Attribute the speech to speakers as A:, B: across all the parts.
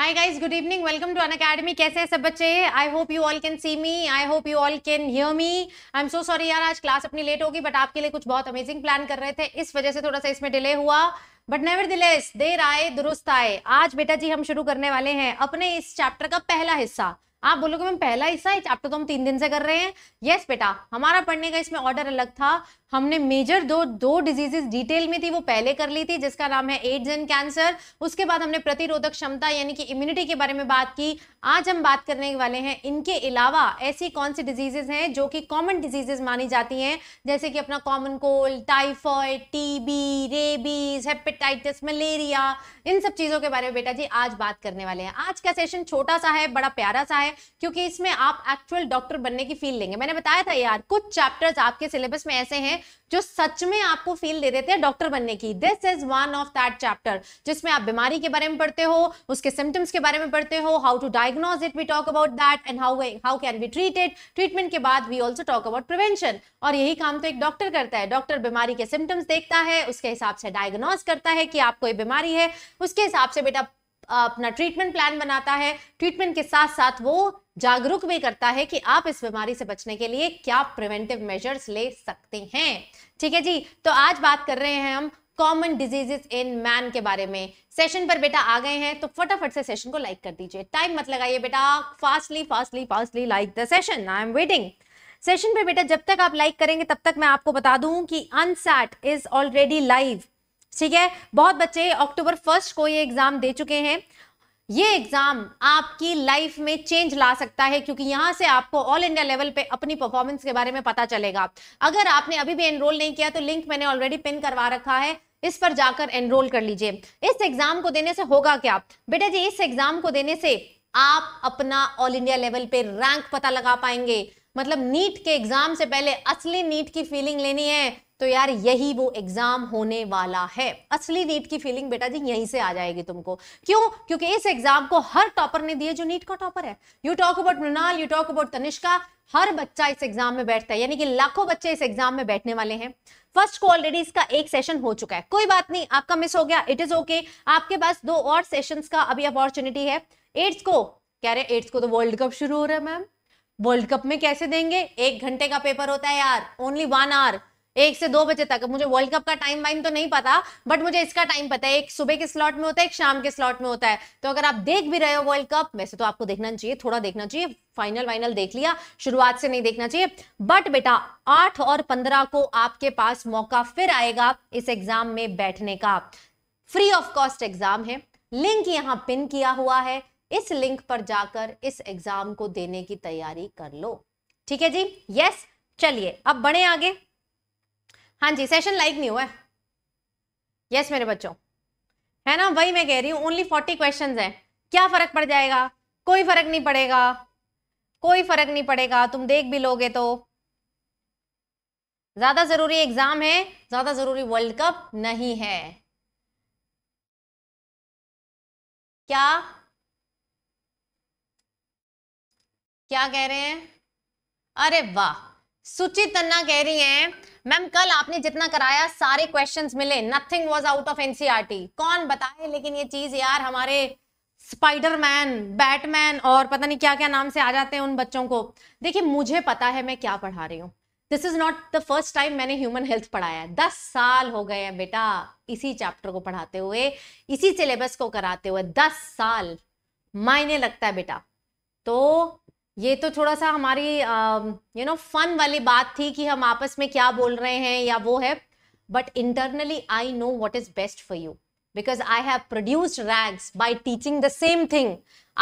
A: High guys good evening welcome to Unacademy कैसे हैं सब बच्चे I hope you all can see
B: me I hope you all can hear me I am so sorry यार आज class अपनी late होगी but आपके लिए कुछ बहुत अमेजिंग प्लान कर रहे थे इस वजह से थोड़ा सा इसमें डिले हुआ बट नेवर दिलेस देर आए दुरुस्त आए आज बेटा जी हम शुरू करने वाले हैं अपने इस चैप्टर का पहला हिस्सा आप बोलोगे मैम पहला हिस्सा है चैप्टर तो हम तीन दिन से कर रहे हैं यस बेटा हमारा पढ़ने का इसमें ऑर्डर अलग था हमने मेजर दो दो डिजीजेस डिटेल में थी वो पहले कर ली थी जिसका नाम है एड्स एंड कैंसर उसके बाद हमने प्रतिरोधक क्षमता यानी कि इम्यूनिटी के बारे में बात की आज हम बात करने वाले हैं इनके अलावा ऐसी कौन सी डिजीजेज हैं जो कि कॉमन डिजीजेज मानी जाती हैं जैसे कि अपना common cold typhoid TB rabies hepatitis malaria इन सब चीज़ों के बारे में बेटा जी आज बात करने वाले हैं आज का सेशन छोटा सा है बड़ा प्यारा सा है है क्योंकि इसमें आप एक्चुअल डॉक्टर बनने की फील लेंगे मैंने बताया था यार कुछ चैप्टर्स आपके सिलेबस में ऐसे हैं जो सच में आपको फील दे देते हैं डॉक्टर बनने की this is one of that chapter जिसमें आप बीमारी के बारे में पढ़ते हो उसके सिम्टम्स के बारे में पढ़ते हो how to diagnose it we talk about that and how how can be treated treatment के बाद we also talk about prevention और यही काम तो एक डॉक्टर करता है डॉक्टर बीमारी के सिम्टम्स देखता है उसके हिसाब से डायग्नोज करता है कि आपको ये बीमारी है उसके हिसाब से बेटा अपना ट्रीटमेंट प्लान बनाता है ट्रीटमेंट के साथ साथ वो जागरूक भी करता है कि आप इस बीमारी से बचने के लिए क्या प्रिवेंटिव मेजर्स ले सकते हैं ठीक है जी तो आज बात कर रहे हैं हम कॉमन डिजीजेस इन मैन के बारे में सेशन पर बेटा आ गए हैं तो फटाफट से सेशन को लाइक कर दीजिए टाइम मत लगाइए बेटा fastly fastly fastly like the session I am waiting session पर बेटा जब तक आप लाइक करेंगे तब तक मैं आपको बता दूं कि अनसैट इज ऑलरेडी लाइव ठीक है बहुत बच्चे अक्टूबर फर्स्ट को ये एग्जाम दे चुके हैं ये एग्जाम आपकी लाइफ में चेंज ला सकता है क्योंकि यहां से आपको ऑल इंडिया लेवल पे अपनी परफॉर्मेंस के बारे में पता चलेगा अगर आपने अभी भी एनरोल नहीं किया तो लिंक मैंने ऑलरेडी पिन करवा रखा है इस पर जाकर एनरोल कर लीजिए इस एग्जाम को देने से होगा क्या बेटा जी इस एग्जाम को देने से आप अपना ऑल इंडिया लेवल पे रैंक पता लगा पाएंगे मतलब नीट के एग्जाम से पहले असली नीट की फीलिंग लेनी है तो यार यही वो एग्जाम होने वाला है असली नीट की फीलिंग बेटा जी यहीं से आ जाएगी तुमको क्यों क्योंकि इस एग्जाम को हर टॉपर ने दिए जो नीट का टॉपर है you talk about Mrinal you talk about Tanishka हर बच्चा इस एग्जाम में बैठता है यानी कि लाखों बच्चे इस एग्जाम में बैठने वाले हैं फर्स्ट को ऑलरेडी इसका एक सेशन हो चुका है कोई बात नहीं आपका मिस हो गया इट इज ओके आपके पास दो और सेशन का अभी अपॉर्चुनिटी है एट्स को कह रहे एट्स को तो वर्ल्ड कप शुरू हो रहा है मैम वर्ल्ड कप में कैसे देंगे एक घंटे का पेपर होता है यार ओनली वन आवर एक से दो बजे तक मुझे वर्ल्ड कप का टाइम वाइम तो नहीं पता बट मुझे इसका टाइम पता है एक सुबह के स्लॉट में होता है एक शाम के स्लॉट में होता है तो अगर आप देख भी रहे हो वर्ल्ड कप वैसे तो आपको देखना चाहिए थोड़ा देखना चाहिए फाइनल वाइनल देख लिया शुरुआत से नहीं देखना चाहिए बट बेटा आठ और पंद्रह को आपके पास मौका फिर आएगा इस एग्जाम में बैठने का फ्री ऑफ कॉस्ट एग्जाम है लिंक यहाँ पिन किया हुआ है इस लिंक पर जाकर इस एग्जाम को देने की तैयारी कर लो ठीक है जी यस चलिए अब बढ़े आगे हाँ जी सेशन लाइक नहीं हुआ यस मेरे बच्चों है ना वही मैं कह रही हूँ ओनली फोर्टी क्वेश्चन है क्या फर्क पड़ जाएगा कोई फर्क नहीं पड़ेगा कोई फर्क नहीं पड़ेगा तुम देख भी लोगे तो ज्यादा जरूरी एग्जाम है ज्यादा
A: जरूरी वर्ल्ड कप नहीं है क्या क्या कह रहे हैं
B: अरे वाह सुचि तन्ना कह रही हैं मैम कल आपने जितना कराया सारे क्वेश्चंस मिले nothing was out of NCERT कौन बताए लेकिन ये चीज यार हमारे स्पाइडरमैन बैटमैन और पता नहीं क्या क्या नाम से आ जाते हैं उन बच्चों को देखिए मुझे पता है मैं क्या पढ़ा रही हूँ this is not the first time मैंने ह्यूमन हेल्थ पढ़ाया है दस साल हो गए हैं बेटा इसी चैप्टर को पढ़ाते हुए इसी सिलेबस को कराते हुए दस साल मायने लगता है बेटा तो ये तो थोड़ा सा हमारी यू नो फन वाली बात थी कि हम आपस में क्या बोल रहे हैं या वो है but internally I know what is best for you because I have produced rags by teaching the same thing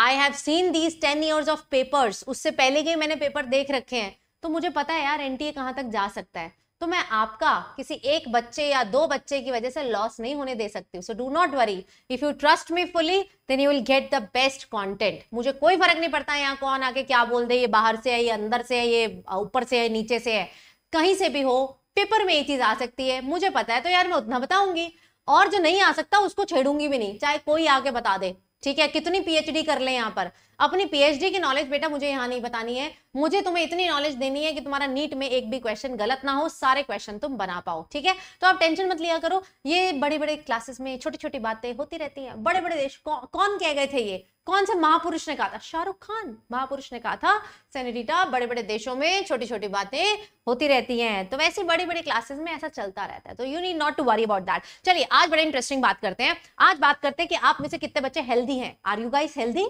B: I have seen these ten years of papers उससे पहले के मैंने पेपर देख रखे हैं तो मुझे पता है यार एन टी ए कहाँ तक जा सकता है तो मैं आपका किसी एक बच्चे या दो बच्चे की वजह से लॉस नहीं होने दे सकती हूँ so do not worry if you trust me fully then you will get the best content मुझे कोई फर्क नहीं पड़ता यहाँ कौन आके क्या बोल दे ये बाहर से है ये अंदर से है ये ऊपर से है नीचे से है कहीं से भी हो पेपर में ये चीज आ सकती है मुझे पता है तो यार मैं उतना बताऊंगी और जो नहीं आ सकता उसको छेड़ूंगी भी नहीं चाहे कोई आके बता दे ठीक है कितनी पीएचडी कर ले यहाँ पर अपनी पीएचडी की नॉलेज बेटा मुझे यहाँ नहीं बतानी है मुझे तुम्हें इतनी नॉलेज देनी है कि तुम्हारा नीट में एक भी क्वेश्चन गलत ना हो सारे क्वेश्चन तुम बना पाओ ठीक है तो आप टेंशन मत लिया करो ये बड़े बड़े क्लासेस में छोटी छोटी बातें होती रहती हैं बड़े बड़े देश कौ, कौन कह गए थे ये कौन से महापुरुष ने कहा था शाहरुख खान महापुरुष ने कहा था सेनेटिटा बड़े बड़े देशों में छोटी छोटी बातें होती रहती हैं तो वैसे बड़े बड़े क्लासेस में ऐसा चलता रहता है तो you need not to worry about that चलिए आज बड़े इंटरेस्टिंग बात करते हैं आज बात करते हैं कि आप में से कितने बच्चे हेल्दी हैं are you guys healthy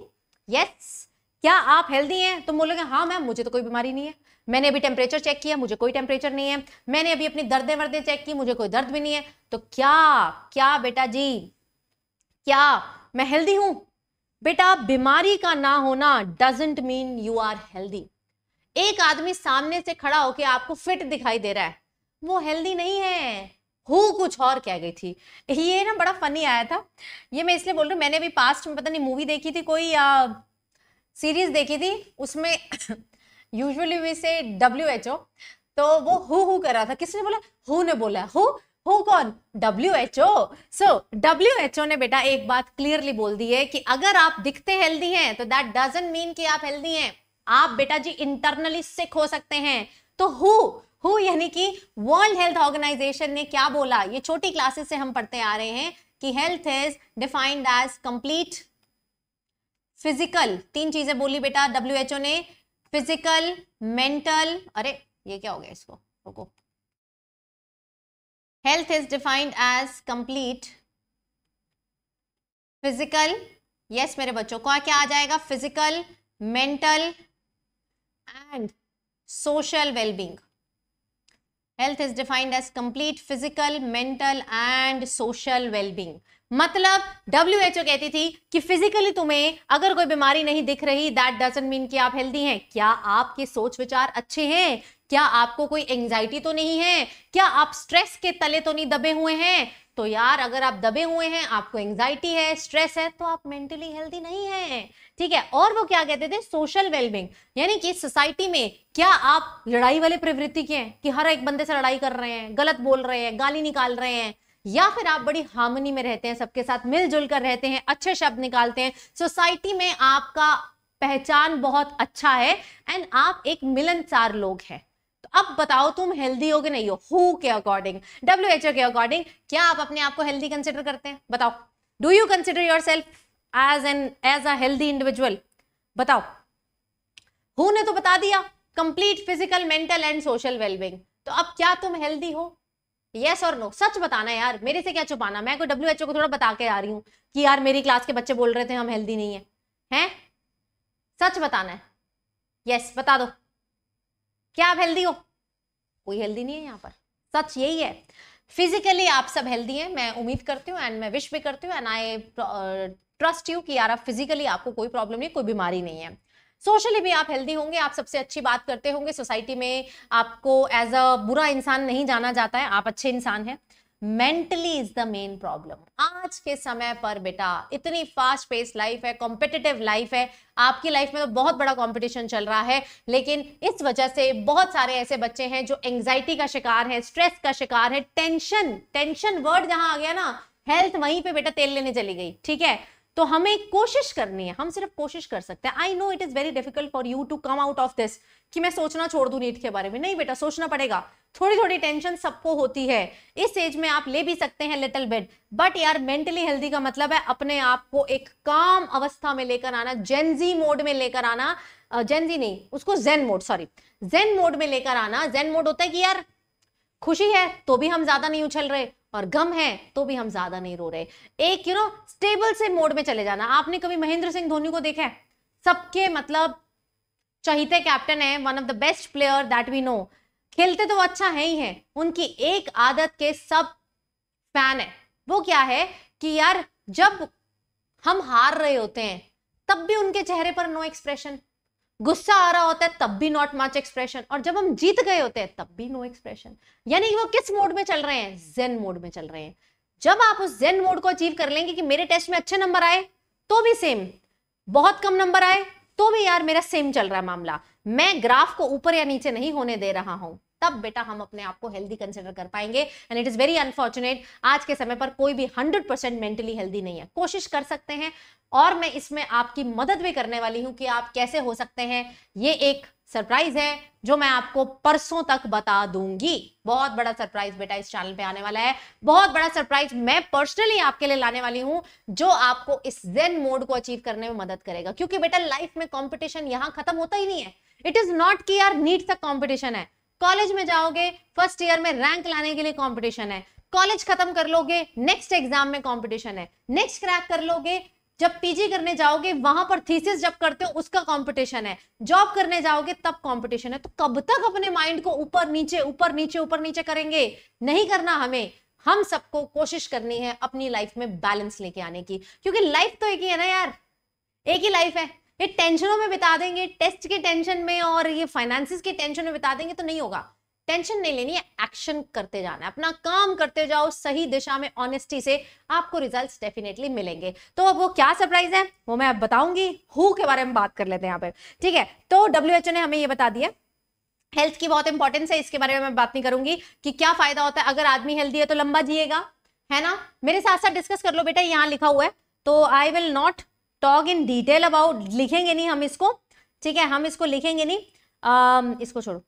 B: yes क्या आप हेल्दी हैं तुम बोलोगे हाँ मैम मुझे तो कोई बीमारी नहीं है मैंने अभी टेम्परेचर चेक किया मुझे कोई टेम्परेचर नहीं है मैंने अभी अपनी दर्दे वर्दे चेक की मुझे कोई दर्द भी नहीं है तो क्या क्या बेटा जी क्या मैं हेल्दी हूँ बेटा बीमारी का ना होना doesn't mean you are healthy एक आदमी सामने से खड़ा होकर आपको फिट दिखाई दे रहा है वो हेल्दी नहीं है हु कुछ और कह गई थी ये ना बड़ा फनी आया था ये मैं इसलिए बोल रही हूँ मैंने भी पास्ट में पता नहीं मूवी देखी थी कोई या सीरीज देखी थी उसमें usually we say W H O तो वो हु हु कर रहा था किसने बोला हु ने बोला हु हु कौन W H O so W H O ने बेटा एक बात क्लियरली बोल दी है कि अगर आप दिखते हेल्दी हैं तो दैट डजेंट मीन कि आप हेल्दी हैं आप बेटा जी इंटरनली सिक हो सकते हैं तो हु हु यानी कि वर्ल्ड हेल्थ ऑर्गेनाइजेशन ने क्या बोला ये छोटी क्लासेस से हम पढ़ते आ रहे हैं कि health is defined as complete physical तीन चीजें बोली बेटा डब्ल्यू एच ओ ने फिजिकल मेंटल अरे
A: ये क्या हो गया इसको रुको
B: health is defined as complete physical yes मेरे बच्चों को क्या आ जाएगा physical mental and social wellbeing health is defined as complete physical mental and social wellbeing मतलब डब्ल्यू एच ओ कहती थी कि फिजिकली तुम्हें अगर कोई बीमारी नहीं दिख रही दैट डजेंट मीन कि आप हेल्दी हैं क्या आपके सोच विचार अच्छे हैं क्या आपको कोई एंजाइटी तो नहीं है क्या आप स्ट्रेस के तले तो नहीं दबे हुए हैं तो यार अगर आप दबे हुए हैं आपको एंजाइटी है स्ट्रेस है तो आप मेंटली हेल्दी नहीं है ठीक है और वो क्या कहते थे सोशल वेलबिंग यानी कि सोसाइटी में क्या आप लड़ाई वाले प्रवृत्ति के हैं कि हर एक बंदे से लड़ाई कर रहे हैं गलत बोल रहे हैं गाली निकाल रहे हैं या फिर आप बड़ी हार्मनी में रहते हैं सबके साथ मिलजुल कर रहते हैं अच्छे शब्द निकालते हैं सोसाइटी में आपका पहचान बहुत अच्छा है एंड आप एक मिलनसार लोग हैं अब बताओ तुम हेल्दी हो कि नहीं हो हु के अकॉर्डिंग डब्ल्यू एच ओ के अकॉर्डिंग क्या आप अपने आप को हेल्दी कंसिडर करते हैं बताओ do you consider yourself as an as a healthy individual बताओ हु ने तो बता दिया complete physical mental and social wellbeing तो अब क्या तुम हेल्दी हो यस और नो सच बताना यार मेरे से क्या छुपाना मैं को डब्ल्यू एच ओ को थोड़ा बता के आ रही हूँ कि यार मेरी क्लास के बच्चे बोल रहे थे हम हेल्दी नहीं है हैं सच बताना है यस yes, बता दो क्या आप हेल्दी हो कोई हेल्दी नहीं है यहाँ पर सच यही है फिजिकली आप सब हेल्दी हैं मैं उम्मीद करती हूँ एंड मैं विश भी करती हूँ एंड आई ट्रस्ट यू कि यार आप फिजिकली आपको कोई प्रॉब्लम नहीं कोई बीमारी नहीं है सोशली भी आप हेल्दी होंगे आप सबसे अच्छी बात करते होंगे सोसाइटी में आपको एज अ बुरा इंसान नहीं जाना जाता है आप अच्छे इंसान हैं mentally is the main problem आज के समय पर बेटा इतनी फास्ट पेस्ट लाइफ है कॉम्पिटिटिव लाइफ है आपकी लाइफ में तो बहुत बड़ा कंपटीशन चल रहा है लेकिन इस वजह से बहुत सारे ऐसे बच्चे हैं जो एंग्जाइटी का शिकार है स्ट्रेस का शिकार है टेंशन टेंशन वर्ड जहां आ गया ना हेल्थ वहीं पे बेटा तेल लेने चली गई ठीक है तो हमें कोशिश करनी है हम सिर्फ कोशिश कर सकते हैं I know it is very difficult for you to come out of this कि मैं सोचना छोड़ दू नीट के बारे में नहीं बेटा सोचना पड़ेगा थोड़ी थोड़ी टेंशन सबको होती है इस एज में आप ले भी सकते हैं लिटिल बिट बट यार मेंटली हेल्दी का मतलब है अपने आप को एक काम अवस्था में लेकर आना जेनजी मोड में लेकर आना जेनजी नहीं उसको zen mode sorry zen mode में लेकर आना जेन मोड होता है कि यार खुशी है तो भी हम ज्यादा नहीं उछल रहे और गम है तो भी हम ज्यादा नहीं रो रहे एक यू नो स्टेबल से मोड में चले जाना आपने कभी महेंद्र सिंह धोनी को देखा है सबके मतलब चहीते कैप्टन है one of the best player that we know खेलते तो अच्छा है ही है उनकी एक आदत के सब फैन है वो क्या है कि यार जब हम हार रहे होते हैं तब भी उनके चेहरे पर नो एक्सप्रेशन गुस्सा आ रहा होता है तब भी नॉट मच एक्सप्रेशन और जब हम जीत गए होते हैं तब भी नो एक्सप्रेशन यानी वो किस मोड में चल रहे हैं जेन मोड में चल रहे हैं जब आप उस जेन मोड को अचीव कर लेंगे कि मेरे टेस्ट में अच्छे नंबर आए तो भी सेम बहुत कम नंबर आए तो भी यार मेरा सेम चल रहा है मामला मैं ग्राफ को ऊपर या नीचे नहीं होने दे रहा हूं तब बेटा हम अपने आप को हेल्दी कंसिडर कर पाएंगे and it is very unfortunate आज के समय पर कोई भी हंड्रेड परसेंट मेंटली हेल्दी नहीं है कोशिश कर सकते हैं और मैं इसमें आपकी मदद भी करने वाली हूं कि आप कैसे हो सकते हैं ये एक सरप्राइज है जो मैं आपको परसों तक बता दूंगी बहुत बड़ा सरप्राइज बेटा इस चैनल पे आने वाला है बहुत बड़ा सरप्राइज मैं पर्सनली आपके लिए लाने वाली हूं जो आपको इस जेन मोड को अचीव करने में मदद करेगा क्योंकि बेटा लाइफ में कंपटीशन यहां खत्म होता ही नहीं है इट इज नॉट कि यार नीट तक कंपटीशन है कॉलेज में जाओगे फर्स्ट ईयर में रैंक लाने के लिए कॉम्पिटिशन है कॉलेज खत्म कर लोगे नेक्स्ट एग्जाम में कॉम्पिटिशन है नेक्स्ट क्रैक कर लोगे जब पीजी करने जाओगे वहां पर थीसिस जब करते हो उसका कंपटीशन है जॉब करने जाओगे तब कंपटीशन है तो कब तक अपने माइंड को ऊपर नीचे ऊपर नीचे ऊपर नीचे करेंगे नहीं करना हमें हम सबको कोशिश करनी है अपनी लाइफ में बैलेंस लेके आने की क्योंकि लाइफ तो एक ही है ना यार एक ही लाइफ है ये टेंशनों में बिता देंगे टेस्ट के टेंशन में और ये फाइनेंसिस के टेंशन में बिता देंगे तो नहीं होगा टेंशन नहीं लेनी है एक्शन करते जाना है अपना काम करते जाओ सही दिशा में ऑनेस्टी से आपको रिजल्ट्स डेफिनेटली मिलेंगे तो अब वो क्या सरप्राइज है वो मैं अब बताऊंगी हु के बारे में बात कर लेते हैं यहाँ पे ठीक है तो डब्ल्यू ने हमें ये बता दिया हेल्थ की बहुत इंपॉर्टेंस है इसके बारे में मैं बात नहीं करूंगी कि क्या फायदा होता है अगर आदमी हेल्थी है तो लंबा जिएगा है ना मेरे साथ साथ डिस्कस कर लो बेटा यहाँ लिखा हुआ है तो I will not talk in detail about लिखेंगे नहीं हम इसको ठीक है हम इसको लिखेंगे नहीं um, इसको छोड़ो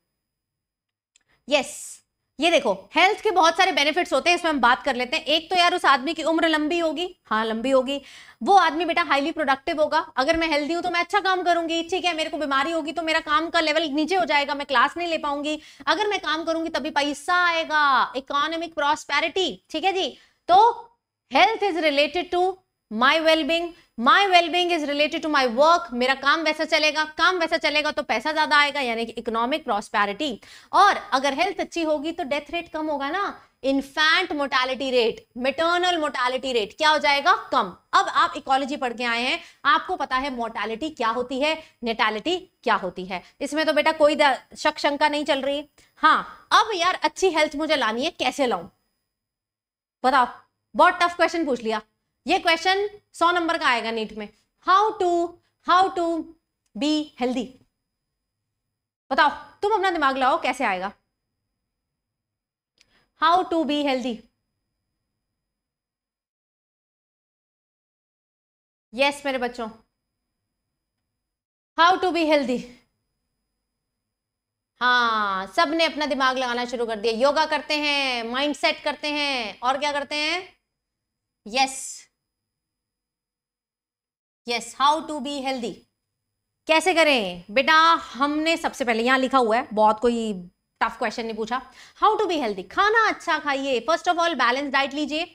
B: यस yes. ये देखो हेल्थ के बहुत सारे बेनिफिट्स होते हैं इसमें हम बात कर लेते हैं एक तो यार उस आदमी की उम्र लंबी होगी हाँ लंबी होगी वो आदमी बेटा हाईली प्रोडक्टिव होगा अगर मैं हेल्दी हूं तो मैं अच्छा काम करूंगी ठीक है मेरे को बीमारी होगी तो मेरा काम का लेवल नीचे हो जाएगा मैं क्लास नहीं ले पाऊंगी अगर मैं काम करूंगी तभी पैसा आएगा इकोनॉमिक प्रॉस्पेरिटी ठीक है जी तो health is related to my wellbeing my wellbeing is related to my work मेरा काम वैसा चलेगा काम वैसा चलेगा तो पैसा ज्यादा आएगा यानी कि इकोनॉमिक प्रॉस्पैरिटी और अगर हेल्थ अच्छी होगी तो डेथ रेट कम होगा ना infant mortality rate maternal mortality rate क्या हो जाएगा कम अब आप इकोलॉजी पढ़ के आए हैं आपको पता है मोर्टैलिटी क्या होती है नेटालिटी क्या होती है इसमें तो बेटा कोई शक शंका नहीं चल रही हाँ अब यार अच्छी हेल्थ मुझे लानी है कैसे लाऊं बताओ बहुत टफ क्वेश्चन पूछ लिया ये क्वेश्चन सौ नंबर का आएगा नीट में how to how to be healthy बताओ
A: तुम अपना दिमाग लगाओ कैसे आएगा how to be healthy yes मेरे बच्चों हाउ टू बी हेल्दी
B: हाँ सब ने अपना दिमाग लगाना शुरू कर दिया योगा करते हैं माइंड सेट करते हैं और क्या करते हैं yes yes. Yes how to be healthy कैसे करें बेटा हमने सबसे पहले यहाँ लिखा हुआ है बहुत कोई टफ क्वेश्चन नहीं पूछा हाउ टू बी हेल्दी खाना अच्छा खाइए first of all balance diet लीजिए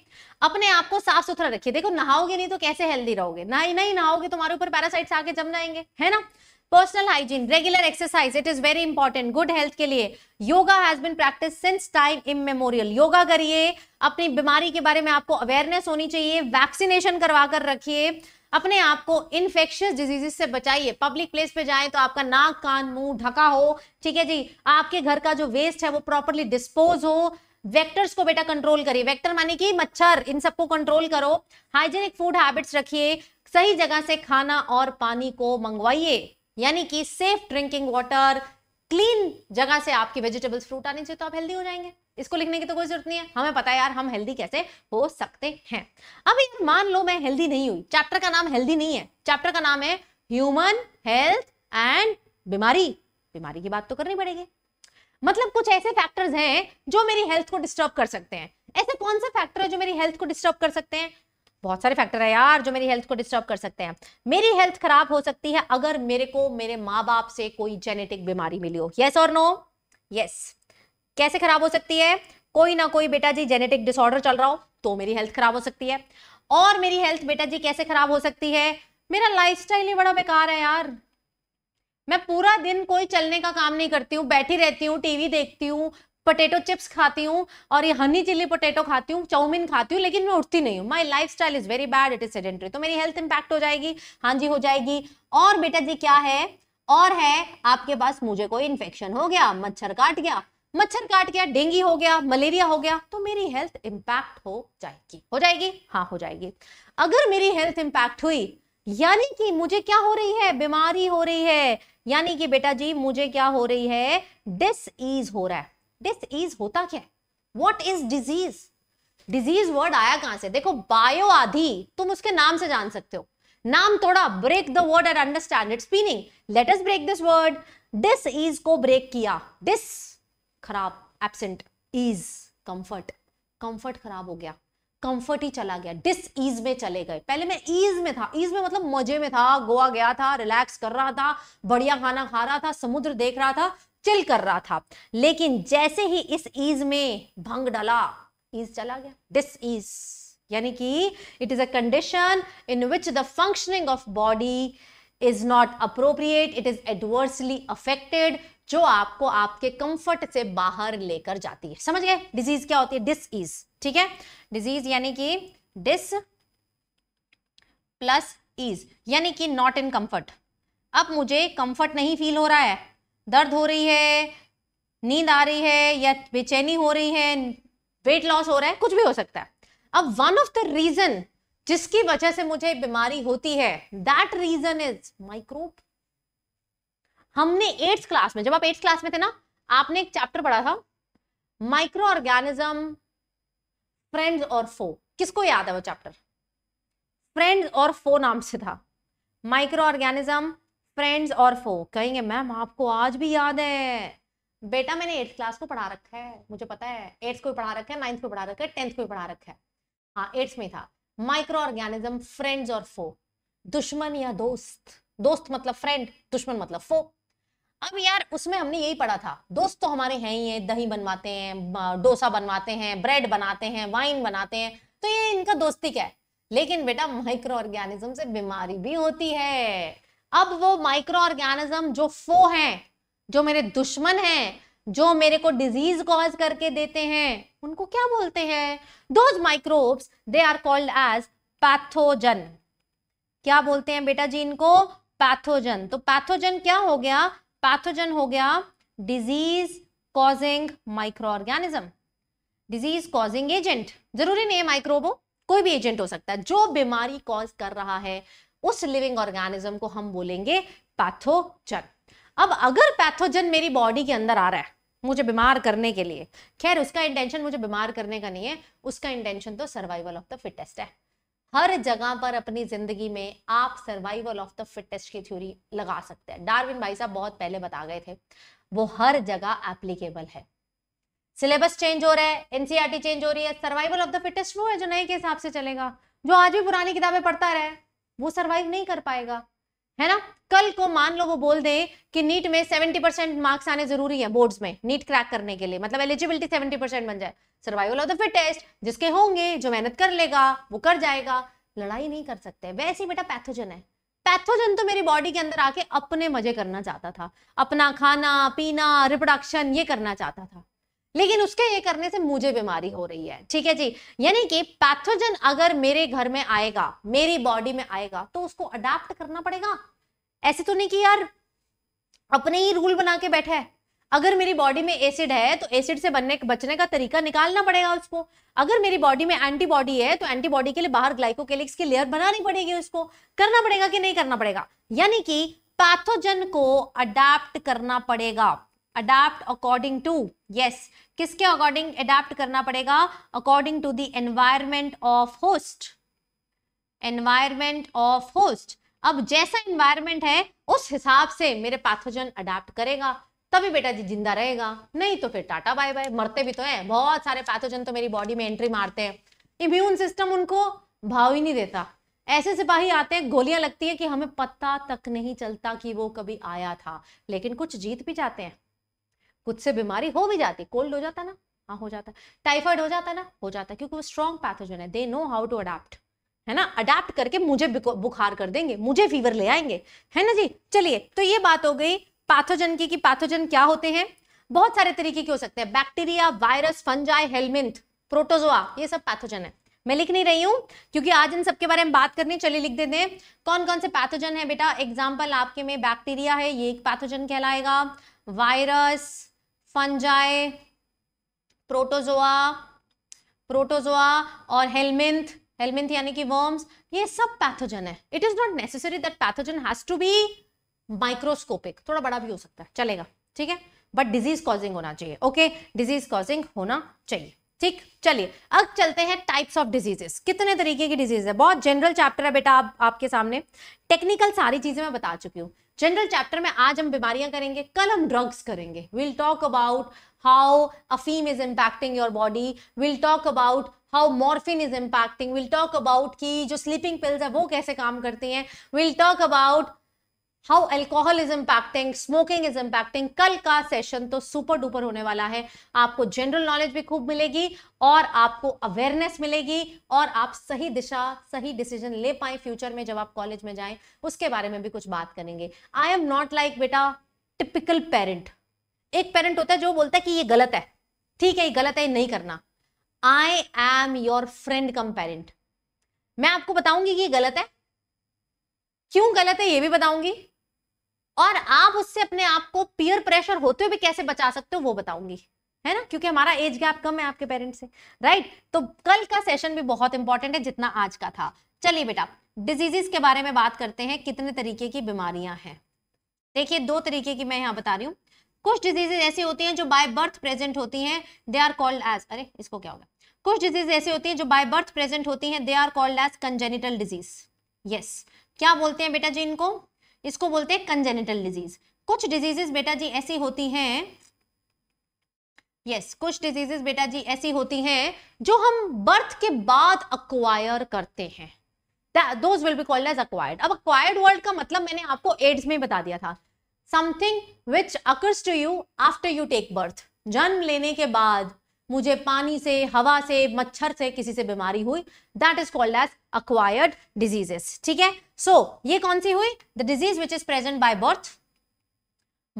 B: अपने आप को साफ सुथरा रखिए देखो नहाओगे नहीं तो कैसे हेल्दी रहोगे ना ही नहीं नहाओगे तुम्हारे ऊपर पैरासाइट्स आके जम जाएंगे है ना personal hygiene regular exercise it is very important good health के लिए yoga has been practice since time memorial yoga करिए अपनी बीमारी के बारे में आपको अवेयरनेस होनी चाहिए वैक्सीनेशन करवा कर रखिए अपने आप को इन्फेक्शियस डिजीजे से बचाइए पब्लिक प्लेस पे जाएं तो आपका नाक कान मुंह ढका हो ठीक है जी आपके घर का जो वेस्ट है वो प्रॉपरली डिस्पोज हो वेक्टर्स को बेटा कंट्रोल करिए वेक्टर माने कि मच्छर इन सबको कंट्रोल करो हाइजेनिक फूड हैबिट्स रखिए सही जगह से खाना और पानी को मंगवाइए यानी कि सेफ ड्रिंकिंग वाटर क्लीन जगह से आपके वेजिटेबल्स फ्रूट आने चाहिए तो आप हेल्दी हो जाएंगे इसको लिखने की तो कोई जरूरत नहीं है हमें पता है यार हम हेल्दी कैसे हो सकते हैं अब यार मान लो मैं हेल्दी नहीं हुई चैप्टर का नाम हेल्दी नहीं है चैप्टर का नाम है ह्यूमन हेल्थ एंड बीमारी बीमारी की बात तो करनी पड़ेगी मतलब कुछ ऐसे फैक्टर्स हैं जो मेरी हेल्थ को डिस्टर्ब कर सकते हैं ऐसे कौन से फैक्टर है जो मेरी हेल्थ को डिस्टर्ब कर सकते हैं बहुत सारे फैक्टर है यार जो मेरी हेल्थ को डिस्टर्ब कर सकते हैं मेरी हेल्थ खराब हो सकती है अगर मेरे को मेरे माँ बाप से कोई जेनेटिक बीमारी मिली हो यस और नो यस कैसे खराब हो सकती है कोई ना कोई बेटा जी जेनेटिक डिसऑर्डर चल रहा हो तो मेरी हेल्थ खराब हो सकती है और मेरी हेल्थ बेटा जी कैसे खराब हो सकती है मेरा लाइफस्टाइल ही बड़ा बेकार है यार मैं पूरा दिन कोई चलने का काम नहीं करती हूँ बैठी रहती हूँ टीवी देखती हूँ पोटेटो चिप्स खाती हूँ और ये हनी चिल्ली पोटेटो खाती हूँ चाउमीन खाती हूँ लेकिन मैं उठती नहीं हूँ my lifestyle is very bad it is sedentary तो मेरी हेल्थ इंपैक्ट हो जाएगी हाँ जी हो जाएगी और बेटा जी क्या है और है आपके पास मुझे कोई इन्फेक्शन हो गया मच्छर काट गया मच्छर काट गया डेंगू हो गया मलेरिया हो गया तो मेरी हेल्थ इम्पैक्ट हो जाएगी हो जाएगी हाँ हो जाएगी अगर मेरी हेल्थ इंपैक्ट हुई यानी कि मुझे क्या हो रही है बीमारी हो रही है यानी कि बेटा जी मुझे क्या हो रही है डिस ईज हो रहा है डिस ईज होता क्या what is disease disease word आया कहां से देखो बायो आधी तुम उसके नाम से जान सकते हो नाम थोड़ा break the word and understand its meaning let us break this word dis ease को ब्रेक किया दिस खराब एबसेंट ईज कंफर्ट कंफर्ट खराब हो गया कंफर्ट ही चला गया डिस ईज में चले गए पहले मैं ईज में था ईज में मतलब मजे में था गोवा गया था रिलैक्स कर रहा था बढ़िया खाना खा रहा था समुद्र देख रहा था चिल कर रहा था लेकिन जैसे ही इस ईज में भंग डाला ईज चला गया डिस ईज यानी कि it is a condition in which the functioning of body is not appropriate it is adversely affected जो आपको आपके कंफर्ट से बाहर लेकर जाती है समझ गए डिजीज क्या होती है डिस ईज ठीक है डिजीज यानी कि डिस प्लस ईज यानी कि नॉट इन कंफर्ट अब मुझे कंफर्ट नहीं फील हो रहा है दर्द हो रही है नींद आ रही है या बेचैनी हो रही है वेट लॉस हो रहा है कुछ भी हो सकता है अब वन ऑफ द रीजन जिसकी वजह से मुझे बीमारी होती है दैट रीजन इज माइक्रोब हमने एट्थ क्लास में जब आप एट्थ क्लास में थे ना आपने एक चैप्टर पढ़ा था माइक्रो ऑर्गेनिज्म फ्रेंड्स और फो किसको याद है वो चैप्टर फ्रेंड्स और फो नाम से था माइक्रो ऑर्गेनिज्म फ्रेंड्स और फो कहेंगे मैम आपको आज भी याद है बेटा मैंने एट्थ क्लास को पढ़ा रखा है मुझे पता है एट्थ को पढ़ा रखा है नाइन्थ को पढ़ा रखा है टेंथ को भी पढ़ा रखा है हाँ एट्थ में था माइक्रो ऑर्गेनिज्म फ्रेंड्स और फो दुश्मन या दोस्त दोस्त मतलब फ्रेंड दुश्मन मतलब फो अब यार उसमें हमने यही पढ़ा था दोस्त तो हमारे हैं ही है दही बनवाते हैं डोसा बनवाते हैं ब्रेड बनाते हैं वाइन बनाते हैं तो ये इनका दोस्ती क्या है लेकिन बेटा माइक्रो ऑर्गेनिज्म से बीमारी भी होती है अब वो माइक्रो ऑर्गेनिज्म जो फो हैं जो मेरे दुश्मन हैं जो मेरे को डिजीज कॉज करके देते हैं उनको क्या बोलते हैं those microbes they are called as pathogen क्या बोलते हैं बेटा जी इनको पैथोजन तो पैथोजन क्या हो गया पैथोजन हो गया disease causing microorganism disease causing agent जरूरी नहीं है माइक्रोबो कोई भी एजेंट हो सकता है जो बीमारी कॉज कर रहा है उस लिविंग ऑर्गेनिज्म को हम बोलेंगे पैथोजन अब अगर पैथोजन मेरी बॉडी के अंदर आ रहा है मुझे बीमार करने के लिए खैर उसका इंटेंशन मुझे बीमार करने का नहीं है उसका इंटेंशन तो सर्वाइवल ऑफ द फिटेस्ट है हर जगह पर अपनी जिंदगी में आप सर्वाइवल ऑफ द फिटेस्ट की थ्योरी लगा सकते हैं डार्विन भाई साहब बहुत पहले बता गए थे वो हर जगह एप्लीकेबल है सिलेबस चेंज हो रहा है एनसीआरटी चेंज e हो रही है सर्वाइवल ऑफ द फिटेस्ट वो है जो नए के हिसाब से चलेगा जो आज भी पुरानी किताबें पढ़ता रहे वो सर्वाइव नहीं कर पाएगा है ना कल को मान लो वो बोल दे कि नीट में 70 परसेंट मार्क्स आने जरूरी है बोर्ड्स में नीट क्रैक करने के लिए मतलब एलिजिबिलिटी 70 परसेंट बन जाए सर्वाइवल ऑफ द फिटेस्ट जिसके होंगे जो मेहनत कर लेगा वो कर जाएगा लड़ाई नहीं कर सकते वैसे ही बेटा पैथोजन है पैथोजन तो मेरी बॉडी के अंदर आके अपने मजे करना चाहता था अपना खाना पीना रिप्रोडक्शन ये करना चाहता था लेकिन उसके ये करने से मुझे बीमारी हो रही है ठीक है जी यानी कि पैथोजन अगर मेरे घर में आएगा मेरी बॉडी में आएगा तो उसको अडेप्ट करना पड़ेगा ऐसे तो नहीं कि यार अपने ही रूल बना के बैठा है अगर मेरी बॉडी में एसिड है तो एसिड से बनने बचने का तरीका निकालना पड़ेगा उसको अगर मेरी बॉडी में एंटीबॉडी है तो एंटीबॉडी के लिए बाहर ग्लाइकोकेलिक्स की लेयर बनानी पड़ेगी उसको करना पड़ेगा कि नहीं करना पड़ेगा यानी कि पैथोजन को अडेप्ट करना पड़ेगा अडेप्ट अकॉर्डिंग टू यस किसके अकॉर्डिंग अडेप्ट करना पड़ेगा according to the environment of host environment of host अब जैसा इन्वायरमेंट है उस हिसाब से मेरे पैथोजन अडाप्ट करेगा तभी बेटा जी जिंदा रहेगा नहीं तो फिर टाटा बाय बाय मरते भी तो है बहुत सारे पैथोजन तो मेरी बॉडी में एंट्री मारते हैं इम्यून सिस्टम उनको भाव ही नहीं देता ऐसे सिपाही आते हैं गोलियां लगती है कि हमें पता तक नहीं चलता कि वो कभी आया था लेकिन कुछ जीत भी जाते हैं कुछ से बीमारी हो भी जाती कोल्ड हो जाता ना हाँ हो जाता टाइफाइड हो जाता ना हो जाता क्योंकि वो स्ट्रॉन्ग पैथोजन है they know how to adapt है ना अडेप्ट करके मुझे बुखार कर देंगे मुझे फीवर ले आएंगे है ना जी चलिए तो ये बात हो गई पैथोजन की कि पैथोजन क्या होते हैं बहुत सारे तरीके के हो सकते हैं bacteria virus fungi helminth protozoa ये सब पैथोजन है मैं लिख नहीं रही हूँ क्योंकि आज इन सबके बारे में बात करनी चलिए लिख देते हैं कौन कौन से पैथोजन है बेटा एग्जाम्पल आपके में बैक्टीरिया है ये एक पैथोजन कहलाएगा वायरस फंजाई प्रोटोजोआ प्रोटोजोआ और हेलमिंथ हेलमिंथ यानी कि वर्म्स ये सब पैथोजन है it is not necessary that pathogen has to be microscopic थोड़ा बड़ा भी हो सकता है चलेगा ठीक है बट डिजीज कॉजिंग होना चाहिए ओके डिजीज कॉजिंग होना चाहिए ठीक चलिए अब चलते हैं टाइप्स ऑफ डिजीजेस कितने तरीके की डिजीज है बहुत जनरल चैप्टर है बेटा आप, आपके सामने टेक्निकल सारी चीजें मैं बता चुकी हूँ जनरल चैप्टर में आज हम बीमारियां करेंगे कल हम ड्रग्स करेंगे विल टॉक अबाउट हाउ अफीम is impacting your body will talk about how morphine is impacting will talk about कि जो स्लीपिंग पिल्स है वो कैसे काम करती हैं will talk about how alcohol is impacting smoking is impacting कल का सेशन तो सुपर डुपर होने वाला है आपको जनरल नॉलेज भी खूब मिलेगी और आपको अवेयरनेस मिलेगी और आप सही दिशा सही डिसीजन ले पाए फ्यूचर में जब आप कॉलेज में जाएं उसके बारे में भी कुछ बात करेंगे आई एम नॉट लाइक बेटा टिपिकल पेरेंट एक पेरेंट होता है जो बोलता है कि ये गलत है ठीक है ये गलत है ये नहीं करना I am your friend cum parent मैं आपको बताऊंगी कि ये गलत है क्यों गलत है ये भी बताऊंगी और आप उससे अपने आप को पीयर प्रेशर होते हुए भी कैसे बचा सकते हो वो बताऊंगी है ना क्योंकि हमारा एज गैप कम है आपके पेरेंट्स से राइट तो कल का सेशन भी बहुत इंपॉर्टेंट है जितना आज का था चलिए बेटा डिजीजेस के बारे में बात करते हैं कितने तरीके की बीमारियां हैं देखिए दो तरीके की मैं यहाँ बता रही हूँ कुछ डिजीजेज ऐसी होती हैं जो बाय बर्थ प्रेजेंट होती हैं दे आर कॉल्ड एज अरे इसको क्या होगा कुछ डिजीज ऐसी होती हैं जो बाय बर्थ प्रेजेंट होती हैं they are called as congenital disease yes क्या बोलते हैं बेटा जी इनको इसको बोलते हैं कंजेनिटल डिजीज कुछ डिजीजेस बेटा जी ऐसी होती हैं यस yes, कुछ डिजीजेस बेटा जी ऐसी होती हैं जो हम बर्थ के बाद अक्वायर करते हैं those will be called as acquired अब अक्वायर्ड वर्ल्ड का मतलब मैंने आपको एड्स में बता दिया था something which occurs to you after you take birth जन्म लेने के बाद मुझे पानी से हवा से मच्छर से किसी से बीमारी हुई that is called as acquired diseases ठीक है सो ये कौन सी हुई the disease which is present by birth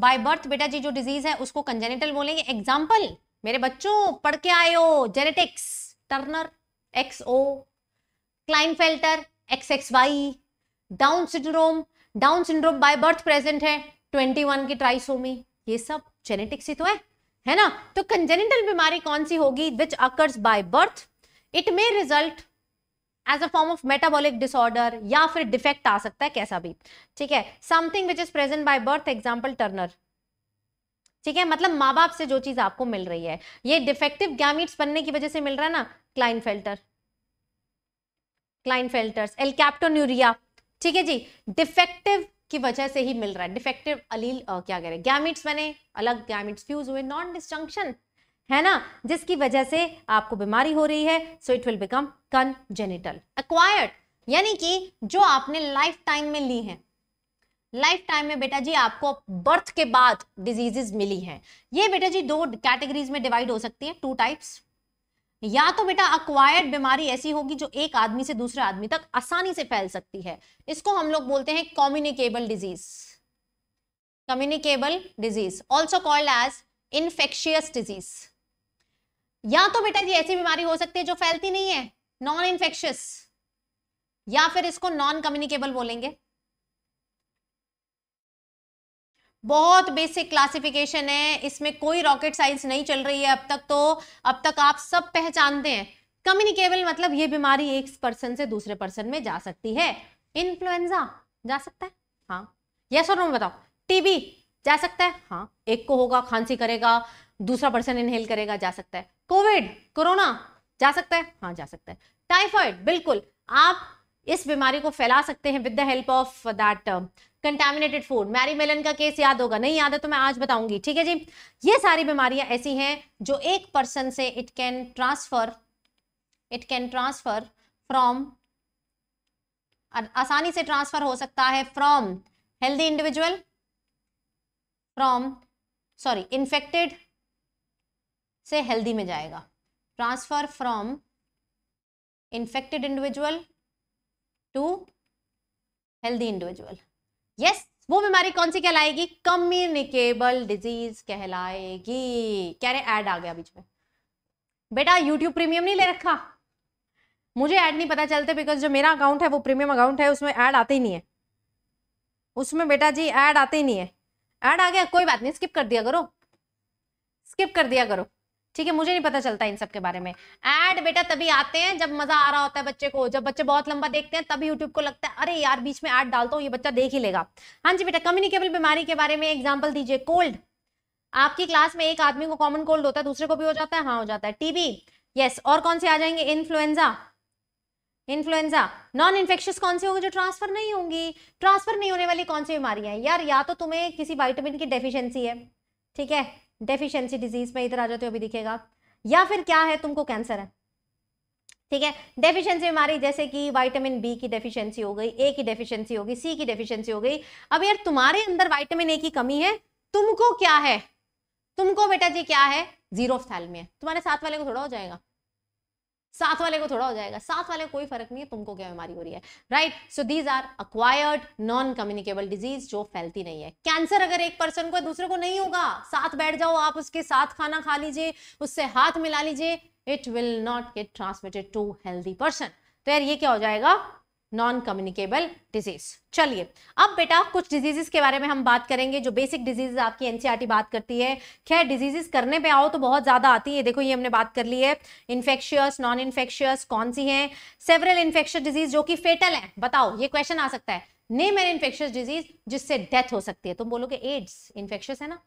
B: by birth बेटा जी जो डिजीज है उसको कंजेनेटल बोलेंगे एग्जाम्पल मेरे बच्चों पढ़ के आए हो genetics Turner X O Klinefelter X X Y Down syndrome Down syndrome by birth present है ट्वेंटी वन की ट्राइसोमी ये सब जेनेटिक्स ही तो है है ना तो कंजेनिटल बीमारी कौन सी होगी which occurs by birth it may result as a form of metabolic disorder या फिर डिफेक्ट आ सकता है कैसा भी ठीक है something which is present by birth example Turner ठीक है मतलब माँ बाप से जो चीज आपको मिल रही है ये डिफेक्टिव गैमिट्स बनने की वजह से मिल रहा है ना Klinefelter Klinefelter's alkaptonuria ठीक है जी डिफेक्टिव की वजह से ही मिल रहा है डिफेक्टिव अलील आ, क्या कह रहे हैं गैमिट्स बने अलग गैमिट्स फ्यूज हुए नॉन डिस्टंक्शन है ना जिसकी वजह से आपको बीमारी हो रही है so it will become congenital acquired यानी कि जो आपने लाइफ टाइम में ली है लाइफ टाइम में बेटा जी आपको बर्थ के बाद डिजीजेस मिली हैं ये बेटा जी दो कैटेगरीज में डिवाइड हो सकती है टू टाइप्स या तो बेटा अक्वायर्ड बीमारी ऐसी होगी जो एक आदमी से दूसरे आदमी तक आसानी से फैल सकती है इसको हम लोग बोलते हैं communicable disease communicable disease also called as infectious disease या तो बेटा ये ऐसी बीमारी हो सकती है जो फैलती नहीं है नॉन इन्फेक्शियस या फिर इसको नॉन कम्युनिकेबल बोलेंगे बहुत बेसिक क्लासिफिकेशन है इसमें कोई रॉकेट साइंस नहीं चल रही है अब तक तो अब तक आप सब पहचानते हैं कम्युनिकेबल मतलब ये बीमारी एक पर्सन से दूसरे पर्सन में जा सकती है इन्फ्लुएंजा जा सकता है हाँ यह सर नो बताओ टीबी जा सकता है हाँ एक को होगा खांसी करेगा दूसरा पर्सन इनहेल करेगा जा सकता है कोविड कोरोना जा सकता है हाँ जा सकता है टाइफाइड बिल्कुल आप इस बीमारी को फैला सकते हैं with the help of that contaminated food Mary Mallon का केस याद होगा नहीं याद है तो मैं आज बताऊंगी ठीक है जी ये सारी बीमारियां ऐसी हैं जो एक पर्सन से it can transfer it can transfer from आसानी से ट्रांसफर हो सकता है from healthy individual from sorry infected से हेल्दी में जाएगा transfer from infected individual to healthy individual yes वो बीमारी कौन सी कहलाएगी कम्युनिकेबल डिजीज कहलाएगी कह रहे ऐड आ गया बीच में बेटा यूट्यूब प्रीमियम नहीं ले रखा मुझे ऐड नहीं पता चलते बिकॉज जो मेरा अकाउंट है वो प्रीमियम अकाउंट है उसमें ऐड आते ही नहीं है उसमें बेटा जी ऐड आते ही नहीं है ऐड आ गया कोई बात नहीं स्किप कर दिया करो स्किप कर दिया करो ठीक है मुझे नहीं पता चलता इन सब के बारे में एड बेटा तभी आते हैं जब मजा आ रहा होता है बच्चे को जब बच्चे बहुत लंबा देखते हैं तभी यूट्यूब को लगता है अरे यार बीच में एड डालता हूँ ये बच्चा देख ही लेगा हाँ जी बेटा कम्युनिकेबल बीमारी के बारे में एग्जाम्पल दीजिए कोल्ड आपकी क्लास में एक आदमी को कॉमन कोल्ड होता है दूसरे को भी हो जाता है हाँ हो जाता है टीबी यस और कौन से आ जाएंगे इन्फ्लुएंजा इन्फ्लुएंजा नॉन इन्फेक्शियस कौन सी होंगे जो ट्रांसफर नहीं होंगी ट्रांसफर नहीं होने वाली कौन सी बीमारियां हैं यार या तो तुम्हें किसी वाइटामिन की डेफिशिएंसी है ठीक है डेफिशिएंसी डिजीज में इधर आ जाते हो अभी दिखेगा या फिर क्या है तुमको कैंसर है ठीक है डेफिशिएंसी बीमारी जैसे कि विटामिन बी की डेफिशिएंसी हो गई ए की डेफिशिएंसी हो गई सी की डेफिशिएंसी हो गई अब यार तुम्हारे अंदर विटामिन ए की कमी है तुमको क्या है तुमको बेटा जी क्या है जीरो है तुम्हारे साथ वाले को थोड़ा हो जाएगा साथ वाले को थोड़ा हो जाएगा साथ वाले को कोई फर्क नहीं है तुमको क्या बीमारी हो रही है right so these are acquired non communicable disease जो फैलती नहीं है कैंसर अगर एक पर्सन को है दूसरे को नहीं होगा साथ बैठ जाओ आप उसके साथ खाना खा लीजिए उससे हाथ मिला लीजिए it will not get transmitted to healthy person तो यार ये क्या हो जाएगा नॉन कम्युनिकेबल डिजीज चलिए अब बेटा कुछ डिजीजेस के बारे में हम बात करेंगे जो बेसिक डिजीजेस आपकी एनसीईआरटी e बात करती है खैर डिजीजेस करने पे आओ तो बहुत ज्यादा आती है देखो ये हमने बात कर ली है इन्फेक्शियस नॉन इन्फेक्शियस कौन सी है सेवरल इन्फेक्शन डिजीज जो कि फेटल है बताओ ये क्वेश्चन आ सकता है नेम एन इन्फेक्शियस डिजीज जिससे डेथ हो सकती है तुम बोलोगे एड्स इन्फेक्शियस है ना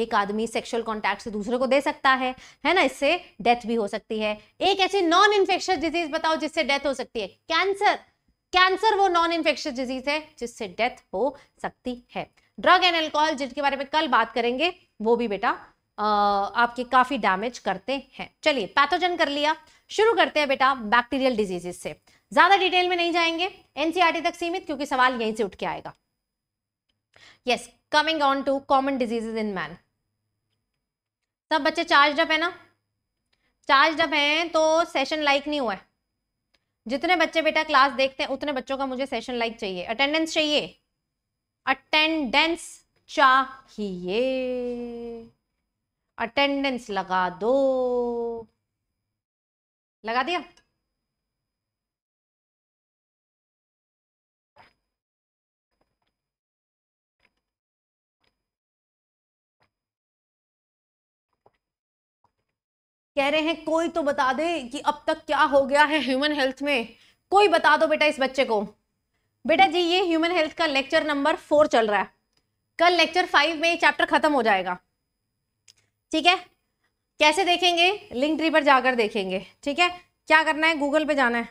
B: एक आदमी सेक्सुअल कॉन्टैक्ट से दूसरे को दे सकता है है ना इससे डेथ भी हो सकती है एक ऐसी नॉन इन्फेक्शियस डिजीज बताओ जिससे डेथ हो सकती है कैंसर कैंसर वो नॉन इन्फेक्शियस डिजीज है जिससे डेथ हो सकती है ड्रग एंड एल्कोहल जिनके बारे में कल बात करेंगे वो भी बेटा आपके काफी डैमेज करते हैं चलिए पैथोजन कर लिया शुरू करते हैं बेटा बैक्टीरियल डिजीजेस से ज्यादा डिटेल में नहीं जाएंगे एनसीआरटी e तक सीमित क्योंकि सवाल यहीं से उठ के आएगा yes yes, coming on to common diseases in man सब बच्चे चार्ज अप है ना चार्ज अप हैं तो सेशन लाइक नहीं हुआ है जितने बच्चे बेटा क्लास देखते हैं उतने बच्चों का मुझे सेशन लाइक चाहिए अटेंडेंस चाहिए अटेंडेंस चाहिए
A: अटेंडेंस लगा दो लगा दिया कह रहे हैं कोई तो बता दे कि अब तक
B: क्या हो गया है ह्यूमन हेल्थ में कोई बता दो बेटा इस बच्चे को बेटा जी ये ह्यूमन हेल्थ का लेक्चर नंबर फोर चल रहा है कल लेक्चर फाइव में ये चैप्टर खत्म हो जाएगा ठीक है कैसे देखेंगे लिंक ट्री पर जाकर देखेंगे ठीक है क्या करना है गूगल पे जाना है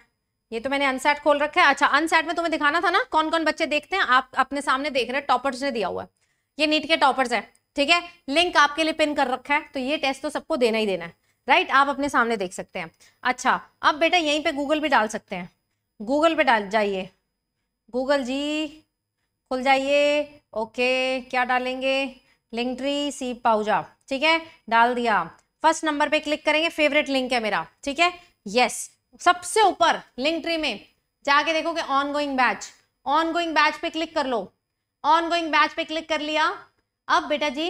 B: ये तो मैंने अनसेट खोल रखा है अच्छा अनसेट में तुम्हें दिखाना था ना कौन कौन बच्चे देखते हैं आप अपने सामने देख रहे हैं टॉपर्स ने दिया हुआ है ये नीट के टॉपर्स है ठीक है लिंक आपके लिए पिन कर रखा है तो ये टेस्ट तो सबको देना ही देना है राइट right? आप अपने सामने देख सकते हैं अच्छा अब बेटा यहीं पे गूगल भी डाल सकते हैं गूगल पे डाल जाइए गूगल जी खुल जाइए ओके क्या डालेंगे लिंक ट्री सी पाउजा ठीक है डाल दिया फर्स्ट नंबर पे क्लिक करेंगे फेवरेट लिंक है मेरा ठीक है यस सबसे ऊपर लिंक ट्री में जाके देखोगे ongoing batch ongoing batch पे क्लिक कर लो ऑन गोइंग बैच पे क्लिक कर लिया अब बेटा जी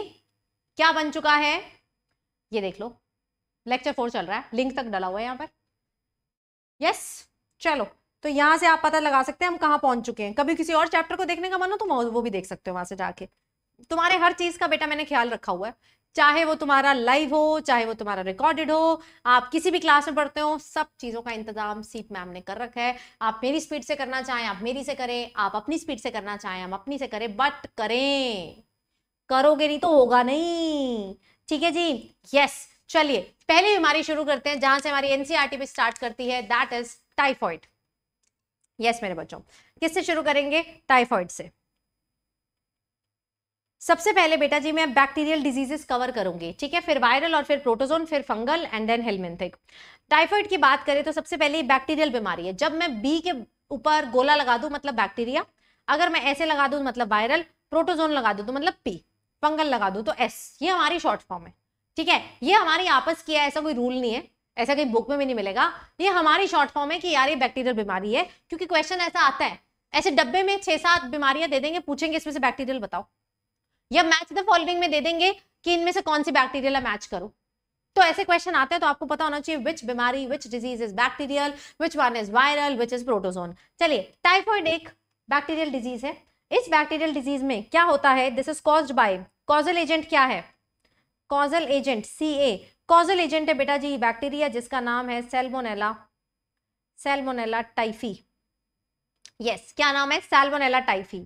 B: क्या बन चुका है ये देख लो लेक्चर फोर चल रहा है लिंक तक डला हुआ है यहाँ पर यस चलो तो यहाँ से आप पता लगा सकते हैं हम कहाँ पहुंच चुके हैं कभी किसी और चैप्टर को देखने का मन हो तो वो भी देख सकते हो वहां से जाके तुम्हारे हर चीज़ का बेटा मैंने ख्याल रखा हुआ है चाहे वो तुम्हारा लाइव हो चाहे वो तुम्हारा रिकॉर्डेड हो आप किसी भी क्लास में पढ़ते हो सब चीज़ों का इंतजाम सीप मैम ने कर रखा है आप मेरी स्पीड से करना चाहें आप मेरी से करें आप अपनी स्पीड से करना चाहें हम अपनी से करें बट करें करोगे नहीं तो होगा नहीं ठीक है जी यस चलिए पहली बीमारी शुरू करते हैं जहां से हमारी एनसीआरटी e भी स्टार्ट करती है दैट इज टाइफॉइड यस मेरे बच्चों किससे शुरू करेंगे टाइफॉइड से सबसे पहले बेटा जी मैं बैक्टीरियल डिजीजेस कवर करूंगी ठीक है फिर वायरल और फिर प्रोटोजोन फिर fungal and then helminthic typhoid की बात करें तो सबसे पहले बैक्टीरियल बीमारी है जब मैं बी के ऊपर गोला लगा दू मतलब बैक्टीरिया अगर मैं ऐसे लगा दू मतलब वायरल प्रोटोजोन लगा दू तो मतलब पी फंगल लगा दू तो एस ये हमारी शॉर्ट फॉर्म है ठीक है ये हमारी आपस की है ऐसा कोई रूल नहीं है ऐसा कहीं बुक में भी नहीं मिलेगा ये हमारी शॉर्ट फॉर्म है कि यार ये बैक्टीरियल बीमारी है क्योंकि क्वेश्चन ऐसा आता है ऐसे डब्बे में छह सात बीमारियां दे देंगे पूछेंगे इसमें से बैक्टीरियल बताओ या मैच द फॉलोइंग में दे देंगे कि इनमें से कौन सी बैक्टीरियल है मैच करो तो ऐसे क्वेश्चन आते हैं तो आपको पता होना चाहिए विच बीमारी which disease is bacterial which one is viral which is protozoan चलिए टाइफॉइड एक बैक्टीरियल डिजीज है इस बैक्टीरियल डिजीज में क्या होता है this is caused by causal agent क्या है causal agent C A causal agent है बेटा जी बैक्टीरिया जिसका नाम है सेल्मोनेला सेल्मोनेला टाइफी यस क्या नाम है सेल्मोनेला टाइफी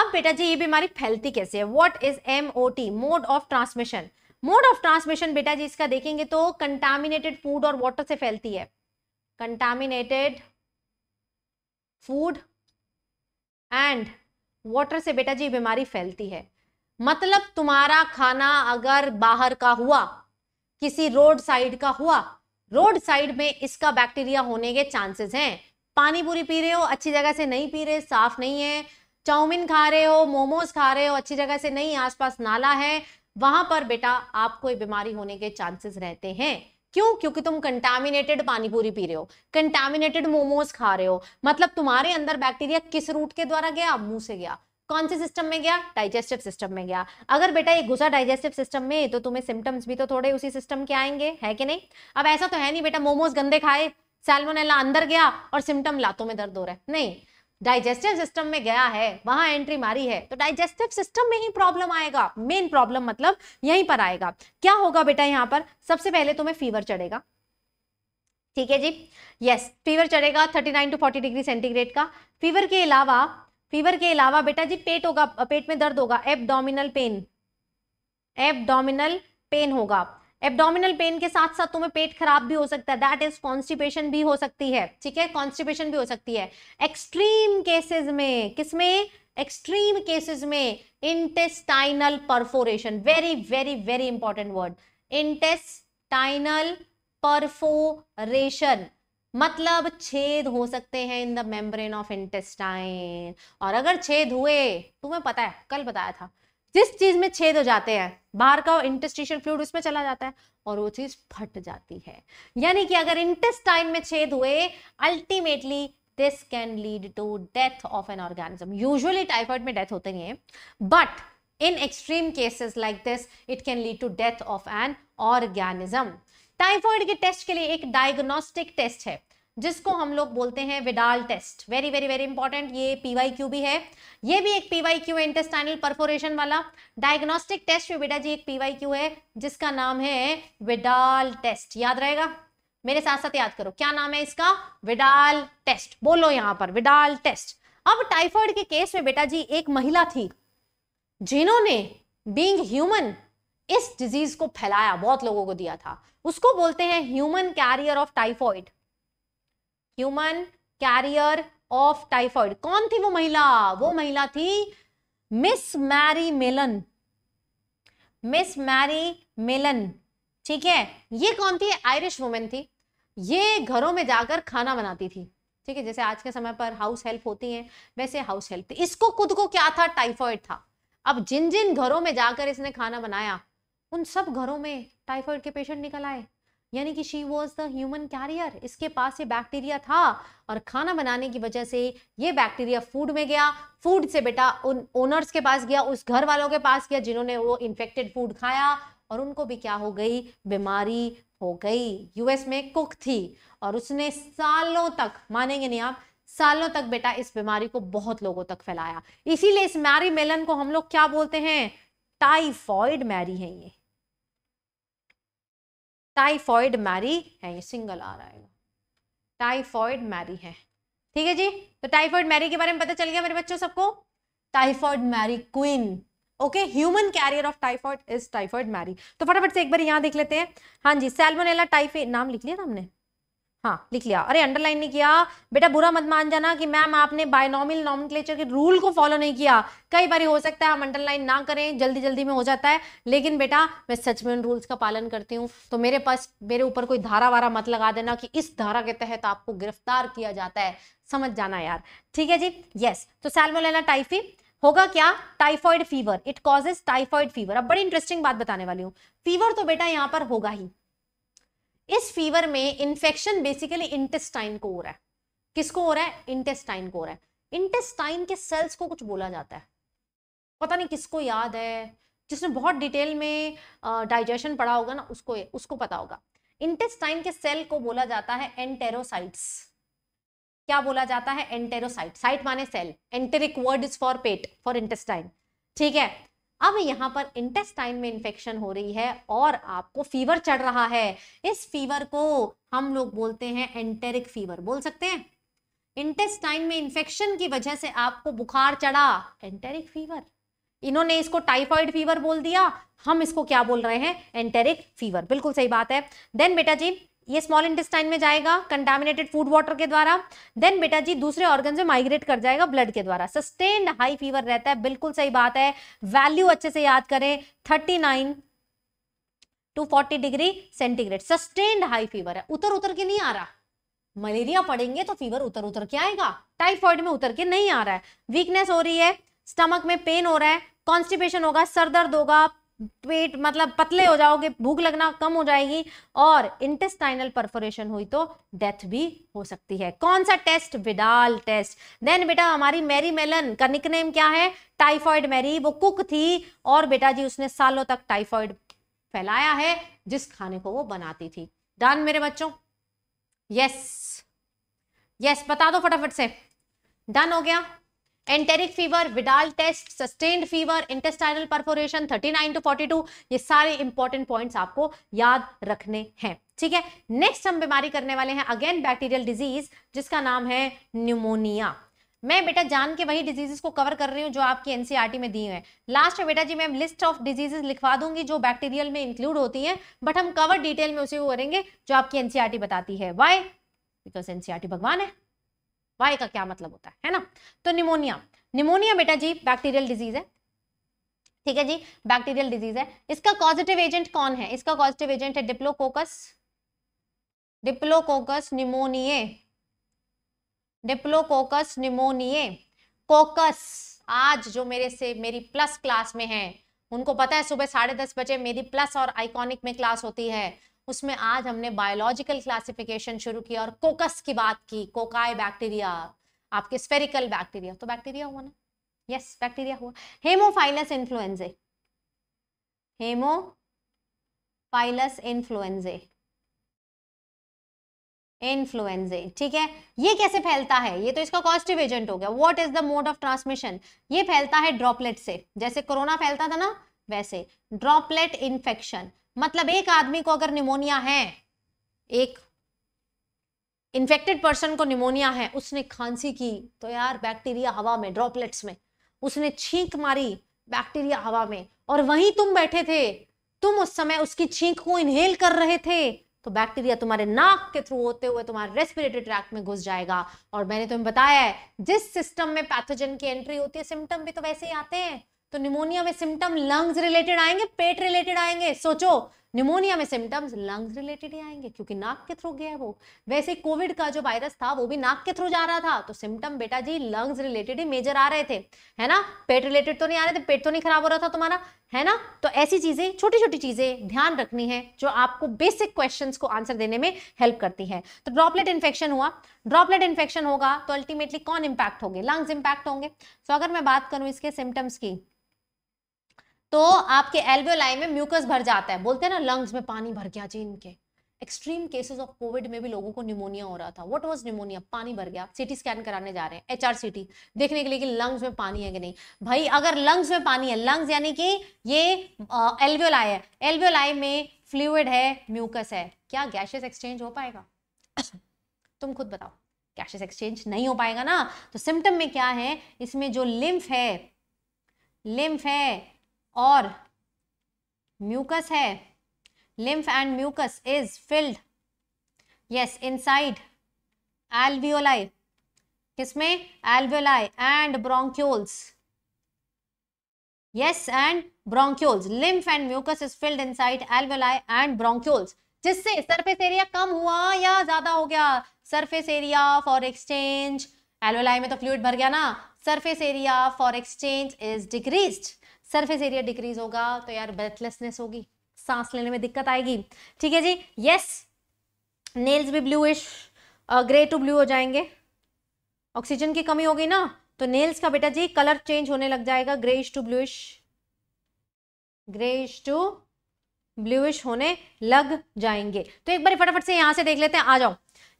B: अब बेटा जी ये बीमारी फैलती कैसे है what is M O T mode of transmission mode of transmission बेटा जी इसका देखेंगे तो कंटामिनेटेड फूड और वाटर से फैलती है कंटामिनेटेड फूड एंड वाटर से बेटा जी बीमारी फैलती है मतलब तुम्हारा खाना अगर बाहर का हुआ किसी रोड साइड का हुआ रोड साइड में इसका बैक्टीरिया होने के चांसेस हैं पानी पूरी पी रहे हो अच्छी जगह से नहीं पी रहे साफ नहीं है चाउमीन खा रहे हो मोमोज खा रहे हो अच्छी जगह से नहीं आसपास नाला है वहां पर बेटा आपको बीमारी होने के चांसेस रहते हैं क्यों क्योंकि तुम कंटामिनेटेड पानी पूरी पी रहे हो कंटामिनेटेड मोमोज खा रहे हो मतलब तुम्हारे अंदर बैक्टीरिया किस रूट के द्वारा गया मुंह से गया कौन से सिस्टम में गया डाइजेस्टिव सिस्टम में गया अगर बेटा ये घुसा डाइजेस्टिव सिस्टम में तो तुम्हें सिम्टम्स भी तो थोड़े उसी सिस्टम के आएंगे है कि नहीं अब ऐसा तो है नहीं बेटा मोमोज गंदे खाए सैलमोनेला अंदर गया और सिम्टम लातों में दर्द हो रहा है नहीं डाइजेस्टिव सिस्टम में गया है वहां एंट्री मारी है तो डाइजेस्टिव सिस्टम में ही प्रॉब्लम आएगा मेन प्रॉब्लम मतलब यहीं पर आएगा क्या होगा बेटा यहाँ पर सबसे पहले तुम्हें फीवर चढ़ेगा ठीक है जी यस फीवर चढ़ेगा 39 टू 40 डिग्री सेंटीग्रेड का फीवर के अलावा फीवर के अलावा बेटा जी पेट होगा पेट में दर्द होगा एबडोमिनल पेन एबडोमिनल पेन होगा एबडोमिनल पेन के साथ साथ तुम्हें पेट खराब भी हो सकता है दैट इज कॉन्स्टिपेशन भी हो सकती है ठीक है कॉन्स्टिपेशन भी हो सकती है एक्सट्रीम केसेस में किसमें एक्सट्रीम केसेस में intestinal perforation very very very important word intestinal perforation मतलब छेद हो सकते हैं in the membrane of intestine और अगर छेद हुए तुम्हें पता है कल बताया था जिस चीज में छेद हो जाते हैं बाहर का इंटेस्टिशियल फ्लूड उसमें चला जाता है और वो चीज फट जाती है यानी कि अगर इंटेस्टाइन में छेद हुए ultimately this can lead to death of an organism usually typhoid में डेथ होते नहीं है but in extreme cases like this it can lead to death of an organism typhoid के टेस्ट के लिए एक डायग्नोस्टिक टेस्ट है जिसको हम लोग बोलते हैं Widal test very very very important ये पीवाई क्यू भी है ये भी एक पीवाई क्यू इंटेस्टाइनल परफोरेशन वाला डायग्नोस्टिक टेस्ट भी बेटा जी एक पीवाई क्यू है जिसका नाम है विडाल टेस्ट याद रहेगा मेरे साथ साथ याद करो क्या नाम है इसका विडाल टेस्ट बोलो यहां पर विडाल टेस्ट अब टाइफॉइड के केस में बेटा जी एक महिला थी जिन्होंने बींग ह्यूमन इस डिजीज को फैलाया बहुत लोगों को दिया था उसको बोलते हैं human carrier of typhoid human carrier of typhoid कौन थी वो महिला वो महिला थी Miss Mary Mallon Miss Mary Mallon ठीक है ये कौन थी आयरिश वुमेन थी ये घरों में जाकर खाना बनाती थी ठीक है जैसे आज के समय पर हाउस हेल्प होती हैं वैसे हाउस हेल्प इसको खुद को क्या था टाइफॉइड था अब जिन जिन घरों में जाकर इसने खाना बनाया उन सब घरों में टाइफाइड के पेशेंट निकल आए यानी कि she was the human carrier इसके पास ये बैक्टीरिया था और खाना बनाने की वजह से ये बैक्टीरिया फूड में गया फूड से बेटा उन ओनर्स के पास गया उस घर वालों के पास गया जिन्होंने वो इन्फेक्टेड फूड खाया और उनको भी क्या हो गई बीमारी हो गई यूएस में कुक थी और उसने सालों तक मानेंगे नहीं आप सालों तक बेटा इस बीमारी को बहुत लोगों तक फैलाया इसीलिए इस मैरी मेलन को हम लोग क्या बोलते हैं टाइफॉइड मैरी है ये टाइफॉइड मैरी है ये सिंगल आ रहा है टाइफॉइड मैरी है ठीक है जी तो टाइफॉइड मैरी के बारे में पता चल गया मेरे बच्चों सबको typhoid Mary queen okay human carrier of typhoid is typhoid Mary तो फटाफट से एक बार यहाँ देख लेते हैं हाँ जी सैल्मोनेला टाइफे नाम लिख लिया ना हमने हाँ लिख लिया अरे अंडरलाइन नहीं किया बेटा बुरा मत मान जाना कि मैम आपने बायनॉमिल नॉमिक्लेचर के रूल को फॉलो नहीं किया कई बार हो सकता है हम अंडरलाइन ना करें जल्दी जल्दी में हो जाता है लेकिन बेटा मैं सच में उन रूल्स का पालन करती हूँ तो मेरे पास मेरे ऊपर कोई धारा वारा मत लगा देना कि इस धारा के तहत आपको गिरफ्तार किया जाता है समझ जाना यार ठीक है जी यस तो सैलमोलेना टाइफी होगा क्या typhoid fever it causes typhoid fever अब बड़ी इंटरेस्टिंग बात बताने वाली हूँ फीवर तो बेटा यहाँ पर होगा ही इस फीवर में इन्फेक्शन बेसिकली इंटेस्टाइन को हो रहा है किसको हो रहा है इंटेस्टाइन को हो रहा है इंटेस्टाइन के सेल्स को कुछ बोला जाता है पता नहीं किसको याद है जिसने बहुत डिटेल में डाइजेशन पढ़ा होगा ना उसको उसको पता होगा इंटेस्टाइन के सेल को बोला जाता है एंटेरोसाइट्स क्या बोला जाता है एंटेरोसाइट साइट माने cell enteric word is for पेट फॉर इंटेस्टाइन ठीक है अब यहाँ पर इंटेस्टाइन में इंफेक्शन हो रही है और आपको फीवर चढ़ रहा है इस फीवर को हम लोग बोलते हैं एंटेरिक फीवर बोल सकते हैं इंटेस्टाइन में इंफेक्शन की वजह से आपको बुखार चढ़ा एंटेरिक फीवर इन्होंने इसको टाइफाइड फीवर बोल दिया हम इसको क्या बोल रहे हैं एंटेरिक फीवर बिल्कुल सही बात है देन बेटा जी ये स्मॉल इंटेस्टाइन में जाएगा कंटामिनेटेड फूड वाटर के द्वारा देन बेटा जी दूसरे ऑर्गन में माइग्रेट कर जाएगा ब्लड के द्वारा सस्टेन्ड हाई फीवर रहता है बिल्कुल सही बात है वैल्यू अच्छे से याद करें thirty nine to forty degree centigrade sustained high fever है उतर उतर के नहीं आ रहा मलेरिया पड़ेंगे तो फीवर उतर उतर के आएगा टाइफॉइड में उतर के नहीं आ रहा है वीकनेस हो रही है स्टमक में पेन हो रहा है कॉन्स्टिपेशन होगा सर दर्द होगा पेट मतलब पतले हो जाओगे भूख लगना कम हो जाएगी और इंटेस्टाइनल परफोरेशन हुई तो डेथ भी हो सकती है कौन सा टेस्ट विडाल टेस्ट देन बेटा हमारी मैरी मेलन का निकनेम क्या है टाइफॉइड मैरी वो कुक थी और बेटा जी उसने सालों तक टाइफॉइड फैलाया है जिस खाने को वो बनाती थी डन मेरे बच्चों यस यस बता दो फटाफट से डन हो गया enteric fever Widal test sustained fever intestinal perforation 39 to 42 ये सारे इंपॉर्टेंट पॉइंट्स आपको याद रखने हैं ठीक है नेक्स्ट हम बीमारी करने वाले हैं अगेन बैक्टीरियल डिजीज जिसका नाम है न्यूमोनिया मैं बेटा जान के वही डिजीजेस को कवर कर रही हूँ जो आपकी एनसीईआरटी e में दी है लास्ट में बेटा जी मैं लिस्ट ऑफ डिजीजेस लिखवा दूंगी जो बैक्टीरियल में इंक्लूड होती हैं बट हम कवर डिटेल में उसे वो करेंगे जो आपकी एनसीईआरटी e बताती है वाई बिकॉज एनसीईआरटी भगवान है वाई का क्या मतलब होता है है ना तो निमोनिया निमोनिया बेटा जी बैक्टीरियल डिजीज है ठीक है जी बैक्टीरियल डिजीज है इसका पॉजिटिव एजेंट कौन है इसका पॉजिटिव एजेंट है diplococcus diplococcus pneumoniae diplococcus pneumoniae coccus आज जो मेरे से मेरी प्लस क्लास में है उनको पता है सुबह साढ़े दस बजे मेरी प्लस और आइकॉनिक में क्लास होती है उसमें आज हमने बायोलॉजिकल क्लासिफिकेशन शुरू किया और कोकस की बात की कोकाई बैक्टीरिया आपके स्फेरिकल बैक्टीरिया तो बैक्टीरिया हुआ ना यस बैक्टीरिया हुआ हेमोफाइलस इन्फ्लुएंजे हेमोफाइलस इन्फ्लुएंजे इन्फ्लुएंजे ठीक है ये कैसे फैलता है ये तो इसका कॉस्टिव एजेंट हो गया what is the mode of transmission ये फैलता है ड्रॉपलेट से जैसे कोरोना फैलता था ना वैसे ड्रॉपलेट इन्फेक्शन मतलब एक आदमी को अगर निमोनिया है एक इन्फेक्टेड पर्सन को निमोनिया है उसने खांसी की तो यार बैक्टीरिया हवा में ड्रॉपलेट्स में उसने छींक मारी बैक्टीरिया हवा में और वहीं तुम बैठे थे तुम उस समय उसकी छींक को इनहेल कर रहे थे तो बैक्टीरिया तुम्हारे नाक के थ्रू होते हुए तुम्हारे रेस्पिरेटरी ट्रैक में घुस जाएगा और मैंने तुम्हें बताया है जिस सिस्टम में पैथोजन की एंट्री होती है सिम्टम भी तो वैसे ही आते हैं तो निमोनिया में सिम्टम लंग्स रिलेटेड आएंगे पेट रिलेटेड आएंगे सोचो निमोनिया में सिम्टम्स लंग्स रिलेटेड ही आएंगे क्योंकि नाक के थ्रू गया है वो वैसे कोविड का जो वायरस था वो भी नाक के थ्रू जा रहा था तो सिम्टम बेटा जी लंग्स रिलेटेड ही मेजर आ रहे थे है ना पेट रिलेटेड तो नहीं आ रहे थे पेट तो नहीं खराब हो रहा था तुम्हारा है ना तो ऐसी चीजें छोटी छोटी चीजें ध्यान रखनी है जो आपको बेसिक क्वेश्चन को आंसर देने में हेल्प करती है तो ड्रॉपलेट इन्फेक्शन हुआ ड्रॉपलेट इन्फेक्शन होगा तो अल्टीमेटली कौन इम्पैक्ट होंगे लंग्स इम्पैक्ट होंगे सो अगर मैं बात करूँ इसके सिम्टम्स की तो आपके एल्वियोलाई में म्यूकस भर जाता है बोलते हैं ना लंग्स में पानी भर गया जी इनके एक्सट्रीम केसेस ऑफ कोविड में भी लोगों को निमोनिया हो रहा था व्हाट वाज निमोनिया पानी भर गया सिटी स्कैन कराने जा रहे हैं एच आर देखने के लिए कि लंग्स में पानी है कि नहीं भाई अगर लंग्स में पानी है लंग्स यानी कि ये एल्वियोलाई है एल्वियोलाई में फ्लूड है म्यूकस है क्या गैशेस एक्सचेंज हो पाएगा तुम खुद बताओ गैशेस एक्सचेंज नहीं हो पाएगा ना तो सिम्टम में क्या है इसमें जो लिम्फ है लिम्फ है और म्यूकस है lymph and mucus is filled yes inside alveoli किसमें alveoli and bronchioles yes and bronchioles lymph and mucus is filled inside alveoli and bronchioles जिससे सरफेस एरिया कम हुआ या ज्यादा हो गया surface area for exchange alveoli में तो फ्लूड भर गया ना surface area for exchange is decreased surface area decrease होगा तो यार ब्रेथलेसनेस होगी सांस लेने में दिक्कत आएगी ठीक है जी यस नेल्स भी ब्लूइश ग्रे टू ब्लू हो जाएंगे ऑक्सीजन की कमी होगी ना तो नेल्स का बेटा जी कलर चेंज होने लग जाएगा greyish to bluish greyish to bluish होने लग जाएंगे तो एक बार फटाफट से यहां से देख लेते हैं आ जाओ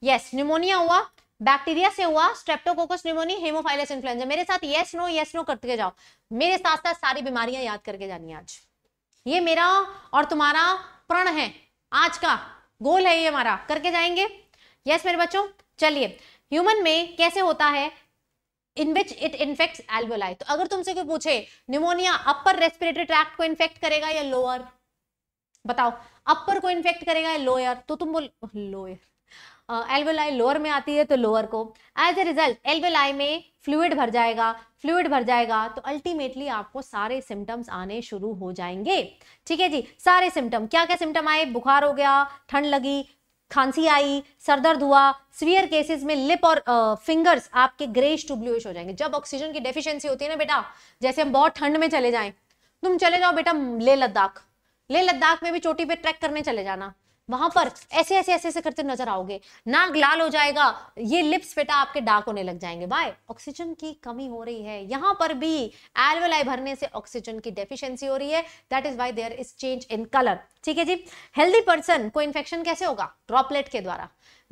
B: यस yes, न्यूमोनिया हुआ बैक्टीरिया से हुआ स्ट्रेप्टोकोकस निमोनी हेमोफाइलस इन्फ्लुएंजा मेरे साथ यस नो यस नो करते जाओ मेरे साथ साथ सारी बीमारियां याद करके जानी आज ये मेरा और तुम्हारा प्रण है आज का गोल है ये हमारा करके जाएंगे यस मेरे बच्चों चलिए ह्यूमन में कैसे होता है in which it infect alveoli तो अगर तुमसे कोई पूछे निमोनिया अपर रेस्पिरेटरी ट्रैक्ट को इन्फेक्ट करेगा या लोअर बताओ अपर को इन्फेक्ट करेगा या लोअर तो तुम बोल लोअर एल्वेलाई लोअर में आती है तो लोअर को एज ए रिजल्ट एल्वेलाई में फ्लूड भर जाएगा फ्लूड भर जाएगा तो अल्टीमेटली आपको सारे सिम्टम्स आने शुरू हो जाएंगे ठीक है जी सारे सिम्टम क्या क्या सिम्टम आए बुखार हो गया ठंड लगी खांसी आई सरदर्द हुआ सीवियर केसेस में लिप और फिंगर्स uh, आपके ग्रेस टू हो जाएंगे जब ऑक्सीजन की डेफिशिएंसी होती है ना बेटा जैसे हम बहुत ठंड में चले जाएं तुम चले जाओ बेटा ले लद्दाख ले लद्दाख में भी चोटी पे ट्रैक करने चले जाना वहां पर ऐसे ऐसे ऐसे ऐसे करते नजर आओगे नाक लाल हो जाएगा ये लिप्स बेटा आपके डार्क होने लग जाएंगे बाय ऑक्सीजन की कमी हो रही है यहां पर भी एलवेलाई भरने से ऑक्सीजन की डेफिशिएंसी हो रही है that is why there is change in colour ठीक है जी हेल्दी पर्सन को इन्फेक्शन कैसे होगा ड्रॉपलेट के द्वारा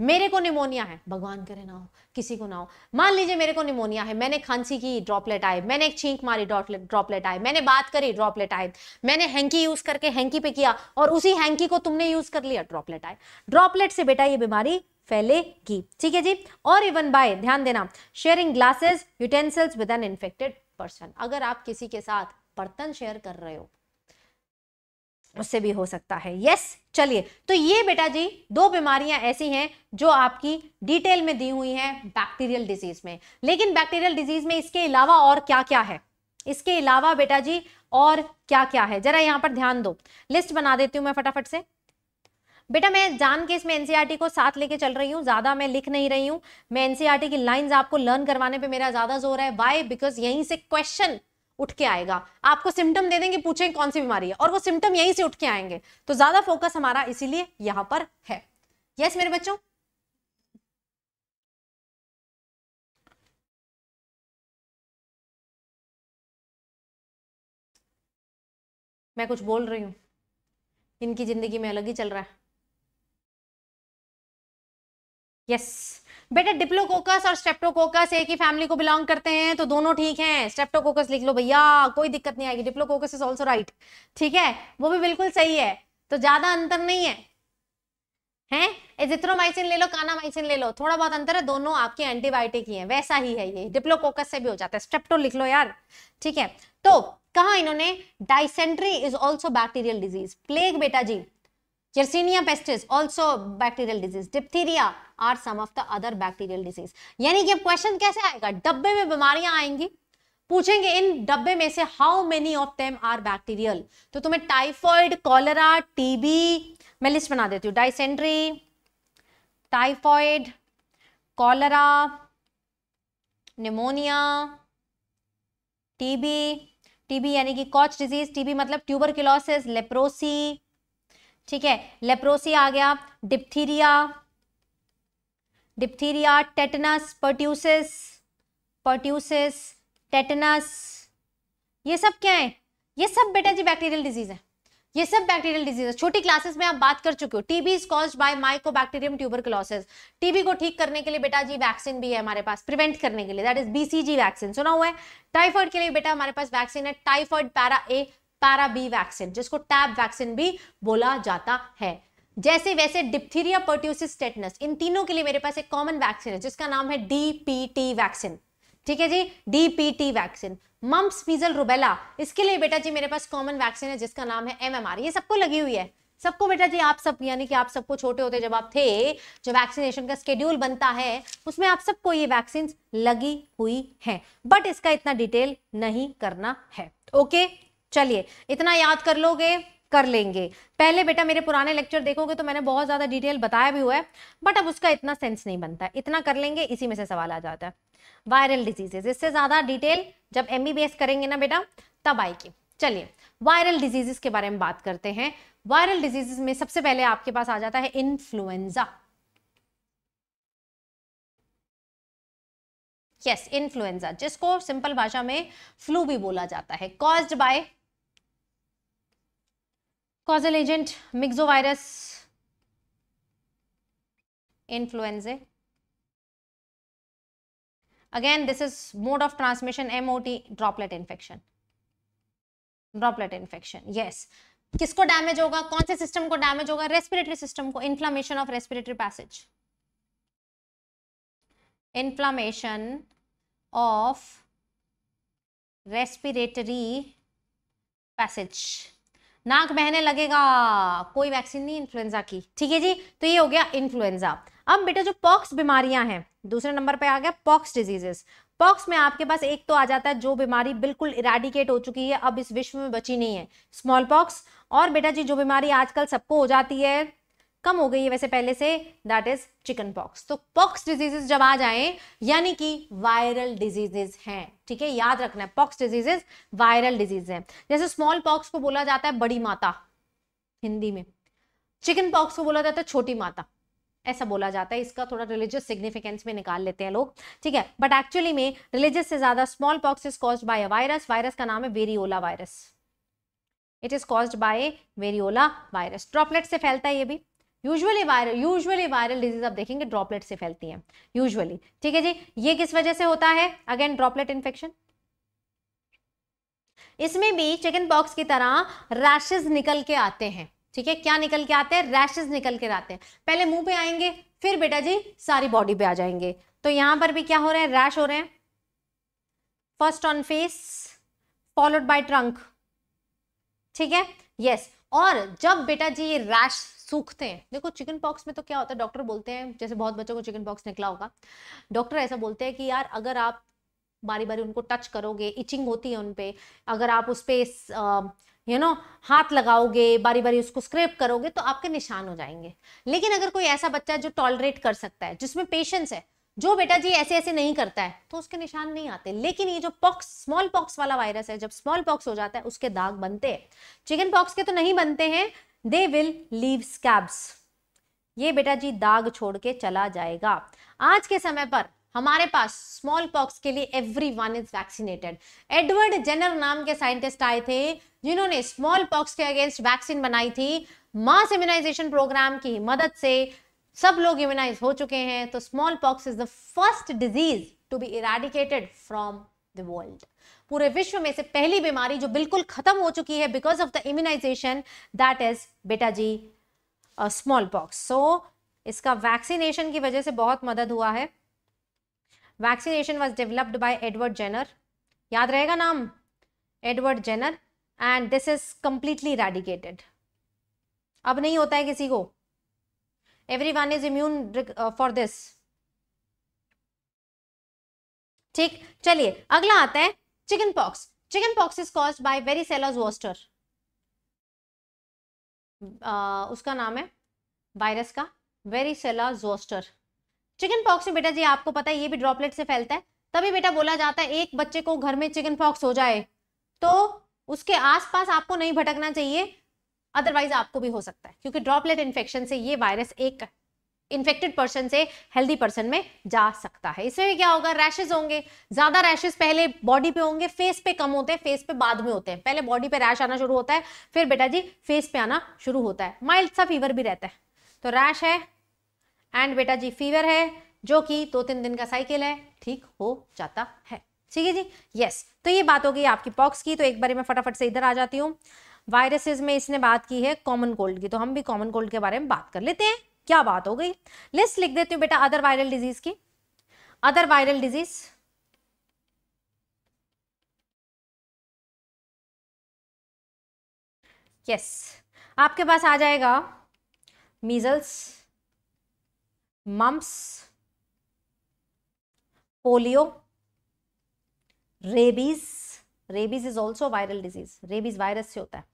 B: मेरे को निमोनिया है भगवान करे ना हो किसी को ना हो मान लीजिए मेरे को निमोनिया है मैंने खांसी की ड्रॉपलेट आए मैंने एक छींक मारी ड्रॉपलेट आए मैंने बात करी ड्रॉपलेट आए मैंने हैंकी यूज करके हैंकी पे किया और उसी हैंकी को तुमने यूज कर लिया ड्रॉपलेट आए ड्रॉपलेट से बेटा ये बीमारी फैलेगी ठीक है जी और इवन बाय ध्यान देना sharing glasses utensils with an infected person अगर आप किसी के साथ बर्तन शेयर कर रहे हो उससे भी हो सकता है यस चलिए तो ये बेटा जी दो बीमारियां ऐसी हैं जो आपकी डिटेल में दी हुई हैं बैक्टीरियल डिजीज में लेकिन बैक्टीरियल डिजीज में इसके अलावा और क्या क्या है इसके अलावा बेटा जी और क्या क्या है जरा यहाँ पर ध्यान दो लिस्ट बना देती हूँ मैं फटाफट से बेटा मैं जान के इसमें एनसीईआरटी e को साथ लेके चल रही हूँ ज़्यादा मैं लिख नहीं रही हूँ मैं एनसीईआरटी e की लाइंस आपको लर्न करवाने पे मेरा ज़्यादा जोर है वाई बिकॉज यहीं से क्वेश्चन उठ के आएगा आपको सिम्टम दे देंगे पूछेंगे कौन सी बीमारी है और वो सिम्टम यहीं से उठ के आएंगे तो ज्यादा
A: फोकस हमारा इसीलिए यहां पर है यस मेरे बच्चों मैं कुछ बोल रही हूं इनकी जिंदगी में अलग ही चल रहा है यस yes.
B: बेटा डिप्लोकोकस और स्ट्रेप्टोकोकस एक ही फैमिली को बिलोंग करते हैं तो दोनों ठीक हैं स्ट्रेप्टोकोकस लिख लो भैया कोई दिक्कत नहीं आएगी डिप्लोकोकस इज ऑल्सो राइट ठीक है वो भी बिल्कुल सही है तो ज्यादा अंतर नहीं है हैं एजिथ्रोमाइसिन ले लो कानामाइसिन ले लो थोड़ा बहुत अंतर है दोनों आपके एंटीबायोटिक ही है वैसा ही है ये डिप्लोकोकस से भी हो जाता है स्ट्रेप्टो लिख लो यार ठीक है तो कहा इन्होंने dysentery is also bacterial disease plague बेटा जी Yersinia pestis also bacterial disease. Diphtheria are some of the other bacterial disease. यानी कि question क्वेश्चन कैसे आएगा डब्बे में बीमारियां आएंगी पूछेंगे इन डब्बे में से how many of them are bacterial तो तुम्हें टाइफॉइड कॉलरा टीबी मैं लिस्ट बना देती हूँ dysentery typhoid cholera pneumonia TB TB यानी कि कॉच डिजीज टीबी मतलब ट्यूबरक्लोसिस लेप्रोसी ठीक है लेप्रोसी आ गया diphtheria diphtheria tetanus pertussis pertussis tetanus ये सब क्या है ये सब बेटा जी बैक्टीरियल डिजीज है ये सब बैक्टीरियल डिजीज छोटी क्लासेस में आप बात कर चुके हो TB is cause by myco tuberculosis TB को ठीक करने के लिए बेटा जी वैक्सीन भी है हमारे पास प्रिवेंट करने के लिए दैट इज बीसीजी वैक्सीन सुना हुआ है टाइफॉइड के लिए बेटा हमारे पास वैक्सीन है typhoid para A para B vaccine जिसको टैब वैक्सीन भी बोला जाता है जैसे वैसे डिप्थीरिया पर्ट्यूसिस टेटनस इन तीनों के लिए मेरे पास एक कॉमन वैक्सीन है जिसका नाम है डीपीटी वैक्सीन ठीक है जी DPT vaccine mumps measle rubella इसके लिए बेटा जी मेरे पास कॉमन वैक्सीन है जिसका नाम है एमएमआर ये सबको लगी हुई है सबको बेटा जी आप सब यानी कि आप सबको छोटे होते जब आप थे जो वैक्सीनेशन का स्केड्यूल बनता है उसमें आप सबको ये वैक्सीन लगी हुई है बट इसका इतना डिटेल नहीं करना है ओके okay? चलिए इतना याद कर लोगे कर लेंगे पहले बेटा मेरे पुराने लेक्चर देखोगे तो मैंने बहुत ज़्यादा डिटेल बताया भी हुआ है बट अब उसका इतना सेंस नहीं बनता है इतना कर लेंगे इसी में से सवाल आ जाता है वायरल डिजीजेज इससे ज़्यादा डिटेल जब एम करेंगे ना बेटा तब आएगी चलिए वायरल डिजीजेस के बारे में बात करते हैं वायरल डिजीजेस में सबसे पहले आपके पास आ जाता है इन्फ्लुएंजा
A: यस yes, इन्फ्लुएंजा जिसको
B: सिंपल भाषा में फ्लू भी बोला जाता है caused by causal agent virus influenza again this is mode of transmission MOT droplet infection droplet infection yes किसको डैमेज होगा कौन से सिस्टम को डैमेज होगा रेस्पिरेटरी सिस्टम को inflammation of respiratory passage inflammation of respiratory passage नाक बहने लगेगा कोई वैक्सीन नहीं इन्फ्लुएंजा की ठीक है जी तो ये हो गया इन्फ्लुएंजा अब बेटा जो पॉक्स बीमारियां हैं दूसरे नंबर पे आ गया पॉक्स डिजीजेस पॉक्स में आपके पास एक तो आ जाता है जो बीमारी बिल्कुल इराडिकेट हो चुकी है अब इस विश्व में बची नहीं है स्मॉल पॉक्स और बेटा जी जो बीमारी आजकल सबको हो जाती है कम हो गई है वैसे पहले से दैट इज चिकन पॉक्स तो पॉक्स डिजीजेस जब आ जाए यानी कि वायरल डिजीजेस हैं ठीक है याद रखना है पॉक्स डिजीजेस वायरल डिजीज है जैसे स्मॉल पॉक्स को बोला जाता है बड़ी माता हिंदी में चिकन पॉक्स को बोला जाता है छोटी माता ऐसा बोला जाता है इसका थोड़ा रिलीजियस सिग्निफिकेंस में निकाल लेते हैं लोग ठीक है बट एक्चुअली में रिलीजियस से ज्यादा small pox is cause by a virus virus का नाम है variola virus it is caused by variola virus droplet से फैलता है ये भी usually viral usually viral disease आप देखेंगे ड्रॉपलेट से फैलती हैं यूजुअली ठीक है जी ये किस वजह से होता है अगेन ड्रॉपलेट इन्फेक्शन इसमें भी चिकन पॉक्स की तरह रैशेज निकल के आते हैं ठीक है क्या निकल के आते हैं रैशेज निकल के आते हैं पहले मुंह पे आएंगे फिर बेटा जी सारी बॉडी पे आ जाएंगे तो यहां पर भी क्या हो रहे हैं रैश हो रहे हैं first on face followed by trunk ठीक है यस और जब बेटा जी ये रैश सूखते हैं देखो चिकन पॉक्स में तो क्या होता है डॉक्टर बोलते हैं जैसे बहुत बच्चों को चिकन पॉक्स निकला होगा डॉक्टर ऐसा बोलते हैं कि यार अगर आप बारी बारी उनको टच करोगे इचिंग होती है उनपे अगर आप उस पर यू नो हाथ लगाओगे बारी बारी उसको स्क्रेप करोगे तो आपके निशान हो जाएंगे लेकिन अगर कोई ऐसा बच्चा है जो टॉलरेट कर सकता है जिसमें पेशेंस है जो बेटा जी ऐसे ऐसे नहीं करता है तो उसके निशान नहीं आते लेकिन ये जो पॉक्स स्मॉल पॉक्स वाला वायरस है जब स्मॉल पॉक्स हो जाता है उसके दाग बनते हैं चिकन पॉक्स के तो नहीं बनते हैं दे विल लीव स्कैब्स ये बेटा जी दाग छोड़ के चला जाएगा आज के समय पर हमारे पास स्मॉल पॉक्स के लिए every one is vaccinated Edward Jenner नाम के साइंटिस्ट आए थे जिन्होंने स्मॉल पॉक्स के अगेंस्ट वैक्सीन बनाई थी मास इम्यूनाइजेशन प्रोग्राम की मदद से सब लोग इम्यूनाइज हो चुके हैं तो small pox is the first disease to be eradicated from the world पूरे विश्व में से पहली बीमारी जो बिल्कुल खत्म हो चुकी है because of the immunization that is बेटा जी स्मॉल पॉक्स सो इसका वैक्सीनेशन की वजह से बहुत मदद हुआ है vaccination was developed by Edward Jenner याद रहेगा नाम Edward Jenner and this is completely eradicated अब नहीं होता है किसी को every one is immune for this
A: ठीक चलिए अगला आता है chicken pox chicken pox is caused by varicella zoster uh,
B: उसका नाम है वायरस का सेला जोस्टर चिकन पॉक्स में बेटा जी आपको पता है ये भी ड्रॉपलेट से फैलता है तभी बेटा बोला जाता है एक बच्चे को घर में चिकन पॉक्स हो जाए तो उसके आसपास आपको नहीं भटकना चाहिए अदरवाइज आपको भी हो सकता है क्योंकि ड्रॉपलेट इन्फेक्शन से ये वायरस एक इन्फेक्टेड पर्सन से हेल्दी पर्सन में जा सकता है इसमें क्या होगा रैशेज होंगे ज्यादा रैशेज पहले बॉडी पे होंगे फेस पे कम होते हैं फेस पे बाद में होते हैं पहले बॉडी पे रैश आना शुरू होता है फिर बेटा जी फेस पे आना शुरू होता है माइल्ड सा फीवर भी रहता है तो रैश है एंड बेटा जी फीवर है जो कि दो तीन दिन का साइकिल है ठीक हो जाता है ठीक है जी यस तो ये बात हो गई आपकी पॉक्स की तो एक बार मैं फटाफट से इधर आ जाती हूँ वायरसेस में इसने बात की है कॉमन कोल्ड की तो हम भी कॉमन कोल्ड के बारे में बात कर लेते हैं क्या बात हो गई लिस्ट लिख देती हूँ बेटा अदर वायरल डिजीज की
A: अदर वायरल डिजीज यस आपके पास आ जाएगा measles mumps
B: polio rabies rabies is also viral disease rabies virus से होता है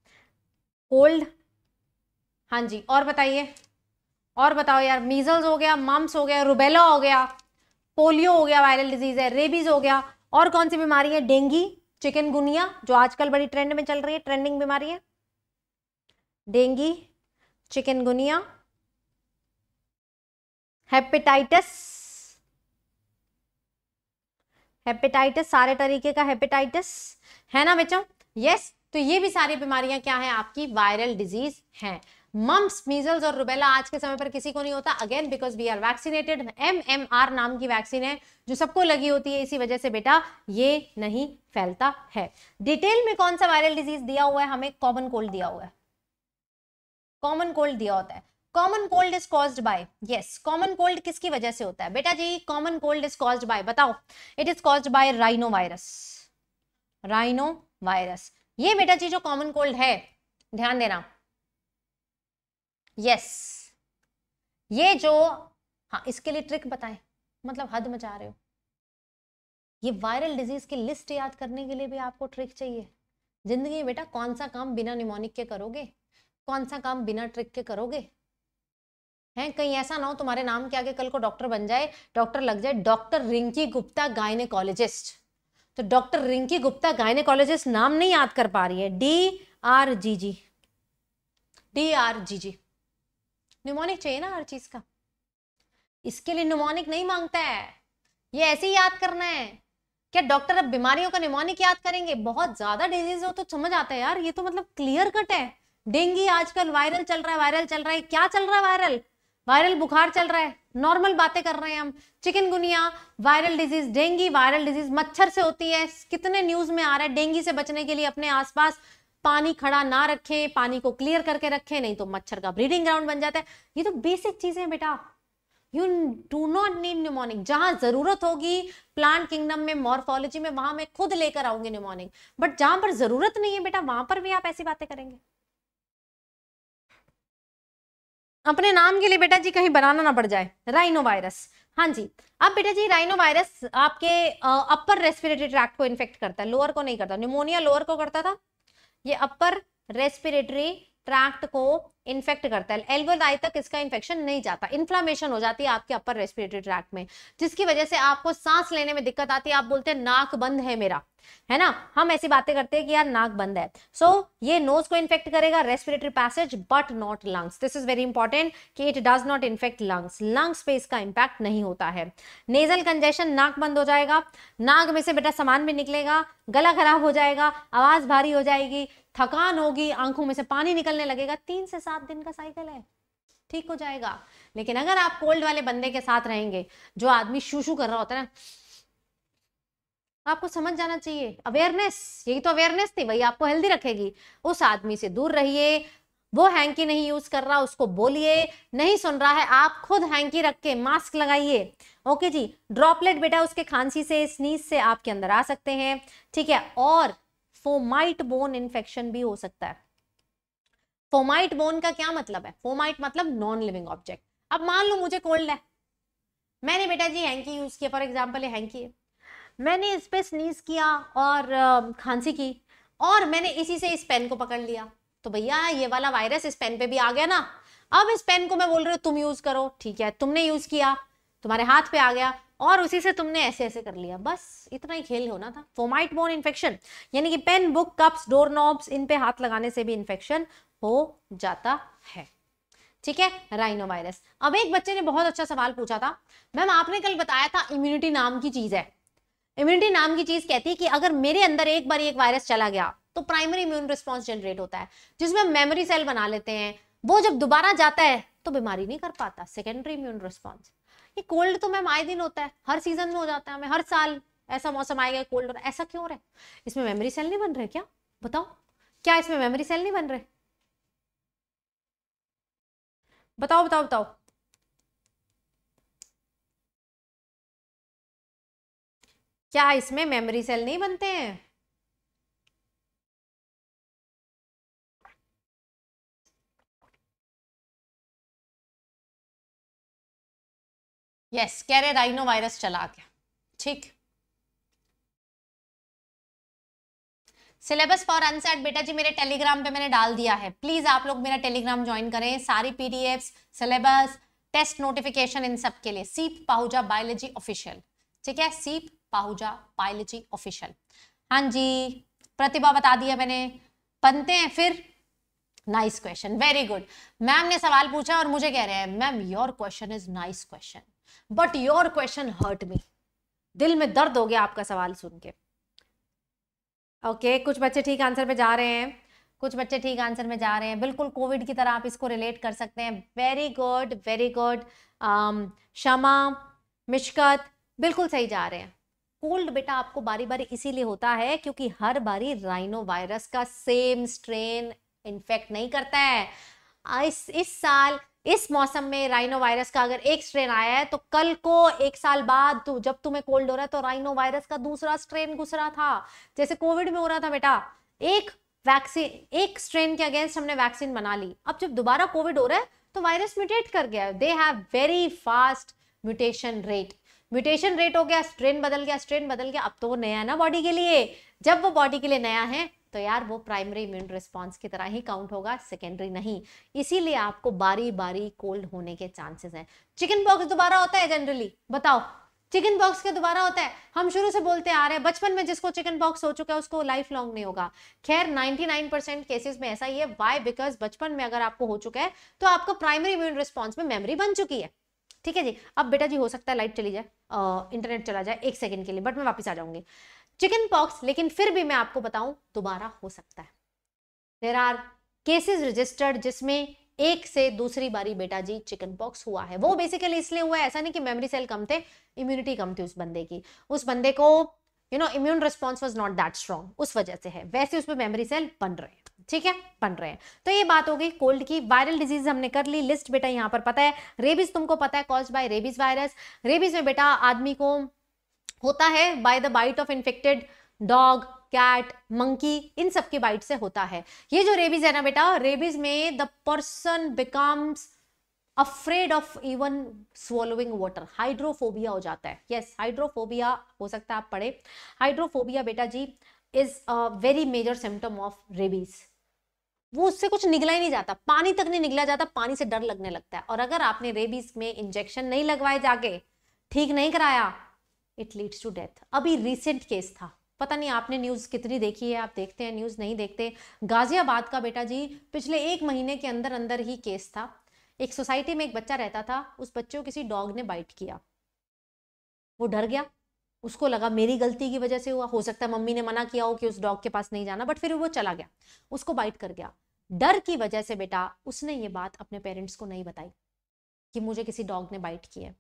B: कोल्ड हाँ जी और बताइए और बताओ यार मीजल्स हो गया मम्स हो गया रुबेला हो गया पोलियो हो गया वायरल डिजीज है रेबीज हो गया और कौन सी बीमारी है डेंगी चिकनगुनिया जो आजकल बड़ी ट्रेंड में चल रही है ट्रेंडिंग बीमारी है डेंगी चिकनगुनिया हेपेटाइटिस हेपेटाइटिस सारे तरीके का हेपेटाइटिस है ना बच्चों यस तो ये भी सारी बीमारियां क्या है आपकी वायरल डिजीज हैं मम्स मीजल्स और रुबेला आज के समय पर किसी को नहीं होता again because we are vaccinated M M R नाम की वैक्सीन है जो सबको लगी होती है इसी वजह से बेटा ये नहीं फैलता है डिटेल में कौन सा वायरल डिजीज दिया हुआ है हमें कॉमन कोल्ड दिया हुआ है कॉमन कोल्ड दिया होता है common cold is caused by yes common cold किसकी वजह से होता है बेटा जी common cold is caused by बताओ it is caused by rhino virus rhino virus ये बेटा जी जो कॉमन कोल्ड है ध्यान देना यस ये जो हाँ इसके लिए ट्रिक बताएं मतलब हद मचा रहे हो ये वायरल डिजीज की लिस्ट याद करने के लिए भी आपको ट्रिक चाहिए जिंदगी में बेटा कौन सा काम बिना निमोनिक के करोगे कौन सा काम बिना ट्रिक के करोगे हैं कहीं ऐसा ना हो तुम्हारे नाम के आगे कल को डॉक्टर बन जाए डॉक्टर लग जाए डॉक्टर रिंकी गुप्ता गायनेकोलॉजिस्ट तो डॉक्टर रिंकी गुप्ता गायनेकोलॉजिस्ट नाम नहीं याद कर पा रही है D R G G D R G G mnemonic चाहिए ना हर चीज का इसके लिए निमोनिक नहीं मांगता है ये ऐसे याद करना है क्या डॉक्टर अब बीमारियों का निमोनिक याद करेंगे बहुत ज्यादा डिजीज हो तो समझ आता है यार ये तो मतलब क्लियर कट है डेंगी आजकल वायरल चल रहा है वायरल चल रहा है क्या चल रहा है वायरल वायरल बुखार चल रहा है नॉर्मल बातें कर रहे हैं हम chikungunya viral disease dengue viral disease मच्छर से होती है कितने न्यूज में आ रहा है डेंगी से बचने के लिए अपने आसपास पानी खड़ा ना रखें पानी को क्लियर करके रखें नहीं तो मच्छर का ब्रीडिंग ग्राउंड बन जाता है ये तो बेसिक चीजें हैं बेटा you do not need mnemonic जहां जरूरत होगी प्लांट किंगडम में मॉर्फोलॉजी में वहां मैं खुद लेकर आऊंगी न्यूमोनिक बट जहां पर जरूरत नहीं है बेटा वहां पर भी आप ऐसी बातें करेंगे अपने नाम के लिए बेटा जी कहीं बनाना ना पड़ जाए राइनो वायरस हाँ जी अब बेटा जी राइनो वायरस आपके अपर रेस्पिरेटरी ट्रैक्ट को इन्फेक्ट करता है लोअर को नहीं करता न्यूमोनिया लोअर को करता था ये अपर रेस्पिरेटरी ट्रैक्ट को इन्फेक्ट करता है एल्वोलाई तक इसका इन्फेक्शन नहीं जाता इन्फ्लामेशन हो जाती है आपके अपर रेस्पिरेटरी ट्रैक्ट में जिसकी वजह से आपको सांस लेने में दिक्कत आती है आप बोलते हैं नाक बंद है मेरा है ना हम ऐसी बातें करते हैं कि यार नाक बंद है सो so, ये नोज को इन्फेक्ट करेगा respiratory passage but not lungs this is very important कि it does not infect lungs lungs पे इसका इंपैक्ट नहीं होता है नेजल कंजेशन नाक बंद हो जाएगा नाक में से बेटा सामान भी निकलेगा गला खराब हो जाएगा आवाज भारी हो जाएगी थकान होगी आंखों में से पानी निकलने लगेगा तीन से सात दिन का साइकिल है ठीक हो जाएगा लेकिन अगर आप कोल्ड वाले बंदे के साथ रहेंगे जो आदमी शूशू कर रहा होता है ना आपको समझ जाना चाहिए अवेयरनेस यही तो अवेयरनेस थी भाई आपको हेल्दी रखेगी उस आदमी से दूर रहिए वो हैंकी नहीं यूज कर रहा उसको बोलिए नहीं सुन रहा है आप खुद हैंकी रख के मास्क लगाइए ओके जी ड्रॉपलेट बेटा उसके खांसी से स्नीज से आपके अंदर आ सकते हैं ठीक है और फोमाइट बोन इन्फेक्शन भी हो सकता है फोमाइट बोन का क्या मतलब है फोमाइट मतलब नॉन लिविंग ऑब्जेक्ट अब मान लो मुझे कोल्ड है मैंने बेटा जी हैंकी यूज किया फॉर एग्जाम्पल ये हैंकी है मैंने इस पर स्नीज किया और खांसी की और मैंने इसी से इस पेन को पकड़ लिया तो भैया ये वाला वायरस इस पेन पे भी आ गया ना अब इस पेन को मैं बोल रही हूँ तुम यूज करो ठीक है तुमने यूज किया तुम्हारे हाथ पे आ गया और उसी से तुमने ऐसे ऐसे कर लिया बस इतना ही खेल होना था फोमाइट बोन इन्फेक्शन यानी कि pen book cups door knobs इन पे हाथ लगाने से भी इन्फेक्शन हो जाता है ठीक है राइनो वायरस अब एक बच्चे ने बहुत अच्छा सवाल पूछा था मैम आपने कल बताया था इम्यूनिटी नाम की चीज है इम्यूनिटी नाम की चीज कहती है कि अगर मेरे अंदर एक बार एक वायरस चला गया तो प्राइमरी इम्यून रिस्पॉन्स जनरेट होता है जिसमें मेमोरी सेल बना लेते हैं वो जब दोबारा जाता है तो बीमारी नहीं कर पाता सेकेंडरी इम्यून रिस्पॉन्स कि कोल्ड तो मैम आए दिन होता है हर सीजन में हो जाता है हमें हर साल ऐसा मौसम आएगा कोल्ड और ऐसा क्यों हो रहा है इसमें मेमोरी सेल नहीं बन रहे क्या बताओ क्या इसमें मेमोरी सेल नहीं बन रहे
A: बताओ बताओ बताओ क्या इसमें मेमोरी सेल नहीं बनते हैं यस कह रहे राइनो वायरस चला गया ठीक
B: सिलेबस फॉर अनसेट बेटा जी मेरे टेलीग्राम पे मैंने डाल दिया है प्लीज आप लोग मेरा टेलीग्राम ज्वाइन करें सारी पीडीएफ सिलेबस टेस्ट नोटिफिकेशन इन सब के लिए सीप पाहुजा बायोलॉजी ऑफिशियल ठीक है सीप पाहुजा बायोलॉजी ऑफिशियल हाँ जी प्रतिभा बता दिया मैंने बनते हैं फिर nice question very good ma'am ने सवाल पूछा और मुझे कह रहे हैं ma'am your question is nice question but your question hurt me दिल में दर्द हो गया आपका सवाल सुन के ओके okay, कुछ बच्चे ठीक आंसर पे जा रहे हैं कुछ बच्चे ठीक आंसर में जा रहे हैं बिल्कुल कोविड की तरह आप इसको रिलेट कर सकते हैं very good very good Shama Mishkat बिल्कुल सही जा रहे हैं कोल्ड बेटा आपको बारी बारी इसीलिए होता है क्योंकि हर बारी राइनो वायरस का सेम स्ट्रेन इन्फेक्ट नहीं करता है इस इस साल इस मौसम में राइनो वायरस का अगर एक स्ट्रेन आया है तो कल को एक साल बाद तू जब तुम्हें कोल्ड हो रहा है तो राइनो वायरस का दूसरा स्ट्रेन घुस रहा था जैसे कोविड में हो रहा था बेटा एक वैक्सीन एक स्ट्रेन के अगेंस्ट हमने वैक्सीन बना ली अब जब दोबारा कोविड हो रहा है तो वायरस म्यूटेट कर गया they have very fast mutation rate mutation rate हो गया स्ट्रेन बदल गया स्ट्रेन बदल गया अब तो वो नया है ना बॉडी के लिए जब वो बॉडी के लिए नया है तो यार वो प्राइमरी इम्यून रिस्पॉन्स की तरह ही काउंट होगा सेकेंडरी नहीं इसीलिए आपको बारी बारी कोल्ड होने के चांसेस हैं चिकन पॉक्स दोबारा होता है जनरली बताओ चिकन बॉक्स के दोबारा होता है हम शुरू से बोलते आ रहे हैं बचपन में जिसको चिकन बॉक्स हो चुका है उसको लाइफ लॉन्ग नहीं होगा खैर 99 केसेस में ऐसा ही है वाई बिकॉज बचपन में अगर आपको हो चुका है तो आपका प्राइमरी इम्यून रिस्पॉन्स में मेमोरी बन चुकी है ठीक है जी अब बेटा जी हो सकता है लाइट चली जाए इंटरनेट चला जाए एक सेकंड के लिए बट मैं वापस आ जाऊंगी चिकन पॉक्स लेकिन फिर भी मैं आपको बताऊं दोबारा हो सकता है देर आर केसेस रजिस्टर्ड जिसमें एक से दूसरी बारी बेटा जी चिकन पॉक्स हुआ है वो बेसिकली इसलिए हुआ है ऐसा नहीं कि मेमोरी सेल कम थे इम्यूनिटी कम थी उस बंदे की उस बंदे को you know immune response was not that strong उस वजह से है वैसे उसमें मेमोरी सेल बन रहे हैं ठीक है बन रहे हैं तो ये बात हो गई कोल्ड की वायरल डिजीज हमने कर ली लिस्ट बेटा यहाँ पर पता है रेबीज तुमको पता है cause by rabies virus rabies में बेटा आदमी को होता है by the bite of infected dog cat monkey इन सब के बाइट से होता है ये जो रेबीज है ना बेटा रेबीज में the person becomes afraid of even swallowing water hydrophobia हो जाता है यस yes, हाइड्रोफोबिया हो सकता है आप पढ़े हाइड्रोफोबिया बेटा जी is a very major symptom of rabies वो उससे कुछ निकला ही नहीं जाता पानी तक नहीं निकला जाता पानी से डर लगने लगता है और अगर आपने रेबीज में इंजेक्शन नहीं लगवाए जाके ठीक नहीं कराया इट लीड्स टू डेथ अभी रिसेंट केस था पता नहीं आपने न्यूज़ कितनी देखी है आप देखते हैं न्यूज़ नहीं देखते गाज़ियाबाद का बेटा जी पिछले एक महीने के अंदर अंदर ही केस था एक सोसाइटी में एक बच्चा रहता था उस बच्चे को किसी डॉग ने बाइट किया वो डर गया उसको लगा मेरी गलती की वजह से हुआ हो सकता है मम्मी ने मना किया हो कि उस डॉग के पास नहीं जाना बट फिर वो चला गया उसको बाइट कर गया डर की वजह से बेटा उसने ये बात अपने पेरेंट्स को नहीं बताई कि मुझे किसी डॉग ने बाइट किया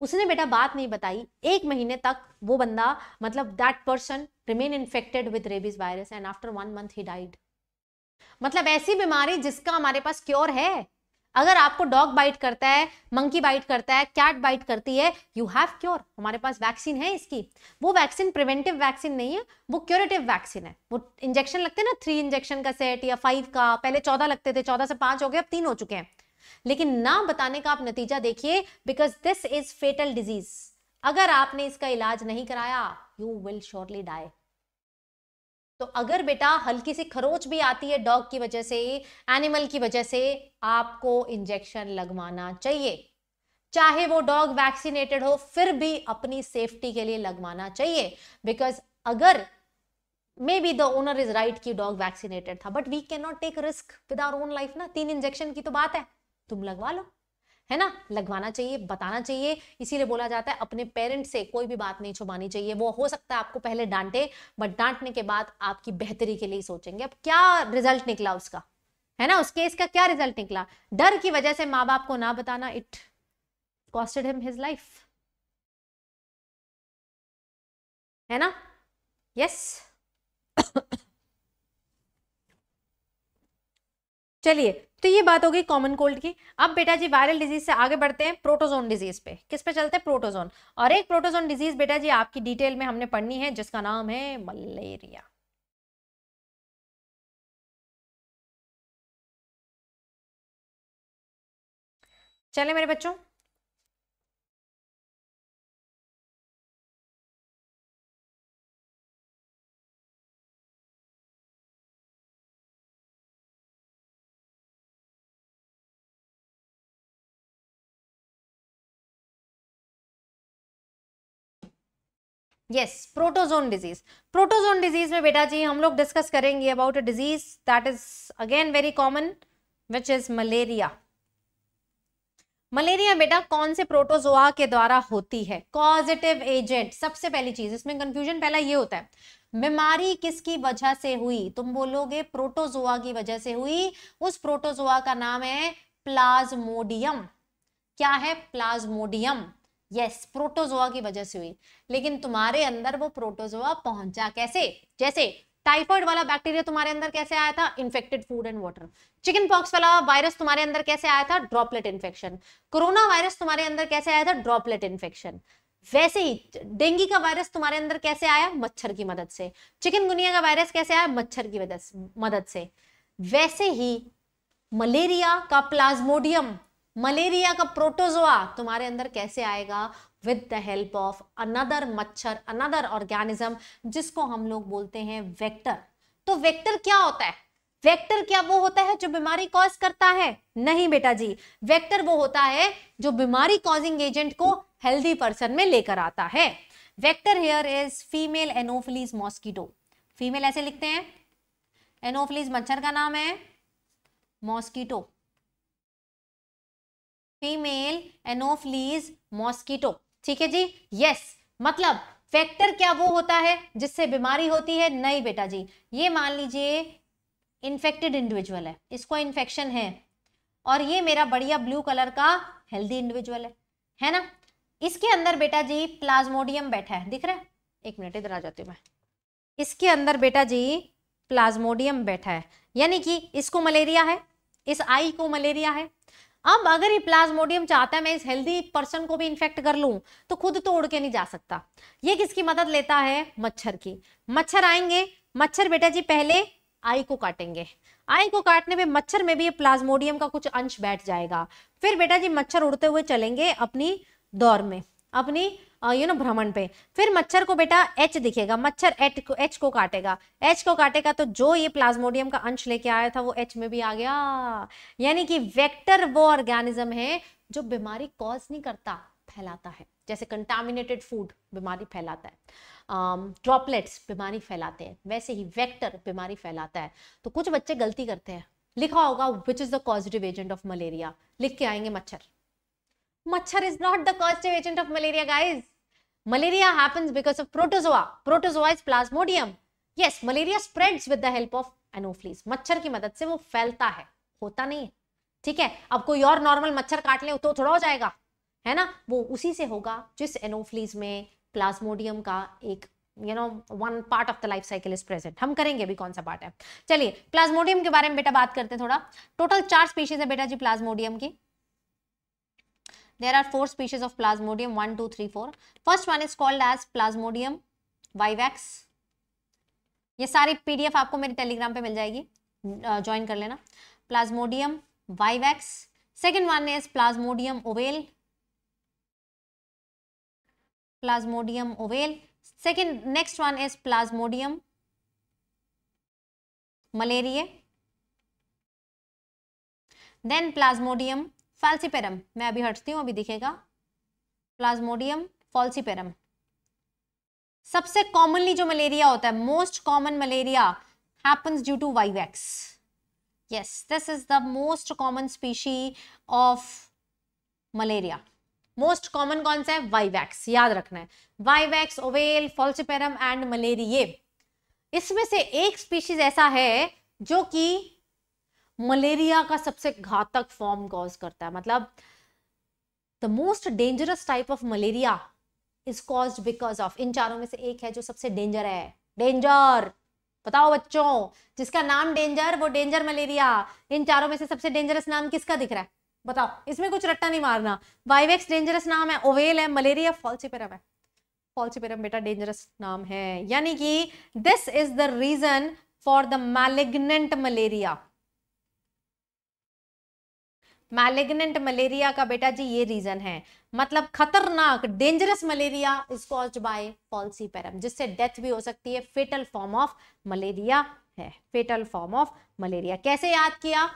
B: उसने बेटा बात नहीं बताई एक महीने तक वो बंदा मतलब that person remain infected with rabies virus and after one month ही डाइड मतलब ऐसी बीमारी जिसका हमारे पास क्योर है अगर आपको डॉग बाइट करता है मंकी बाइट करता है कैट बाइट करती है यू हैव क्योर हमारे पास वैक्सीन है इसकी वो वैक्सीन प्रिवेंटिव वैक्सीन नहीं है वो क्योरेटिव वैक्सीन है वो इंजेक्शन लगते हैं ना थ्री इंजेक्शन का सेट या फाइव का पहले चौदह लगते थे चौदह से पांच हो गए अब तीन हो चुके हैं लेकिन ना बताने का आप नतीजा देखिए because this is fatal disease अगर आपने इसका इलाज नहीं कराया यू विल श्योरली डाई तो अगर बेटा हल्की सी खरोच भी आती है डॉग की वजह से एनिमल की वजह से आपको इंजेक्शन लगवाना चाहिए चाहे वो डॉग वैक्सीनेटेड हो फिर भी अपनी सेफ्टी के लिए लगवाना चाहिए बिकॉज अगर may be the owner is right कि डॉग वैक्सीनेटेड था but we can not take risk with our own life ना तीन इंजेक्शन की तो बात है तुम लगवा लो है ना लगवाना चाहिए बताना चाहिए इसीलिए बोला जाता है अपने पेरेंट्स से कोई भी बात नहीं छुपानी चाहिए वो हो सकता है आपको पहले डांटे बट डांटने के बाद आपकी बेहतरी के लिए सोचेंगे अब क्या रिजल्ट निकला उसका है ना उस केस का क्या रिजल्ट निकला डर की वजह से माँ बाप को ना बताना it costed him his life
A: है ना यस चलिए तो ये बात हो गई कॉमन कोल्ड की
B: अब बेटा जी वायरल डिजीज से आगे बढ़ते हैं प्रोटोजोन डिजीज पे किस पे चलते हैं प्रोटोजोन और एक प्रोटोजोन
A: डिजीज बेटा जी आपकी डिटेल में हमने पढ़नी है जिसका नाम है मलेरिया चले मेरे बच्चों yes protozoan disease protozoan disease में बेटा जी हम लोग डिस्कस
B: करेंगे about a disease that is again very common which is malaria malaria बेटा कौन से प्रोटोजोआ के द्वारा होती है पॉजिटिव एजेंट सबसे पहली चीज इसमें कंफ्यूजन पहला ये होता है बीमारी किसकी वजह से हुई तुम बोलोगे प्रोटोजोआ की वजह से हुई उस प्रोटोजोआ का नाम है प्लाज्मोडियम क्या है प्लाज्मोडियम यस प्रोटोजोआ की वजह से हुई लेकिन तुम्हारे अंदर वो प्रोटोजोआ पहुंचा कैसे जैसे टाइफॉइड वाला बैक्टीरिया तुम्हारे अंदर कैसे आया था infected food and water chicken pox वाला वायरस तुम्हारे अंदर कैसे आया था ड्रॉपलेट इन्फेक्शन कोरोना वायरस तुम्हारे अंदर कैसे आया था ड्रॉपलेट इन्फेक्शन वैसे ही डेंगू का वायरस तुम्हारे अंदर कैसे आया मच्छर की मदद से चिकनगुनिया का वायरस कैसे आया मच्छर की मदद से वैसे ही मलेरिया का प्लाज्मोडियम मलेरिया का प्रोटोजोआ तुम्हारे अंदर कैसे आएगा with the help of another मच्छर अनदर ऑर्गेनिज्म जिसको हम लोग बोलते हैं वेक्टर तो वेक्टर क्या होता है वेक्टर क्या वो होता है जो बीमारी कॉज करता है नहीं बेटा जी वेक्टर वो होता है जो बीमारी कॉजिंग एजेंट को हेल्दी पर्सन में लेकर आता है vector here is female anopheles mosquito female ऐसे लिखते हैं एनोफिलीज मच्छर का नाम है मॉस्किटो फीमेल एनोफ्लीज मॉस्किटो ठीक है जी यस मतलब फैक्टर क्या वो होता है जिससे बीमारी होती है नहीं बेटा जी ये मान लीजिए इन्फेक्टेड इंडिविजुअल है इसको इन्फेक्शन है और ये मेरा बढ़िया ब्लू कलर का हेल्दी इंडिविजुअल है है ना इसके अंदर बेटा जी प्लाज्मोडियम बैठा है दिख रहा है एक मिनट इधर आ जाती हूँ मैं इसके अंदर बेटा जी प्लाज्मोडियम बैठा है यानी कि इसको मलेरिया है इस आई को मलेरिया है अब अगर ये प्लाज्मोडियम चाहता है मैं इस हेल्दी पर्सन को भी इन्फेक्ट कर लूँ तो खुद तो उड़ के नहीं जा सकता ये किसकी मदद लेता है मच्छर की मच्छर आएंगे मच्छर बेटा जी पहले आई को काटेंगे आई को काटने में मच्छर में भी ये प्लाज्मोडियम का कुछ अंश बैठ जाएगा फिर बेटा जी मच्छर उड़ते हुए चलेंगे अपनी दौर में अपनी यू नो भ्रमण पे फिर मच्छर को बेटा एच दिखेगा मच्छर एट को एच को काटेगा एच को काटेगा तो जो ये प्लाज्मोडियम का अंश लेके आया था वो एच में भी आ गया यानी कि वेक्टर वो ऑर्गेनिज्म है जो बीमारी कॉज नहीं करता फैलाता है जैसे कंटामिनेटेड फूड बीमारी फैलाता है ड्रॉपलेट्स बीमारी फैलाते हैं वैसे ही वेक्टर बीमारी फैलाता है तो कुछ बच्चे गलती करते हैं लिखा होगा which is the causative agent of malaria लिख के आएंगे मच्छर मच्छर is not the causative agent of malaria guys malaria happens because of protozoa protozoa is plasmodium yes malaria spreads with the help of anopheles. मच्छर की मदद से वो फैलता है होता नहीं है ठीक है अब कोई और नॉर्मल मच्छर काट ले तो थोड़ा हो जाएगा है ना वो उसी से होगा जिस एनोफ्लीज में प्लाज्मोडियम का एक you know one part of the life cycle is present हम करेंगे अभी कौन सा पार्ट है चलिए प्लाज्मोडियम के बारे में बेटा बात करते हैं थोड़ा टोटल चार स्पीशीज है बेटा जी प्लाज्मोडियम की there are four species of plasmodium one two three four first one is called as plasmodium vivax ये सारी पीडीएफ आपको मेरे टेलीग्राम पे मिल जाएगी ज्वाइन कर लेना plasmodium vivax second one is plasmodium ovale plasmodium ovale second next one is plasmodium malariae then plasmodium falciparum मैं अभी हटती हूँ अभी दिखेगा प्लाज्मोडियम फॉल्सीपेरम सबसे कॉमनली जो मलेरिया होता है most common malaria happens due to vivax yes this is the most common species of malaria most common कौन सा है वाइवैक्स याद रखना है vivax ovale falciparum and malariae इसमें से एक स्पीशीज ऐसा है जो कि मलेरिया का सबसे घातक फॉर्म कॉज करता है मतलब the most dangerous type of malaria is cause because of इन चारों में से एक है जो सबसे डेंजर है डेंजर बताओ बच्चों जिसका नाम डेंजर वो डेंजर मलेरिया इन चारों में से सबसे डेंजरस नाम किसका दिख रहा है बताओ इसमें कुछ रट्टा नहीं मारना वाइवेक्स डेंजरस नाम है ओवेल है मलेरिया फॉल्सिपेरम है फॉल्सिपेरम बेटा डेंजरस नाम है यानी कि this is the reason for the malignant malaria malignant malaria का बेटा जी ये रीजन है मतलब खतरनाक dangerous malaria is cause by falciparum जिससे डेथ भी हो सकती है फेटल फॉर्म ऑफ मलेरिया है फेटल फॉर्म ऑफ मलेरिया कैसे याद किया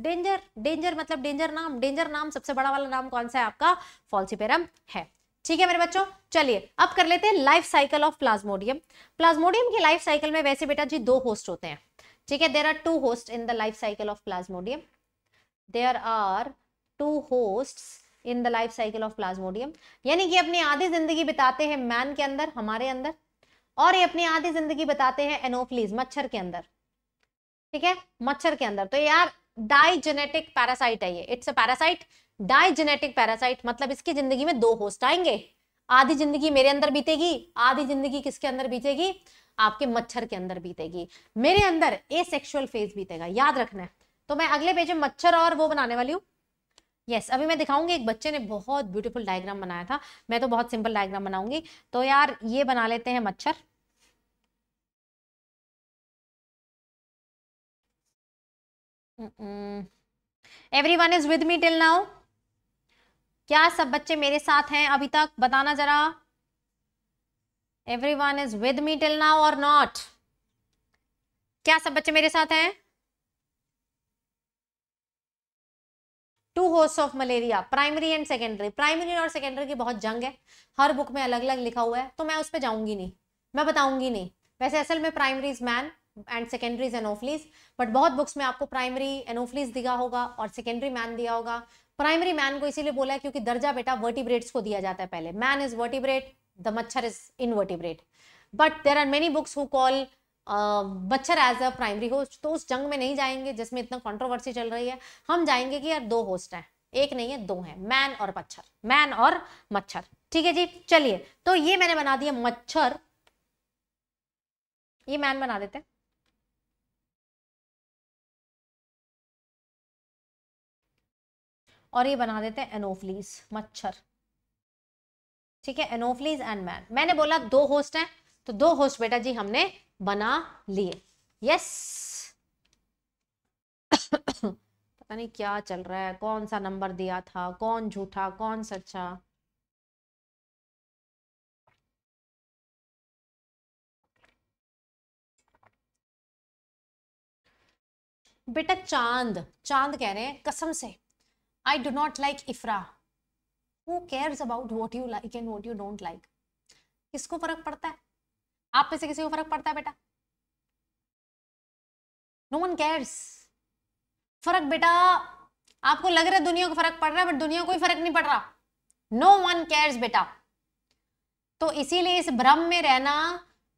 B: डेंजर डेंजर मतलब डेंजर नाम डेंजर नाम सबसे बड़ा वाला नाम कौन सा है आपका फॉल्सीपेरम है ठीक है मेरे बच्चों चलिए अब कर लेते हैं life cycle of plasmodium plasmodium की लाइफ साइकिल में वैसे बेटा जी दो होस्ट होते हैं ठीक है there are two host in the life cycle of plasmodium there are two host in the life cycle of plasmodium यानी कि अपनी आधी जिंदगी बिताते हैं मैन के अंदर हमारे अंदर और ये अपनी आधी जिंदगी बताते हैं एनोफिलीज मच्छर के अंदर ठीक है मच्छर के अंदर तो यार डाइजेनेटिक पैरासाइट है ये it's a parasite digenetic parasite मतलब इसकी जिंदगी में दो होस्ट आएंगे आधी जिंदगी मेरे अंदर बीतेगी आधी जिंदगी किसके अंदर बीतेगी आपके मच्छर के अंदर बीतेगी मेरे अंदर ए सेक्शुअल फेज बीतेगा याद रखना है तो मैं अगले पेज में मच्छर और वो बनाने वाली हूँ यस yes, अभी मैं दिखाऊंगी एक बच्चे ने बहुत ब्यूटीफुल डायग्राम बनाया था मैं तो बहुत सिंपल डायग्राम बनाऊंगी
A: तो यार ये बना लेते हैं मच्छर every one is with me
B: till now क्या सब बच्चे मेरे साथ हैं अभी तक बताना जरा every one is with me till now और नॉट क्या सब बच्चे मेरे साथ हैं two host of malaria primary and secondary primary और सेकेंडरी की बहुत जंग है हर बुक में अलग अलग लिखा हुआ है तो मैं उस पर जाऊंगी नहीं मैं बताऊंगी नहीं वैसे असल में primary is man and secondary is Anopheles but बहुत बुक्स में आपको प्राइमरी एनोफलीस दिया होगा और सेकेंडरी मैन दिया होगा प्राइमरी मैन को इसीलिए बोला है क्योंकि दर्जा बेटा वर्टिब्रेट्स को दिया जाता है पहले मैन इज वर्टिब्रेट द मच्छर is invertebrate but there are many books who call बच्चर एज अ प्राइमरी होस्ट तो उस जंग में नहीं जाएंगे जिसमें इतना कंट्रोवर्सी चल रही है हम जाएंगे कि यार दो होस्ट हैं एक नहीं है दो हैं मैन और मच्छर मैन और मच्छर ठीक है जी चलिए तो ये
A: मैंने बना दिया मच्छर ये मैन बना देते हैं और ये बना देते हैं एनोफलीस मच्छर ठीक है एनोफ्लीज एंड
B: मैन मैंने बोला दो होस्ट हैं तो दो होस्ट बेटा जी हमने बना लिए यस पता नहीं क्या चल रहा है कौन सा
A: नंबर दिया था कौन झूठा कौन सच्चा बेटा चांद चांद कह रहे हैं कसम से
B: I do not like Ifra who cares about what you like and what you don't like किसको फर्क पड़ता है आप में से किसी को फर्क पड़ता है बेटा नो वन केयर्स फर्क बेटा आपको लग रहा है दुनिया को फर्क पड़ रहा है बट दुनिया को फर्क नहीं पड़ रहा नो वन केयर्स बेटा तो इसीलिए इस भ्रम में रहना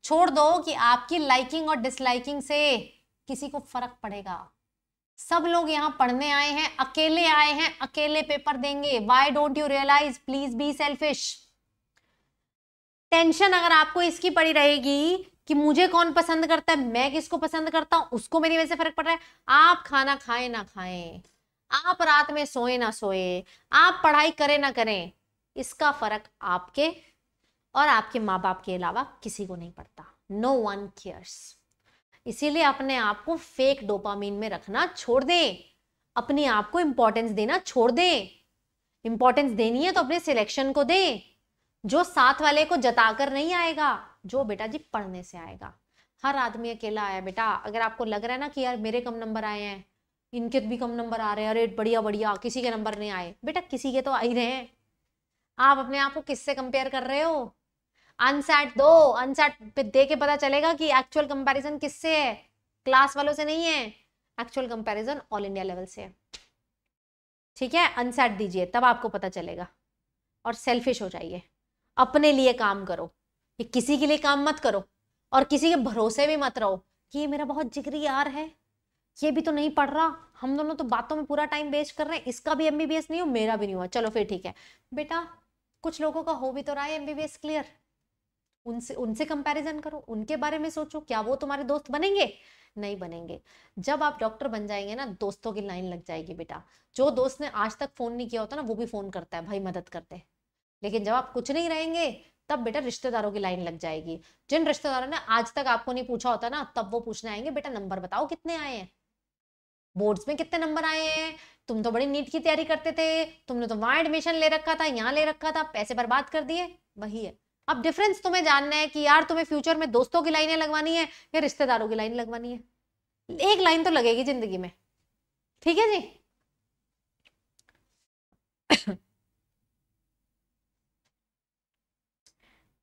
B: छोड़ दो कि आपकी लाइकिंग और डिसलाइकिंग से किसी को फर्क पड़ेगा सब लोग यहाँ पढ़ने आए हैं अकेले आए हैं अकेले पेपर देंगे why don't you realise please be selfish tension अगर आपको इसकी पड़ी रहेगी कि मुझे कौन पसंद करता है मैं किसको पसंद करता हूं उसको मेरी वजह से फर्क पड़ रहा है आप खाना खाएं ना खाएं आप रात में सोए ना सोए आप पढ़ाई करें ना करें इसका फर्क आपके और आपके माँ बाप के अलावा किसी को नहीं पड़ता नो वन केयर्स इसीलिए अपने आप को फेक डोपामीन में रखना छोड़ दें अपने आप को इंपॉर्टेंस देना छोड़ दें इंपॉर्टेंस देनी है तो अपने सिलेक्शन को दें जो साथ वाले को जताकर नहीं आएगा जो बेटा जी पढ़ने से आएगा हर आदमी अकेला आया बेटा अगर आपको लग रहा है ना कि यार मेरे कम नंबर आए हैं इनके भी कम नंबर आ रहे हैं अरे बढ़िया बढ़िया किसी के नंबर नहीं आए बेटा किसी के तो आ ही रहे हैं आप अपने आप को किससे कंपेयर कर रहे हो अनसेट दो अनसेट पे दे के पता चलेगा कि एक्चुअल कंपैरिजन किससे है क्लास वालों से नहीं है actual comparison all India level से है ठीक है अनसेट दीजिए तब आपको पता चलेगा और सेल्फिश हो जाइए अपने लिए काम करो ये किसी के लिए काम मत करो और किसी के भरोसे भी मत रहो कि ये मेरा बहुत जिगरी यार है ये भी तो नहीं पढ़ रहा हम दोनों तो बातों में पूरा टाइम वेस्ट कर रहे हैं इसका भी एमबीबीएस नहीं हो मेरा भी नहीं हुआ चलो फिर ठीक है बेटा कुछ लोगों का हो भी तो रहा है एमबीबीएस क्लियर उनसे उनसे कंपैरिजन करो उनके बारे में सोचो क्या वो तुम्हारे दोस्त बनेंगे नहीं बनेंगे जब आप डॉक्टर बन जाएंगे ना दोस्तों की लाइन लग जाएगी बेटा जो दोस्त ने आज तक फोन नहीं किया होता ना वो भी फोन करता है भाई मदद करते हैं लेकिन जब आप कुछ नहीं रहेंगे तब बेटा रिश्तेदारों की लाइन लग जाएगी जिन रिश्तेदारों ने आज तक आपको नहीं पूछा होता ना तब वो पूछने आएंगे बेटा नंबर बताओ कितने आए हैं बोर्ड्स में कितने नंबर आए हैं तुम तो बड़ी नीट की तैयारी करते थे तुमने तो वहां एडमिशन ले रखा था यहाँ ले रखा था पैसे बर्बाद कर दिए वही है अब डिफरेंस तुम्हें जानना है कि यार तुम्हें फ्यूचर में दोस्तों की लाइनें लगवानी है या रिश्तेदारों की लाइन लगवानी है एक लाइन तो लगेगी जिंदगी में ठीक है जी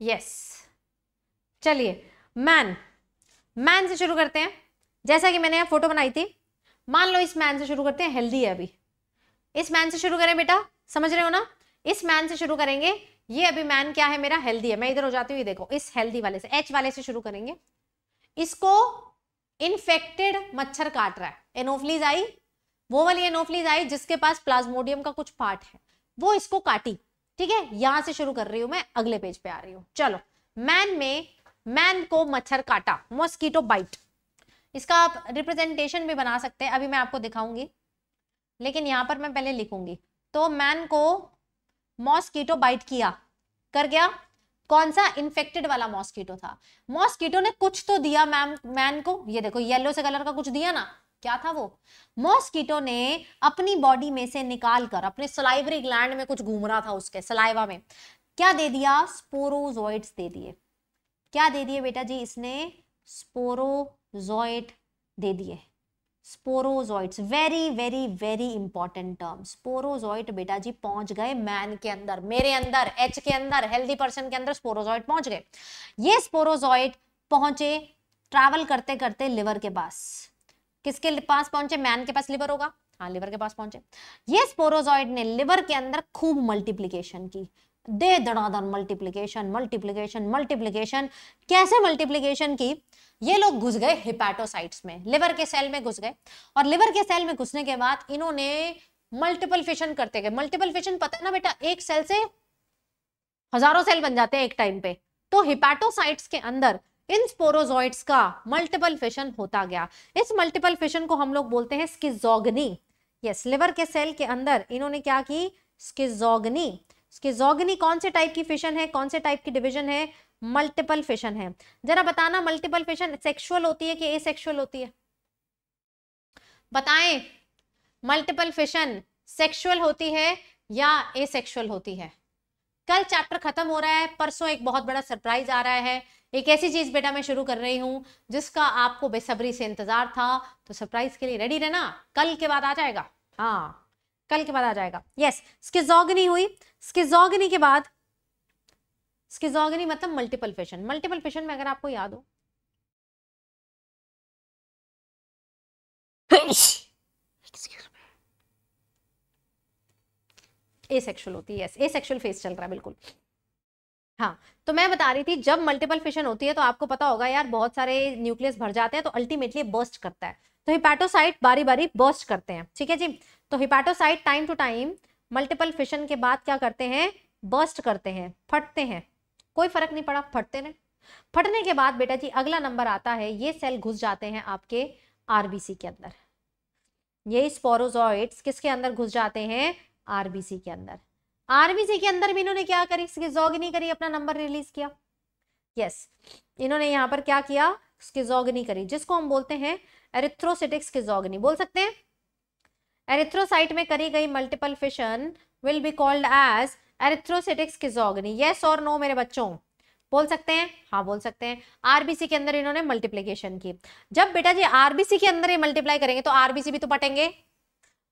B: यस चलिए मैन मैन से शुरू करते हैं जैसा कि मैंने फोटो बनाई थी मान लो इस मैन से शुरू करते हैं हेल्दी है अभी इस मैन से शुरू करें बेटा समझ रहे हो ना इस मैन से शुरू करेंगे ये अभी मैन क्या है मेरा हेल्दी है मैं इधर हो जाती हूँ ये देखो इस हेल्दी वाले से एच वाले से शुरू करेंगे इसको इन्फेक्टेड मच्छर काट रहा है एनोफ्लीज आई वो वाली एनोफ्लीज आई जिसके पास प्लाज्मोडियम का कुछ पार्ट है वो इसको काटी ठीक है यहां से शुरू कर रही हूं मैं अगले पेज पे आ रही हूं चलो मैन में मैन को मच्छर काटा मॉस्किटो बाइट इसका आप रिप्रेजेंटेशन भी बना सकते हैं अभी मैं आपको दिखाऊंगी लेकिन यहां पर मैं पहले लिखूंगी तो मैन को मॉस्किटो बाइट किया कर गया कौन सा इन्फेक्टेड वाला मॉस्किटो था मॉस्किटो ने कुछ तो दिया मैम मैन को ये देखो येलो से कलर का कुछ दिया ना क्या था वो मॉस्किटो ने अपनी बॉडी में से निकाल कर अपने सलाइवरी ग्लैंड में कुछ घूम रहा था उसके सलाइवा में क्या दे दिया स्पोरोजोइड्स दे दिए क्या दे दिए बेटा जी इसने स्पोरोजॉइड दे दिए sporozoites very very very important term sporozoite बेटा जी पहुंच गए मैन के अंदर मेरे अंदर एच के अंदर हेल्दी पर्सन के अंदर स्पोरोजॉइड पहुंच गए ये स्पोरोजॉइड पहुंचे ट्रैवल करते करते लिवर के पास किसके पास पहुंचे मैन के पास लिवर होगा हाँ लिवर के पास पहुंचे ये स्पोरोजॉइड ने लिवर के अंदर खूब मल्टीप्लीकेशन की दे दड़ादर मल्टीप्लीकेशन मल्टीप्लीकेशन मल्टीप्लीकेशन कैसे मल्टीप्लीकेशन की ये लोग घुस गए हिपैटोसाइट्स में लिवर के सेल में घुस गए और लिवर के सेल में घुसने के बाद इन्होंने मल्टीपल फिशन करते गए मल्टीपल फिशन पता है ना बेटा एक सेल से हजारों सेल बन जाते हैं एक टाइम पे तो हिपैटोसाइट्स के अंदर इन स्पोरोजॉइड्स का मल्टीपल फिशन होता गया इस मल्टीपल फिशन को हम लोग बोलते हैं स्किजोगनी यस लिवर के सेल के अंदर इन्होंने क्या की स्किजोगनी स्किजोगनी कौन से टाइप की फिशन है कौन से टाइप की डिविजन है मल्टीपल फिशन है जरा बताना मल्टीपल फिशन सेक्शुअल होती है कि एसेक्सुअल होती है बताएं मल्टीपल फिशन सेक्सुअल होती है या एसेक्सुअल होती है कल चैप्टर खत्म हो रहा है परसों एक बहुत बड़ा सरप्राइज आ रहा है एक ऐसी चीज़ बेटा मैं शुरू कर रही हूँ जिसका आपको बेसब्री से इंतज़ार था तो सरप्राइज के लिए रेडी रहना कल के बाद आ जाएगा हाँ कल के बाद आ जाएगा यस स्किजोगनी हुई स्किजोगनी के बाद स्किजोगनी मतलब
A: मल्टीपल पेशन मल्टीपल पेशन में अगर आपको याद हो एसेक्सुअल
B: सेक्शुअल होती है यस ए सेक्शुअल फेस चल रहा है बिल्कुल हाँ तो मैं बता रही थी जब मल्टीपल फिशन होती है तो आपको पता होगा यार बहुत सारे न्यूक्लियस भर जाते हैं तो अल्टीमेटली बर्स्ट करता है तो हिपैटोसाइट बारी बारी बर्स्ट करते हैं ठीक है जी तो hepatocyte time to time multiple fission के बाद क्या करते हैं बर्स्ट करते हैं फटते हैं कोई फर्क नहीं पड़ा फटते रहे फटने के बाद बेटा जी अगला नंबर आता है ये सेल घुस जाते हैं आपके आरबीसी के अंदर ये स्पोरोजॉइड्स किसके अंदर घुस जाते हैं आरबीसी के अंदर आरबीसी के अंदर भी इन्होंने क्या करी स्किजोगनी करी अपना नंबर रिलीज किया यस yes. इन्होंने यहाँ पर क्या किया स्किजोगनी करी जिसको हम बोलते हैं एरिथ्रोसिटिक स्किजोगनी बोल सकते हैं एरिथ्रोसाइट में करी गई multiple fission will be called as erythrocytic schizogony yes और नो मेरे बच्चों बोल सकते हैं हाँ बोल सकते हैं आरबीसी के अंदर इन्होंने मल्टीप्लीकेशन की जब बेटा जी आरबीसी के अंदर ये मल्टीप्लाई करेंगे तो आरबीसी भी तो पटेंगे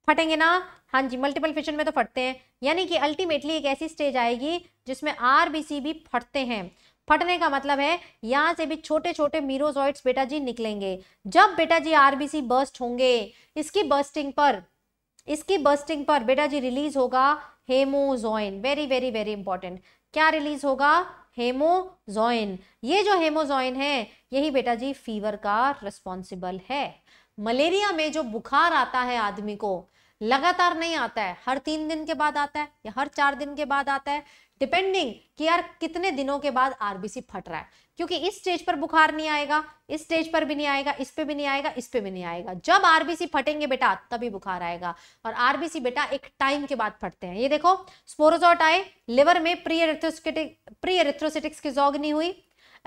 B: फटेंगे ना हाँ जी मल्टीपल फिशन में तो फटते हैं यानी कि अल्टीमेटली एक ऐसी स्टेज आएगी जिसमें आर बी सी भी फटते हैं फटने का मतलब है यहाँ से भी छोटे छोटे मीरोजॉइड्स बेटा जी निकलेंगे जब बेटा जी आरबीसी बर्स्ट होंगे इसकी बर्स्टिंग पर इसकी बर्स्टिंग पर बेटा जी रिलीज होगा hemozoin very very very important क्या रिलीज होगा हेमोजॉइन ये जो हेमोजॉइन है यही बेटा जी फीवर का रिस्पॉन्सिबल है मलेरिया में जो बुखार आता है आदमी को लगातार नहीं आता है हर तीन दिन के बाद आता है या हर चार दिन के बाद आता है डिपेंडिंग कि यार कितने दिनों के बाद आरबीसी फट रहा है क्योंकि इस स्टेज पर बुखार नहीं आएगा इस स्टेज पर भी नहीं आएगा इस पे भी नहीं आएगा इस पे भी नहीं आएगा जब आरबीसी फटेंगे बेटा तभी बुखार आएगा और आरबीसी बेटा एक टाइम के बाद फटते हैं ये देखो स्पोरोजॉट आए लिवर में प्री एरिथ्रोसिटिक प्री एरिथ्रोसिटिक्स की जोगनी हुई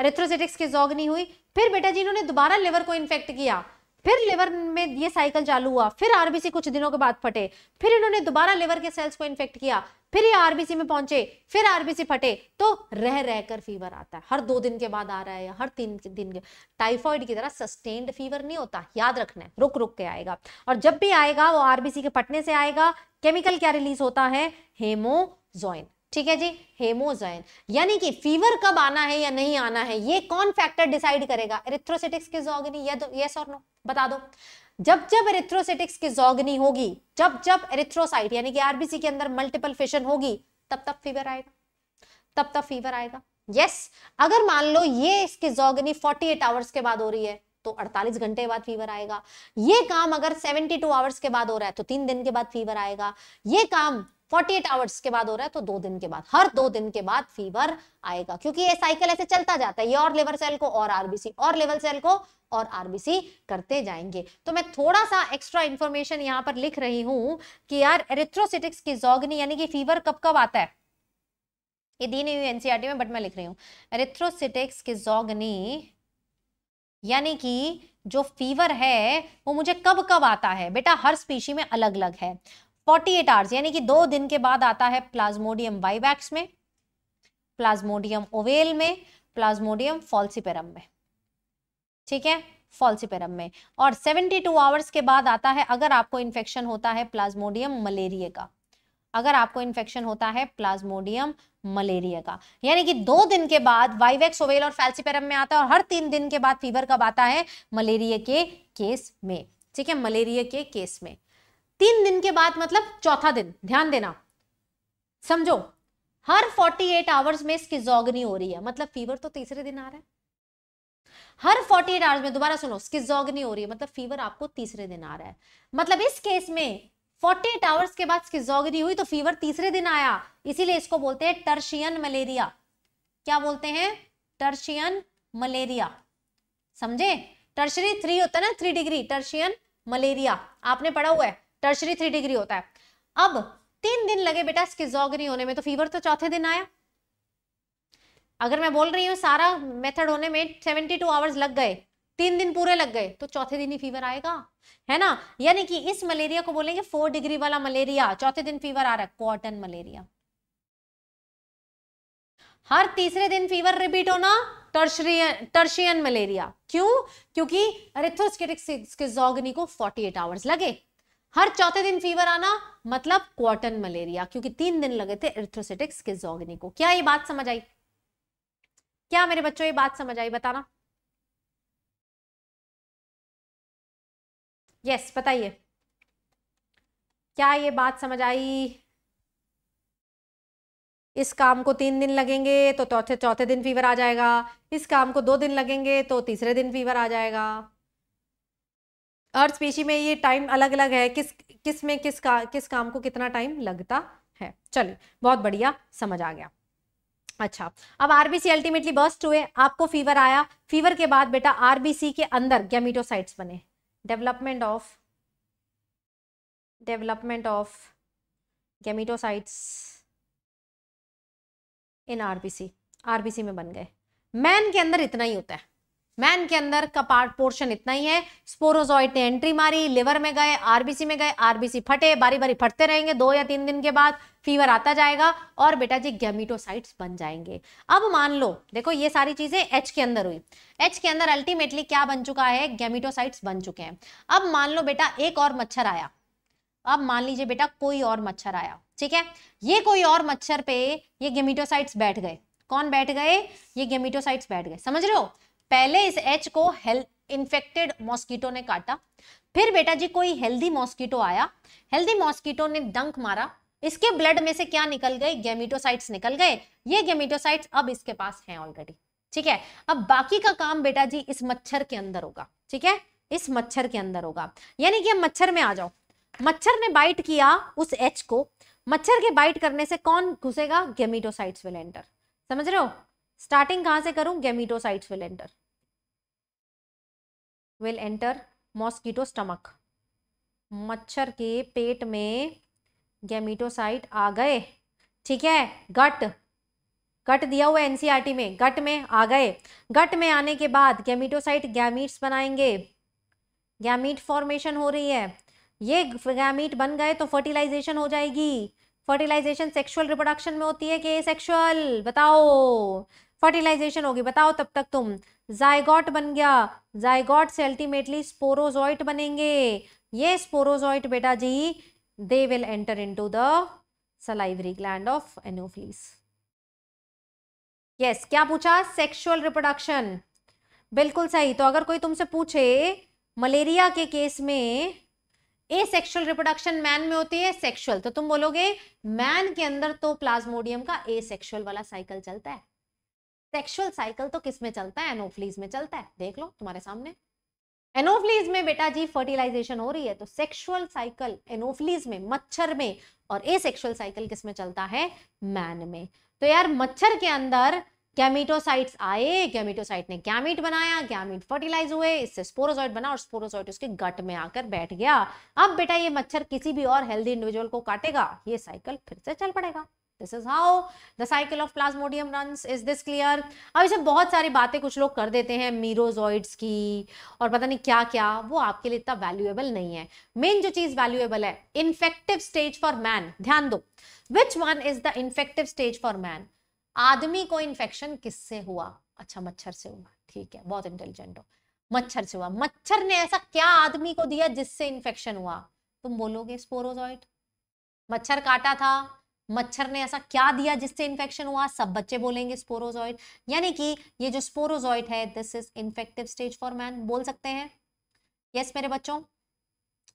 B: एरिथ्रोसिटिक्स की जोगनी हुई फिर बेटा जी इन्होंने दोबारा लिवर को इन्फेक्ट किया फिर लिवर में ये साइकिल चालू हुआ फिर आरबीसी कुछ दिनों के बाद फटे फिर इन्होंने दोबारा लिवर के सेल्स को इन्फेक्ट किया फिर ये आरबीसी में पहुंचे फिर आरबीसी फटे तो रह रहकर फीवर आता है हर दो दिन के बाद आ रहा है हर तीन दिन के टाइफॉइड की तरह सस्टेन्ड फीवर नहीं होता याद रखना है रुक रुक के आएगा और जब भी आएगा वो आरबीसी के फटने से आएगा केमिकल क्या रिलीज होता है हेमोजॉइन ठीक है जी हेमोजाइन यानी कि फीवर कब आना है या नहीं आना है ये कौन फैक्टर डिसाइड करेगा एरिथ्रोसिटिक्स की जोगनी या यस और नो बता दो जब जब एरिथ्रोसिटिक्स की जोगनी होगी जब जब एरिथ्रोसाइट यानी कि आरबीसी के अंदर मल्टीपल फिशन होगी तब तब फीवर आएगा तब तब फीवर आएगा यस yes, अगर मान लो ये इसकी जोगनी 48 आवर्स के बाद हो रही है तो 48 घंटे बाद फीवर आएगा ये काम अगर 72 आवर्स के बाद हो रहा है तो तीन दिन के बाद फीवर आएगा ये काम फोर्टी एट आवर्स के बाद हो रहा है तो दो दिन के बाद हर दो दिन के बाद फीवर आएगा क्योंकि ये साइकिल ऐसे चलता जाता है ये और लेवर सेल को और आरबीसी और लेवल सेल को और आरबीसी करते जाएंगे तो मैं थोड़ा सा एक्स्ट्रा इन्फॉर्मेशन यहाँ पर लिख रही हूँ कि यार एरिथ्रोसिटिक्स की जोगनी यानी कि फीवर कब कब आता है ये दी नहीं हुई एनसीईआरटी e में बट मैं लिख रही हूँ एरिथ्रोसिटिक्स की जोगनी यानी कि जो फीवर है वो मुझे कब कब आता है बेटा हर स्पीशी में अलग अलग है फोर्टी एट आवर्स यानी कि दो दिन के बाद आता है प्लाज्मोडियम वाइवैक्स में प्लाज्मोडियम ओवेल में प्लाज्मोडियम फॉल्सिपेरम में ठीक है फॉल्सिपेरम में और टू आवर्स के बाद आता है अगर आपको इन्फेक्शन होता है प्लाज्मोडियम मलेरिया का अगर आपको इन्फेक्शन होता है प्लाज्मोडियम मलेरिया का यानी कि दो दिन के बाद वाइवेक्स ओवेल और फैल्सिपेरम में आता है और हर तीन दिन के बाद फीवर कब आता है मलेरिया के केस में ठीक है मलेरिया के केस में तीन दिन के बाद मतलब चौथा दिन ध्यान देना समझो हर 48 एट आवर्स में स्किजोगनी हो रही है मतलब फीवर तो तीसरे दिन आ रहा है हर 48 एट आवर्स में दोबारा सुनो स्किजोगनी हो रही है मतलब फीवर आपको तीसरे दिन आ रहा है मतलब इस केस में 48 एट आवर्स के बाद स्किजोगनी हुई तो फीवर तीसरे दिन आया इसीलिए इसको बोलते हैं टर्शियन मलेरिया क्या बोलते हैं टर्शियन मलेरिया समझे टर्शरी थ्री होता है ना थ्री डिग्री टर्शियन मलेरिया आपने पढ़ा हुआ है टर्शरी थ्री डिग्री होता है अब तीन दिन लगे बेटा स्किजोगनी होने में तो फीवर तो चौथे दिन आया अगर मैं बोल रही हूँ सारा मेथड होने में सेवेंटी टू आवर्स लग गए तीन दिन पूरे लग गए तो चौथे दिन ही फीवर आएगा है ना यानी कि इस मलेरिया को बोलेंगे फोर डिग्री वाला मलेरिया चौथे दिन फीवर आ रहा है कॉटन मलेरिया हर तीसरे दिन फीवर रिपीट होना टर्शरियन टर्शियन मलेरिया क्यों क्योंकि एरिथ्रोस्केटिक स्किजोगनी को 48 आवर्स लगे हर चौथे दिन फीवर आना मतलब क्वार्टन मलेरिया क्योंकि तीन दिन लगे थे के जोगनी को क्या ये बात समझ आई क्या मेरे बच्चों ये बात समझ आई बताना यस बताइए क्या ये बात समझ आई इस काम को तीन दिन लगेंगे तो चौथे चौथे दिन फीवर आ जाएगा इस काम को दो दिन लगेंगे तो तीसरे दिन फीवर आ जाएगा अर्थ स्पेशी में ये टाइम अलग अलग है किस किस में किस का किस काम को कितना टाइम लगता है चलिए बहुत बढ़िया समझ आ गया अच्छा अब आरबीसी अल्टीमेटली बस्ट हुए आपको फीवर आया फीवर के बाद बेटा आरबीसी के अंदर गैमिटोसाइट्स बने development of development of gametocytes in RBC RBC में बन गए मैन के अंदर इतना ही होता है मैन के अंदर का पार्ट पोर्शन इतना ही है स्पोरोजॉइड ने एंट्री मारी लिवर में गए आरबीसी में गए आरबीसी फटे बारी बारी फटते रहेंगे दो या तीन दिन के बाद फीवर आता जाएगा और बेटा जी गैमिटोसाइट्स बन जाएंगे अब मान लो देखो ये सारी चीजें एच के अंदर हुई एच के अंदर अल्टीमेटली क्या बन चुका है गैमिटोसाइट्स बन चुके हैं अब मान लो बेटा एक और मच्छर आया अब मान लीजिए बेटा कोई और मच्छर आया ठीक है ये कोई और मच्छर पे ये गेमिटोसाइट्स बैठ गए कौन बैठ गए ये गेमिटोसाइट्स बैठ गए समझ रहे हो पहले इस एच को हेल्थ इन्फेक्टेड मॉस्किटो ने काटा फिर बेटा जी कोई हेल्दी मॉस्किटो आया हेल्दी मॉस्किटो ने डंक मारा इसके ब्लड में से क्या निकल गए गेमिटोसाइट्स निकल गए ये गेमिटोसाइट्स अब इसके पास हैं ऑलरेडी ठीक है अब बाकी का काम बेटा जी इस मच्छर के अंदर होगा ठीक है इस मच्छर के अंदर होगा यानी कि मच्छर में आ जाओ मच्छर ने बाइट किया उस एच को मच्छर के बाइट करने से कौन घुसेगा गेमिटोसाइट्स विल एंटर समझ रहे हो स्टार्टिंग कहां से करूं gametocytes will enter will enter mosquito stomach मच्छर के पेट में गैमिटोसाइट आ गए ठीक है गट गट दिया हुआ एनसीईआरटी e में गट में आ गए गट में आने के बाद गैमिटोसाइट गैमीट्स बनाएंगे गैमीट फॉर्मेशन हो रही है ये गैमीट बन गए तो फर्टिलाइजेशन हो जाएगी फर्टिलाइजेशन सेक्सुअल रिप्रोडक्शन में होती है कि सेक्सुअल बताओ फर्टिलाइजेशन होगी बताओ तब तक तुम जायगॉट बन गया जायगॉट से अल्टीमेटली स्पोरोजॉइट बनेंगे ये स्पोरोजॉइट बेटा जी they will enter into the salivary gland of Anopheles yes क्या पूछा सेक्सुअल रिप्रोडक्शन बिल्कुल सही तो अगर कोई तुमसे पूछे मलेरिया के केस में ए सेक्सुअल रिप्रोडक्शन मैन में होती है सेक्सुअल तो तुम बोलोगे मैन के अंदर तो प्लाज्मोडियम का ए सेक्सुअल वाला साइकिल चलता है सेक्सुअल साइकिल तो किस में चलता है एनोफ्लीज में चलता है देख लो तुम्हारे सामने एनोफ्लीज में बेटा जी फर्टिलाइजेशन हो रही है तो सेक्सुअल साइकिल एनोफ्लीज में मच्छर में और ए सेक्सुअल साइकिल किस में चलता है मैन में तो यार मच्छर के अंदर गैमिटोसाइट्स आए गैमिटोसाइट ने गैमिट बनाया गैमिट फर्टिलाइज हुए इससे स्पोरोजॉइट बना और स्पोरोजॉइट उसके गट में आकर बैठ गया अब बेटा ये मच्छर किसी भी और हेल्दी इंडिविजुअल को काटेगा ये साइकिल फिर से चल पड़ेगा this is how the cycle of Plasmodium run is this clear अब इसे बहुत सारी बातें कुछ लोग कर देते हैं मीरोजॉइड्स की और पता नहीं क्या क्या वो आपके लिए इतना वैल्यूएबल नहीं है मेन जो चीज वैल्यूएबल है इन्फेक्टिव स्टेज फॉर मैन ध्यान दो which one is the infective stage for man आदमी को इन्फेक्शन किससे हुआ अच्छा मच्छर से हुआ ठीक है बहुत इंटेलिजेंट हो मच्छर से हुआ मच्छर ने ऐसा क्या आदमी को दिया जिससे इन्फेक्शन हुआ तुम बोलोगे स्पोरोजॉइड मच्छर काटा था मच्छर ने ऐसा क्या दिया जिससे इन्फेक्शन हुआ सब बच्चे बोलेंगे स्पोरोजॉइड यानी कि ये जो स्पोरोजॉइड है this is infective stage for man बोल सकते हैं यस yes, मेरे बच्चों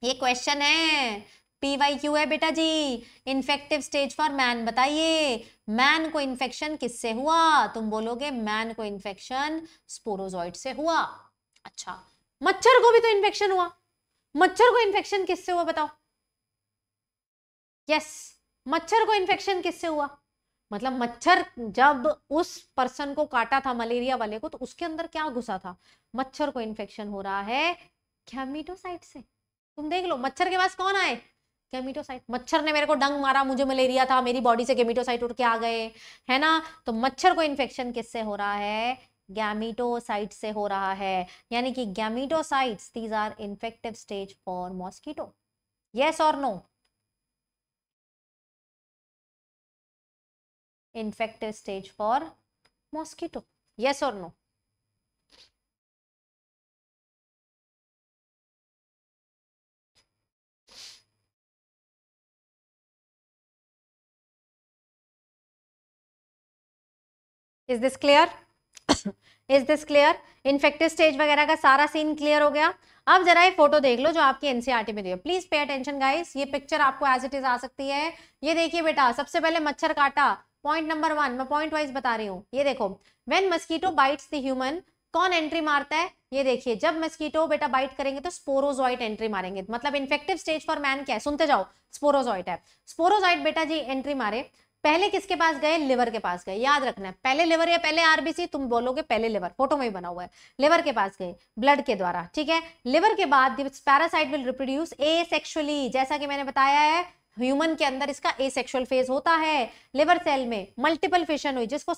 B: ये क्वेश्चन है पी वाई क्यू है बेटा जी इन्फेक्टिव स्टेज फॉर मैन बताइए मैन को इन्फेक्शन किससे हुआ तुम बोलोगे मैन को इन्फेक्शन स्पोरोजॉइड से हुआ अच्छा मच्छर को भी तो इन्फेक्शन हुआ मच्छर को इन्फेक्शन किससे हुआ बताओ यस yes. मच्छर को इन्फेक्शन किससे हुआ मतलब मच्छर जब उस पर्सन को काटा था मलेरिया वाले को तो उसके अंदर क्या घुसा था मच्छर को इन्फेक्शन हो रहा है कैमिटोसाइट से तुम देख लो मच्छर के पास कौन आए कैमिटोसाइट मच्छर ने मेरे को डंग मारा मुझे मलेरिया था मेरी बॉडी से कैमिटोसाइट उठ के आ गए है ना तो मच्छर को इन्फेक्शन किससे हो रहा है गैमिटोसाइट से हो रहा है यानी कि gametocytes these are infective
A: stage for mosquito yes और no infective stage for mosquito? Yes or no? Is this clear is this clear infective stage वगैरह का सारा सीन क्लियर हो गया अब जरा ये फोटो देख
B: लो जो आपकी एनसीआरटी e में दी है प्लीज पे अटेंशन गाइस ये पिक्चर आपको एज इट इज आ सकती है ये देखिए बेटा सबसे पहले मच्छर काटा पॉइंट नंबर वन मैं पॉइंट वाइज बता रही हूँ ये देखो when mosquito bites the human कौन एंट्री मारता है ये देखिए जब मस्कीटो बेटा बाइट करेंगे तो स्पोरोजॉइट एंट्री मारेंगे मतलब इन्फेक्टिव स्टेज फॉर मैन क्या है सुनते जाओ स्पोरोजॉइट है स्पोरोजॉइट बेटा जी एंट्री मारे पहले किसके पास गए लिवर के पास गए याद रखना है पहले लिवर या पहले आरबीसी तुम बोलोगे पहले लिवर फोटो में ही बना हुआ है लिवर के पास गए ब्लड के द्वारा ठीक है लिवर के बाद पैरासाइट विल रिप्रोड्यूस ए जैसा कि मैंने बताया है ह्यूमन के अंदर इसका ए फेज होता है लिवर सेल में मल्टीपल फिशन हुई जिसको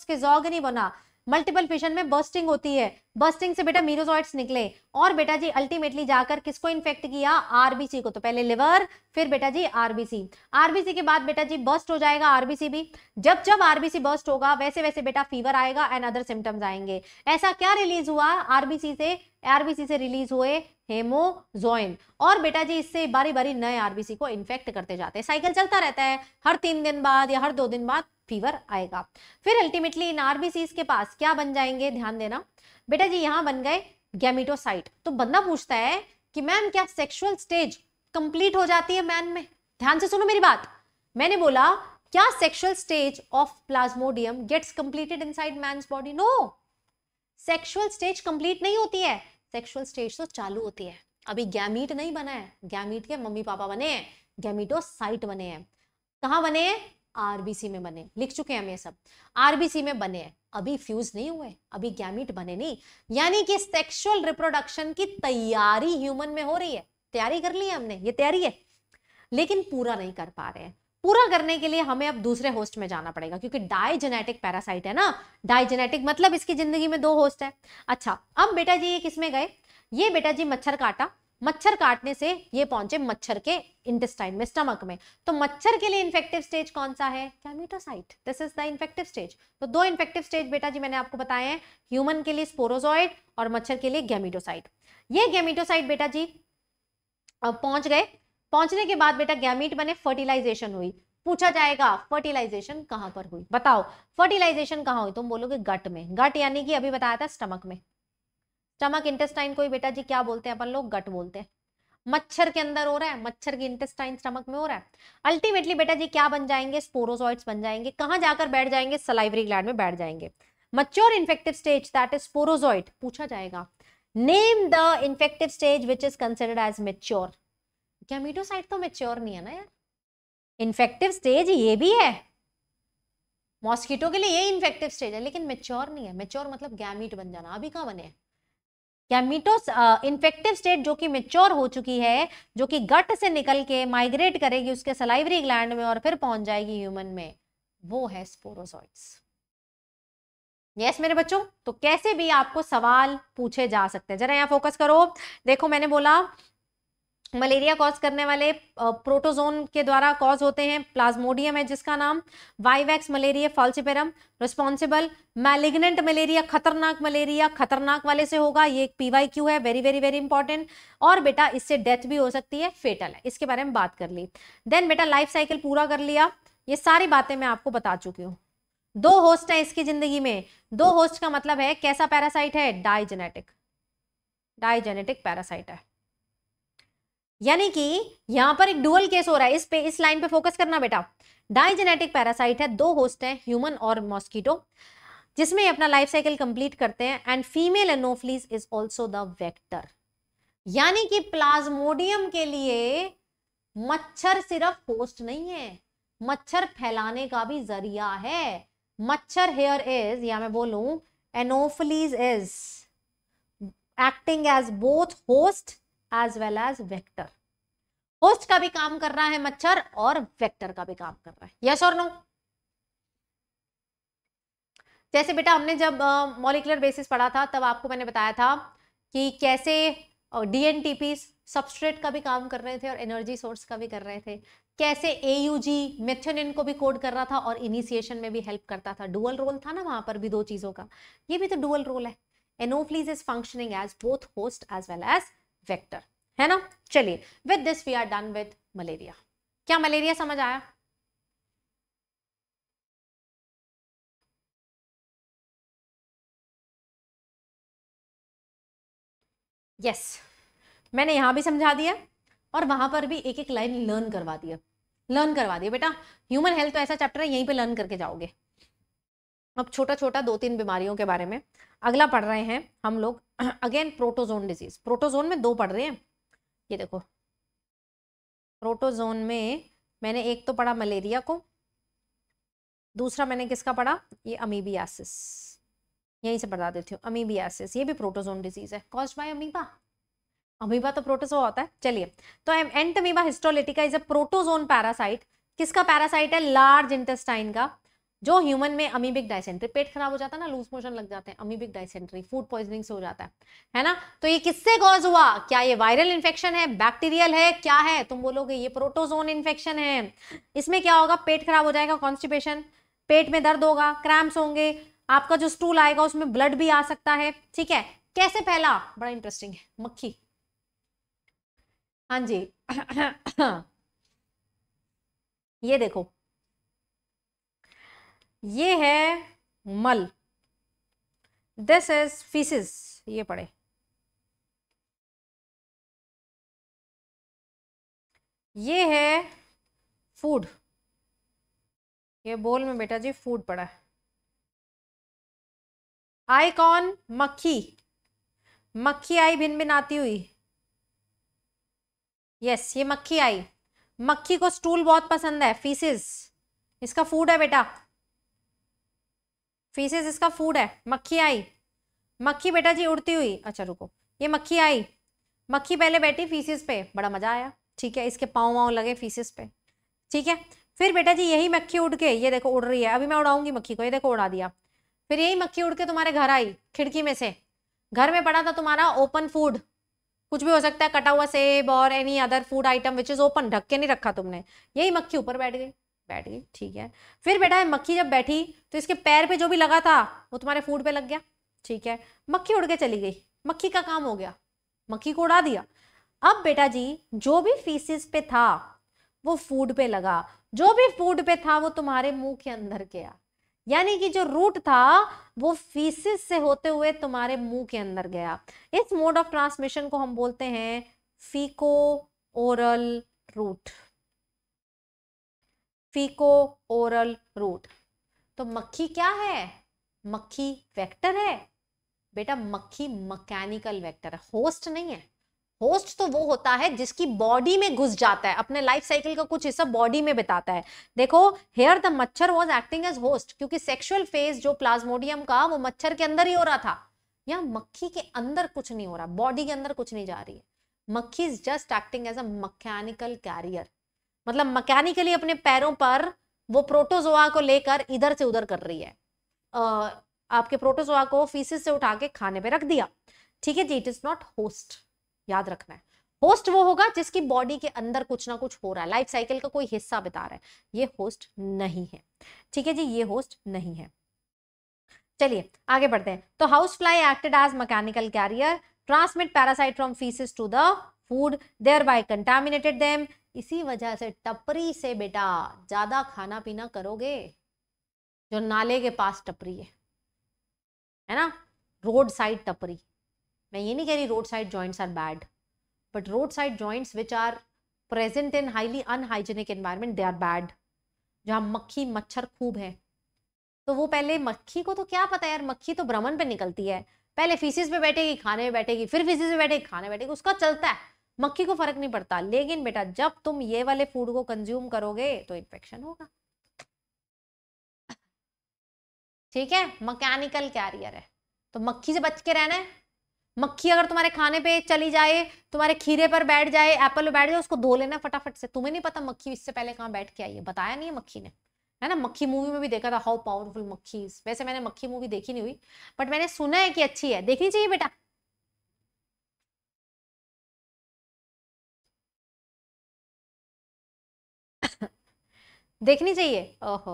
B: नहीं बना मल्टीपल फिशन में बर्स्टिंग होती है बर्स्टिंग से बेटा मीरोजॉइड्स निकले और बेटा जी अल्टीमेटली जाकर किसको इन्फेक्ट किया आरबीसी को तो पहले लिवर फिर बेटा जी आरबीसी आरबीसी के बाद बेटा जी बर्स्ट हो जाएगा आरबीसी भी जब जब आरबीसी बर्स्ट होगा वैसे वैसे बेटा फीवर आएगा एंड अदर सिम्टम्स आएंगे ऐसा क्या रिलीज हुआ आरबीसी से आरबीसी से रिलीज हुए हेमोजोइन और बेटा जी इससे बारी बारी नए आरबीसी को इन्फेक्ट करते जाते हैं साइकिल चलता रहता है हर तीन दिन बाद या हर दो दिन बाद फीवर आएगा फिर अल्टीमेटली इन आरबीसीज के पास क्या बन जाएंगे ध्यान देना बेटा जी यहाँ बन गए गैमिटोसाइट तो बंदा पूछता है कि मैम क्या सेक्सुअल स्टेज कंप्लीट हो जाती है मैन में ध्यान से सुनो मेरी बात मैंने बोला क्या sexual stage of Plasmodium gets completed inside man's body no sexual stage complete नहीं होती है सेक्सुअल स्टेज तो चालू होती है अभी गैमीट नहीं बना है गैमीट के मम्मी पापा बने हैं गैमीटोसाइट बने हैं कहा बने हैं आरबीसी में बने लिख चुके हैं हम ये सब आरबीसी में बने हैं अभी फ्यूज नहीं हुए अभी गैमिट बने नहीं यानी कि सेक्सुअल रिप्रोडक्शन की तैयारी ह्यूमन में हो रही है तैयारी कर ली है हमने ये तैयारी है लेकिन पूरा नहीं कर पा रहे हैं पूरा करने के लिए हमें अब दूसरे होस्ट में जाना पड़ेगा क्योंकि डायजेनेटिक पैरासाइट है ना डायजेनेटिक मतलब इसकी जिंदगी में दो होस्ट है अच्छा अब बेटा जी ये किसमें गए ये बेटा जी मच्छर काटा मच्छर काटने से ये पहुंचे मच्छर के इंटेस्टाइन में स्टमक में तो मच्छर के लिए इन्फेक्टिव स्टेज कौन सा है gametocyte this is the infective stage तो दो इन्फेक्टिव स्टेज बेटा जी मैंने आपको बताए हैं ह्यूमन के लिए स्पोरोजॉइड और मच्छर के लिए गैमिटोसाइट ये गैमिटोसाइट बेटा जी अब पहुंच गए पहुंचने के बाद बेटा गैमिट बने फर्टिलाइजेशन हुई पूछा जाएगा फर्टिलाइजेशन कहां पर हुई बताओ फर्टिलाइजेशन कहां हुई तुम बोलोगे गट में गट यानी कि अभी बताया था स्टमक में चमक इंटेस्टाइन को ही बेटा जी क्या बोलते हैं अपन लोग गट बोलते हैं मच्छर के अंदर हो रहा है मच्छर की इंटेस्टाइन स्टमक में हो रहा है अल्टीमेटली बेटा जी क्या बन जाएंगे स्पोरोजॉइड्स बन जाएंगे कहाँ जाकर बैठ जाएंगे सलाइवरी ग्लैंड में बैठ जाएंगे mature infective stage that is sporozoite पूछा जाएगा name the infective stage which is considered as mature क्या मीटोसाइट तो मेच्योर नहीं है ना यार इन्फेक्टिव स्टेज ये भी है मॉस्किटो के लिए ये इन्फेक्टिव स्टेज है लेकिन मेच्योर नहीं है मेच्योर मतलब गैमीट बन जाना अभी कहाँ बने हैं या मीटोस इन्फेक्टिव स्टेट जो कि मेच्योर हो चुकी है जो कि गट से निकल के माइग्रेट करेगी उसके सलाइवरी ग्लैंड में और फिर पहुंच जाएगी ह्यूमन में वो है स्पोरोसॉइड्स यस yes, मेरे बच्चों तो कैसे भी आपको सवाल पूछे जा सकते हैं जरा यहाँ फोकस करो देखो मैंने बोला मलेरिया कॉज करने वाले प्रोटोजोन के द्वारा कॉज होते हैं प्लाज्मोडियम है जिसका नाम vivax malaria falciparum responsible malignant malaria खतरनाक मलेरिया खतरनाक वाले से होगा ये एक पीवाई क्यू है वेरी वेरी वेरी इंपॉर्टेंट और बेटा इससे डेथ भी हो सकती है फेटल है इसके बारे में बात कर ली देन बेटा लाइफ साइकिल पूरा कर लिया ये सारी बातें मैं आपको बता चुकी हूँ दो होस्ट है इसकी जिंदगी में दो होस्ट का मतलब है कैसा पैरासाइट है डाइजेनेटिक डाइजेनेटिक पैरासाइट है यानी कि यहां पर एक डुअल केस हो रहा है इस पे इस लाइन पे फोकस करना बेटा डाइजेनेटिक पैरासाइट है दो होस्ट हैं ह्यूमन और मॉस्किटो जिसमें अपना लाइफ साइकिल कंप्लीट करते हैं and female Anopheles is also the vector यानी कि प्लाज्मोडियम के लिए मच्छर सिर्फ होस्ट नहीं है मच्छर फैलाने का भी जरिया है मच्छर हेयर इज या मैं बोलूं Anopheles is acting as both host as well as vector host का भी काम कर रहा है मच्छर और वेक्टर का भी काम कर रहा है यस और नो जैसे बेटा हमने जब मॉलिकुलर बेसिस पढ़ा था तब आपको मैंने बताया था कि कैसे D N T P substrate का भी काम कर रहे थे और एनर्जी सोर्स का भी कर रहे थे कैसे ए यू जी को भी कोड कर रहा था और इनिशिएशन में भी हेल्प करता था डुअल रोल था ना वहां पर भी दो चीज़ों का ये भी तो डुअल रोल है Anopheles is functioning as both host as well as vector है ना
A: चलिए with this we are done with malaria क्या मलेरिया समझ आया यस yes. मैंने यहां भी समझा दिया
B: और वहां पर भी एक एक लाइन लर्न करवा दिया लर्न करवा दिया बेटा ह्यूमन हेल्थ तो ऐसा चैप्टर है यहीं पे लर्न करके जाओगे अब छोटा छोटा दो तीन बीमारियों के बारे में अगला पढ़ रहे हैं हम लोग अगेन प्रोटोजोन डिजीज प्रोटोजोन में दो पढ़ रहे हैं ये देखो प्रोटोजोन में मैंने एक तो पढ़ा मलेरिया को दूसरा मैंने किसका पढ़ा ये अमीबियासिस यहीं से बता देती हूँ अमीबियासिस ये भी प्रोटोजोन डिजीज है कॉज बाय अमीबा अमीबा तो प्रोटोजो होता है चलिए तो Entamoeba histolytica is a protozoan parasite किसका पैरासाइट है लार्ज इंटेस्टाइन का जो ह्यूमन में अमीबिक डायसेंट्री पेट खराब हो जाता है ना लूज मोशन लग जाते हैं अमीबिक डायसेंट्री फूड पॉइजनिंग से हो जाता है है ना तो ये किससे कॉज हुआ क्या ये वायरल इन्फेक्शन है बैक्टीरियल है क्या है तुम बोलोगे ये प्रोटोजोन इन्फेक्शन है इसमें क्या होगा पेट खराब हो जाएगा कॉन्स्टिपेशन पेट में दर्द होगा क्रैम्प्स होंगे आपका जो स्टूल आएगा उसमें ब्लड भी आ सकता है ठीक है कैसे फैला बड़ा इंटरेस्टिंग है मक्खी हाँ जी ये देखो
A: ये है मल दिस इज फीसिस ये पढ़े ये है फूड ये बोल में बेटा जी फूड पड़ा है आई कौन
B: मक्खी मक्खी आई भिन भिन आती हुई यस ये मक्खी आई मक्खी को स्टूल बहुत पसंद है फीसिस इसका फूड है बेटा फीसेस इसका फूड है मक्खी आई मक्खी बेटा जी उड़ती हुई अच्छा रुको ये मक्खी आई मक्खी पहले बैठी फीसेस पे बड़ा मजा आया ठीक है इसके पाँव वाँव लगे फीसेस पे ठीक है फिर बेटा जी यही मक्खी उड़ के ये देखो उड़ रही है अभी मैं उड़ाऊंगी मक्खी को ये देखो उड़ा दिया फिर यही मक्खी उड़ के तुम्हारे घर आई खिड़की में से घर में पड़ा था तुम्हारा ओपन फूड कुछ भी हो सकता है कटा हुआ सेब और any other food item which is open ढक के नहीं रखा तुमने यही मक्खी ऊपर बैठ गई बैठ गई ठीक है फिर बेटा मक्खी जब बैठी तो इसके पैर पे जो भी लगा था वो तुम्हारे फूड पे लग गया ठीक है मक्खी उड़ के चली गई मक्खी का काम हो गया मक्खी को उड़ा दिया अब बेटा जी जो भी फीसिस पे था वो फूड पे लगा जो भी फूड पे था वो तुम्हारे मुंह के अंदर गया यानी कि जो रूट था वो फीसिस से होते हुए तुम्हारे मुंह के अंदर गया इस मोड ऑफ ट्रांसमिशन को हम बोलते हैं faeco oral route faeco oral route तो मक्खी क्या है मक्खी वेक्टर है बेटा मक्खी मैकेनिकल वेक्टर है होस्ट नहीं है होस्ट तो वो होता है जिसकी बॉडी में घुस जाता है अपने लाइफ साइकिल का कुछ हिस्सा बॉडी में बिताता है देखो हेयर द मच्छर वॉज एक्टिंग एज होस्ट क्योंकि सेक्शुअल फेज जो प्लाज्मोडियम का वो मच्छर के अंदर ही हो रहा था या मक्खी के अंदर कुछ नहीं हो रहा बॉडी के अंदर कुछ नहीं जा रही है मक्खी is just acting as a mechanical carrier मतलब मैकेनिकली अपने पैरों पर वो प्रोटोजोआ को लेकर इधर से उधर कर रही है आ, आपके प्रोटोजोआ को फीसिस से उठा के खाने पे रख दिया ठीक है जी इट इज नॉट होस्ट याद रखना है होस्ट वो होगा जिसकी बॉडी के अंदर कुछ ना कुछ हो रहा है लाइफ साइकिल का कोई हिस्सा बिता रहा है ये होस्ट नहीं है ठीक है जी ये होस्ट नहीं है चलिए आगे बढ़ते हैं तो house fly acted as mechanical carrier transmit parasite from faeces to the food thereby contaminated them इसी वजह से टपरी से बेटा ज़्यादा खाना पीना करोगे जो नाले के पास टपरी है है ना रोड साइड टपरी मैं ये नहीं कह रही roadside joints are bad but roadside joints which are present in highly unhygienic environment they are bad जहाँ मक्खी मच्छर खूब है तो वो पहले मक्खी को तो क्या पता यार मक्खी तो भ्रमण पे निकलती है पहले फीसिस पे बैठेगी खाने में बैठेगी फिर फीसिस पे बैठेगी खाने में बैठेगी उसका चलता है मक्खी को फर्क नहीं पड़ता लेकिन बेटा जब तुम ये वाले फूड को कंज्यूम करोगे तो इन्फेक्शन होगा ठीक है मकैनिकल कैरियर है तो मक्खी से बच के रहना है मक्खी अगर तुम्हारे खाने पे चली जाए तुम्हारे खीरे पर बैठ जाए एप्पल पर बैठ जाए उसको धो लेना फटाफट से तुम्हें नहीं पता मक्खी इससे पहले कहाँ बैठ के आई है बताया नहीं है मक्खी ने है ना मक्खी मूवी में भी देखा था हाउ पावरफुल मक्खी वैसे मैंने मक्खी मूवी देखी नहीं हुई बट मैंने सुना है कि अच्छी
A: है देखनी चाहिए बेटा देखनी चाहिए ओहो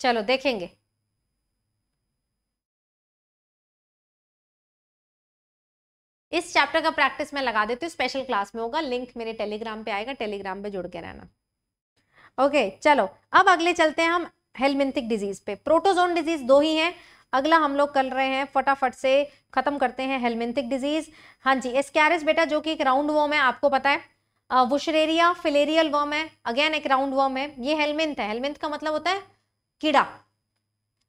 A: चलो देखेंगे इस चैप्टर का प्रैक्टिस मैं लगा देती हूँ स्पेशल क्लास में होगा लिंक मेरे
B: टेलीग्राम पे आएगा टेलीग्राम पे जुड़ के रहना ओके चलो अब अगले चलते हैं हम हेलमिंथिक डिजीज पे प्रोटोजोन डिजीज दो ही हैं अगला हम लोग कर रहे हैं फटाफट से खत्म करते हैं हेलमिंथिक डिजीज हाँ जी एस्कैरिस बेटा जो कि एक राउंड वो है आपको पता है वुशरेरिया फिलेरियल वर्म है अगेन एक राउंड वर्म है ये हेलमिंथ है हेलमिंथ का मतलब होता है कीड़ा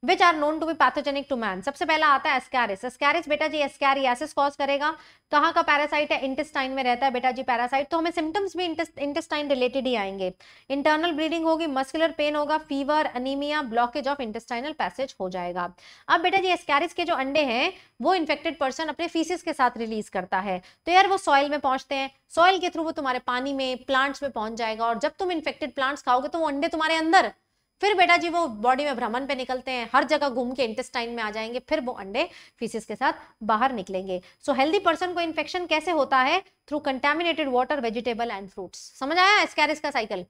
B: which are known to be pathogenic to man सबसे पहला आता है एस्कैरिस एस्कैरिस बेटा जी एस्कैरियासिस कॉज करेगा कहाँ का पैरासाइट है इंटेस्टाइन में रहता है बेटा जी पैरासाइट तो हमें सिम्टम्स भी इंटेस्टाइन रिलेटेड ही आएंगे इंटरनल ब्लीडिंग होगी मस्कुलर पेन होगा fever anaemia blockage of intestinal passage हो जाएगा अब बेटा जी एस्कैरिस के जो अंडे हैं वो इन्फेक्टेड पर्सन अपने फीसिस के साथ रिलीज करता है तो यार वो सॉइल में पहुंचते हैं सॉइल के थ्रू वो तुम्हारे पानी में प्लांट्स में पहुंच जाएगा और जब तुम इन्फेक्टेड प्लांट्स खाओगे तो वो अंडे तुम्हारे अंदर फिर बेटा जी वो बॉडी में भ्रमण पे निकलते हैं हर जगह घूम के इंटेस्टाइन में आ जाएंगे फिर वो अंडे फीसिस के साथ बाहर निकलेंगे सो हेल्दी पर्सन को इन्फेक्शन कैसे होता है through contaminated water vegetable and fruits समझ आया एस्कैरिस का साइकिल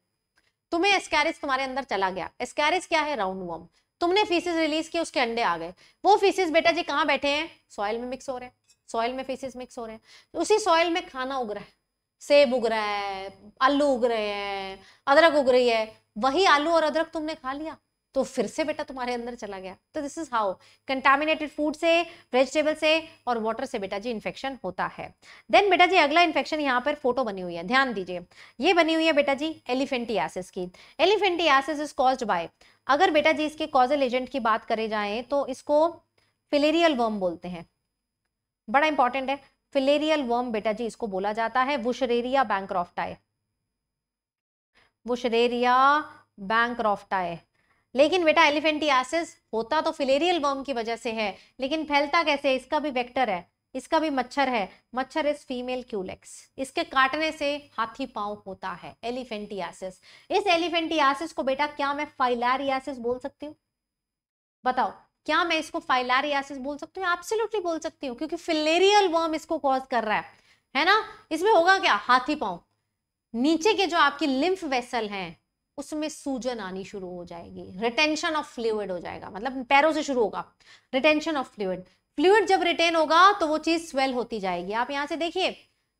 B: तुम्हें एस्कैरिस तुम्हारे अंदर चला गया एस्कैरिस क्या है राउंड वर्म तुमने फीसिस रिलीज किए उसके अंडे आ गए वो फीसिस बेटा जी कहाँ बैठे हैं सॉइल में मिक्स हो रहे हैं सॉइल में फीसिस मिक्स हो रहे हैं उसी सॉइल में खाना उग रहा है सेब उग रहा है आलू उग रहे हैं अदरक उग रही है वही आलू और अदरक तुमने खा लिया तो फिर से बेटा तुम्हारे अंदर चला गया तो this is how contaminated food से वेजिटेबल से और वाटर से बेटा जी इन्फेक्शन होता है देन बेटा जी अगला इन्फेक्शन यहाँ पर फोटो बनी हुई है ध्यान दीजिए ये बनी हुई है बेटा जी एलिफेंटियासिस की एलिफेंटियासिस इज कॉज बाय अगर बेटा जी इसके कॉजल एजेंट की बात करे जाए तो इसको फिलेरियल वर्म बोलते हैं बड़ा इंपॉर्टेंट है फिलेरियल वर्म बेटा जी इसको बोला जाता है वुशरेरिया बैंक्रॉफ्टाई शरेरिया बैंक है लेकिन बेटा एलिफेंटियासिस होता तो फिलेरियल वर्म की वजह से है लेकिन फैलता कैसे है इसका भी वेक्टर है इसका भी मच्छर है मच्छर इज फीमेल क्यूलेक्स इसके काटने से हाथी पांव होता है एलिफेंटियासिस इस एलिफेंटियासिस को बेटा क्या मैं फाइलारियासिस बोल सकती हूँ बताओ क्या मैं इसको फाइलारियासिस बोल सकती हूँ एब्सोल्युटली बोल सकती हूँ क्योंकि फिलेरियल वर्म इसको कॉज कर रहा है है ना इसमें होगा क्या हाथी पाँव नीचे के जो आपकी लिम्फ वेसल हैं उसमें सूजन आनी शुरू हो जाएगी रिटेंशन ऑफ फ्लूड हो जाएगा मतलब पैरों से शुरू होगा रिटेंशन ऑफ फ्लूड फ्लूड जब रिटेन होगा तो वो चीज स्वेल होती जाएगी आप यहाँ से देखिए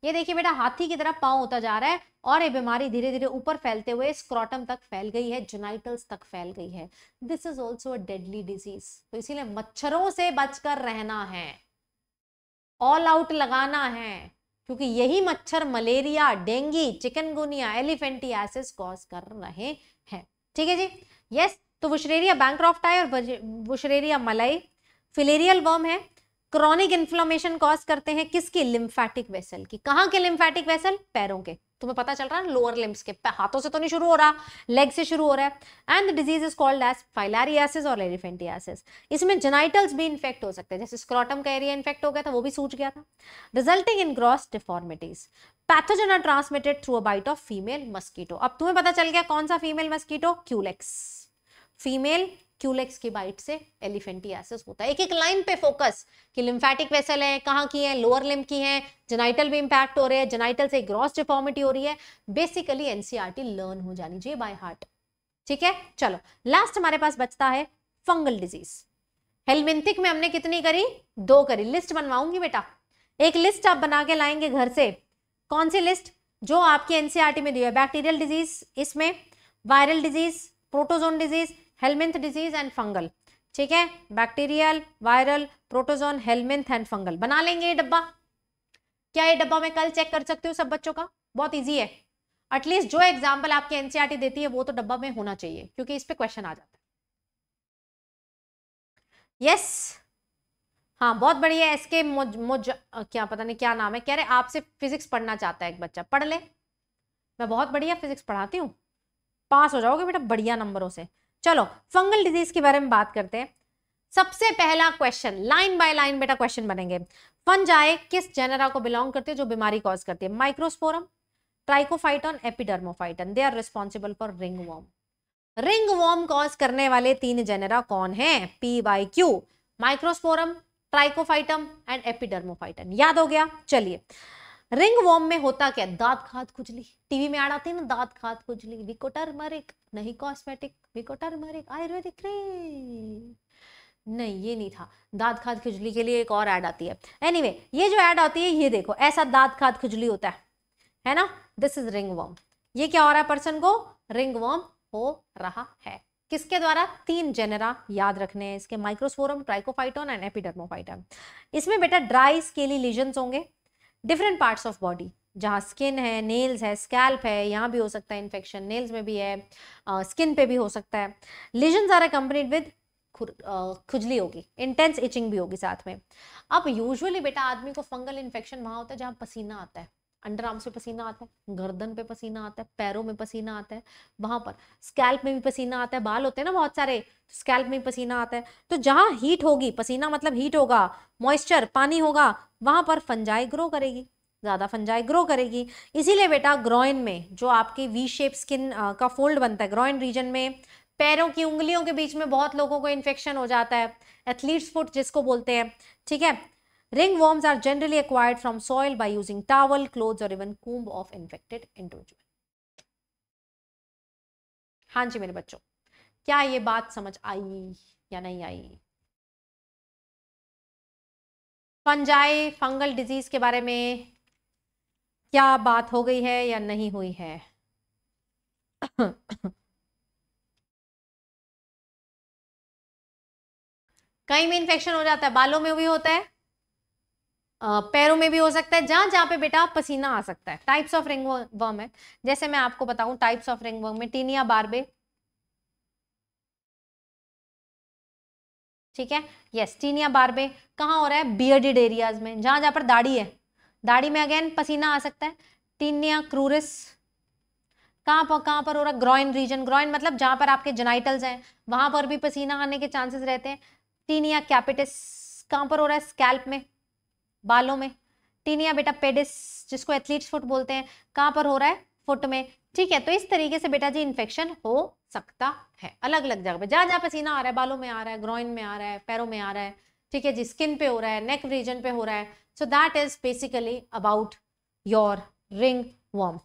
B: ये देखिए बेटा हाथी की तरह पाँव होता जा रहा है और ये बीमारी धीरे धीरे ऊपर फैलते हुए स्क्रॉटम तक फैल गई है जोनाइटल्स तक फैल गई है this is also a deadly disease तो इसीलिए मच्छरों से बचकर रहना है ऑल आउट लगाना है क्योंकि यही मच्छर malaria dengue chikungunya elephantiasis cause कर रहे हैं ठीक है जी यस तो बुशरेरिया बैंक्रॉफ्टाई और बुशरेरिया मलाई फिलेरियल वर्म है क्रॉनिक इन्फ्लोमेशन कॉज करते हैं किसकी लिम्फैटिक वेसल की कहाँ के लिम्फेटिक वेसल पैरों के तुम्हें पता चल रहा है लोअर लिम्स के हाथों से तो नहीं शुरू हो रहा लेग से शुरू हो रहा है and the disease is called as filariasis और एलिफेंटियासिस इसमें जेनाइटल्स भी इन्फेक्ट हो सकते हैं जैसे स्क्रॉटम का एरिया इन्फेक्ट हो गया था वो भी सूज गया था resulting in gross deformities pathogen are transmitted through a bite of female mosquito अब तुम्हें पता चल गया कौन सा female mosquito Culex female Culex की बाइट से एलिफेंटियासिस होता है एक एक लाइन पे फोकस कि लिम्फेटिक वेसल है कहाँ की है लोअर लिम्ब की है जेनाइटल भी इंपैक्ट हो रहे हैं जेनाइटल से ग्रॉस डिफॉर्मिटी हो रही है बेसिकली एनसीआरटी लर्न हो जानी चाहिए बाय हार्ट ठीक है चलो लास्ट हमारे पास बचता है फंगल डिजीज हेलमिंथिक में हमने कितनी करी दो करी लिस्ट बनवाऊंगी बेटा एक लिस्ट आप बना के लाएंगे घर से कौन सी लिस्ट जो आपकी एनसीआरटी e में दी है बैक्टीरियल डिजीज इसमें viral disease protozoan disease helminth disease and fungal ठीक है bacterial viral protozoan helminth and fungal बना लेंगे ये डब्बा क्या ये डब्बा मैं कल चेक कर सकती हूँ सब बच्चों का बहुत ईजी है एटलीस्ट जो एग्जाम्पल आपके एनसीआरटी e देती है वो तो डब्बा में होना चाहिए क्योंकि इस पर क्वेश्चन आ जाता है यस हाँ बहुत बढ़िया है एसके मुझ मुझ क्या पता नहीं क्या नाम है कह रहे आपसे फिजिक्स पढ़ना चाहता है एक बच्चा पढ़ ले मैं बहुत बढ़िया फिजिक्स पढ़ाती हूँ पास हो जाओगे बेटा बढ़िया नंबरों से चलो फंगल डिजीज के बारे में बात करते हैं सबसे पहला क्वेश्चन लाइन बाय लाइन बेटा क्वेश्चन बनेंगे फंजाई किस जेनरा को बिलोंग करते हैं जो बीमारी कॉज करती है Microsporum Trichophyton Epidermophyton they are responsible for ringworm ringworm cause करने वाले तीन जेनरा कौन है P Y Q Microsporum Trichophyton and Epidermophyton याद हो गया चलिए रिंग वॉर्म में होता क्या दांत खाद खुजली टीवी में आड़ आती है ना दांत खाद खुजली विकोटर मरिक नहीं कॉस्मेटिक बिको टर्मरिक आयुर्वेदिक नहीं ये नहीं था दाद खाद खुजली के लिए एक और ऐड आती है एनीवे anyway, ये जो ऐड आती है ये देखो ऐसा दाद खाद खुजली होता है है ना दिस इज रिंग वर्म ये क्या हो रहा है पर्सन को रिंग वर्म हो रहा है किसके द्वारा तीन जेनेरा याद रखने हैं इसके माइक्रोस्फोरम ट्राइकोफाइटोन एंड एपिडर्मोफाइटन इसमें बेटा ड्राई स्केली लीजन्स होंगे डिफरेंट पार्ट्स ऑफ बॉडी जहाँ स्किन है नेल्स है स्कैल्प है यहाँ भी हो सकता है इन्फेक्शन नेल्स में भी है स्किन पे भी हो सकता है लिजन आर अकम्पनीड विद खुजली होगी इंटेंस इचिंग भी होगी साथ में अब यूजुअली बेटा आदमी को फंगल इन्फेक्शन वहाँ होता है जहाँ पसीना आता है अंडर आर्म्स पे पसीना आता है गर्दन पे पसीना आता है पैरों में पसीना आता है वहाँ पर स्कैल्प में भी पसीना आता है बाल होते हैं ना बहुत सारे स्कैल्प तो में पसीना आता है तो जहाँ हीट होगी पसीना मतलब हीट होगा मॉइस्चर पानी होगा वहाँ पर फंजाई ग्रो करेगी ज़्यादा फंजाई ग्रो करेगी इसीलिए बेटा ग्रोइन में जो आपके वी शेप स्किन का फोल्ड बनता है ग्रोइन रीजन में पैरों की उंगलियों के बीच में बहुत लोगों को इन्फेक्शन हो जाता है एथलीट्स फुट जिसको बोलते हैं ठीक है ringworms are generally acquired from soil by using towel clothes और even comb of infected individual
A: हाँ जी मेरे बच्चों क्या ये बात समझ आई या नहीं आई
B: फंजाई फंगल डिजीज के बारे में क्या बात हो गई है या नहीं हुई
A: है कहीं में इन्फेक्शन हो जाता है बालों में भी होता है
B: पैरों में भी हो सकता है जहां जहां पे बेटा पसीना आ सकता है टाइप्स ऑफ रिंग वर्म है जैसे मैं आपको बताऊं टाइप्स ऑफ रिंग वर्म में टीनिया बारबे ठीक है यस टीनिया बारबे कहाँ हो रहा है बियर्डेड एरियाज में जहां जहां पर दाढ़ी है दाढ़ी में अगेन पसीना आ सकता है टीनिया क्रूरिस कहाँ पर कहाँ पर हो रहा ग्रोइन रीजन ग्रॉइन मतलब जहाँ पर आपके जेनाइटल्स हैं वहाँ पर भी पसीना आने के चांसेस रहते हैं टीनिया कैपिटिस कहाँ पर हो रहा है स्कैल्प में बालों में टीनिया बेटा पेडिस जिसको एथलीट्स फुट बोलते हैं कहाँ पर हो रहा है फुट में ठीक है तो इस तरीके से बेटा जी इन्फेक्शन हो सकता है अलग अलग जगह पर जहाँ जहाँ पसीना आ रहा है बालों में आ रहा है ग्रोइन में आ रहा है पैरों में आ रहा है ठीक है जी स्किन पे हो रहा है नेक रीजन पे हो रहा है so that is basically about your ringworm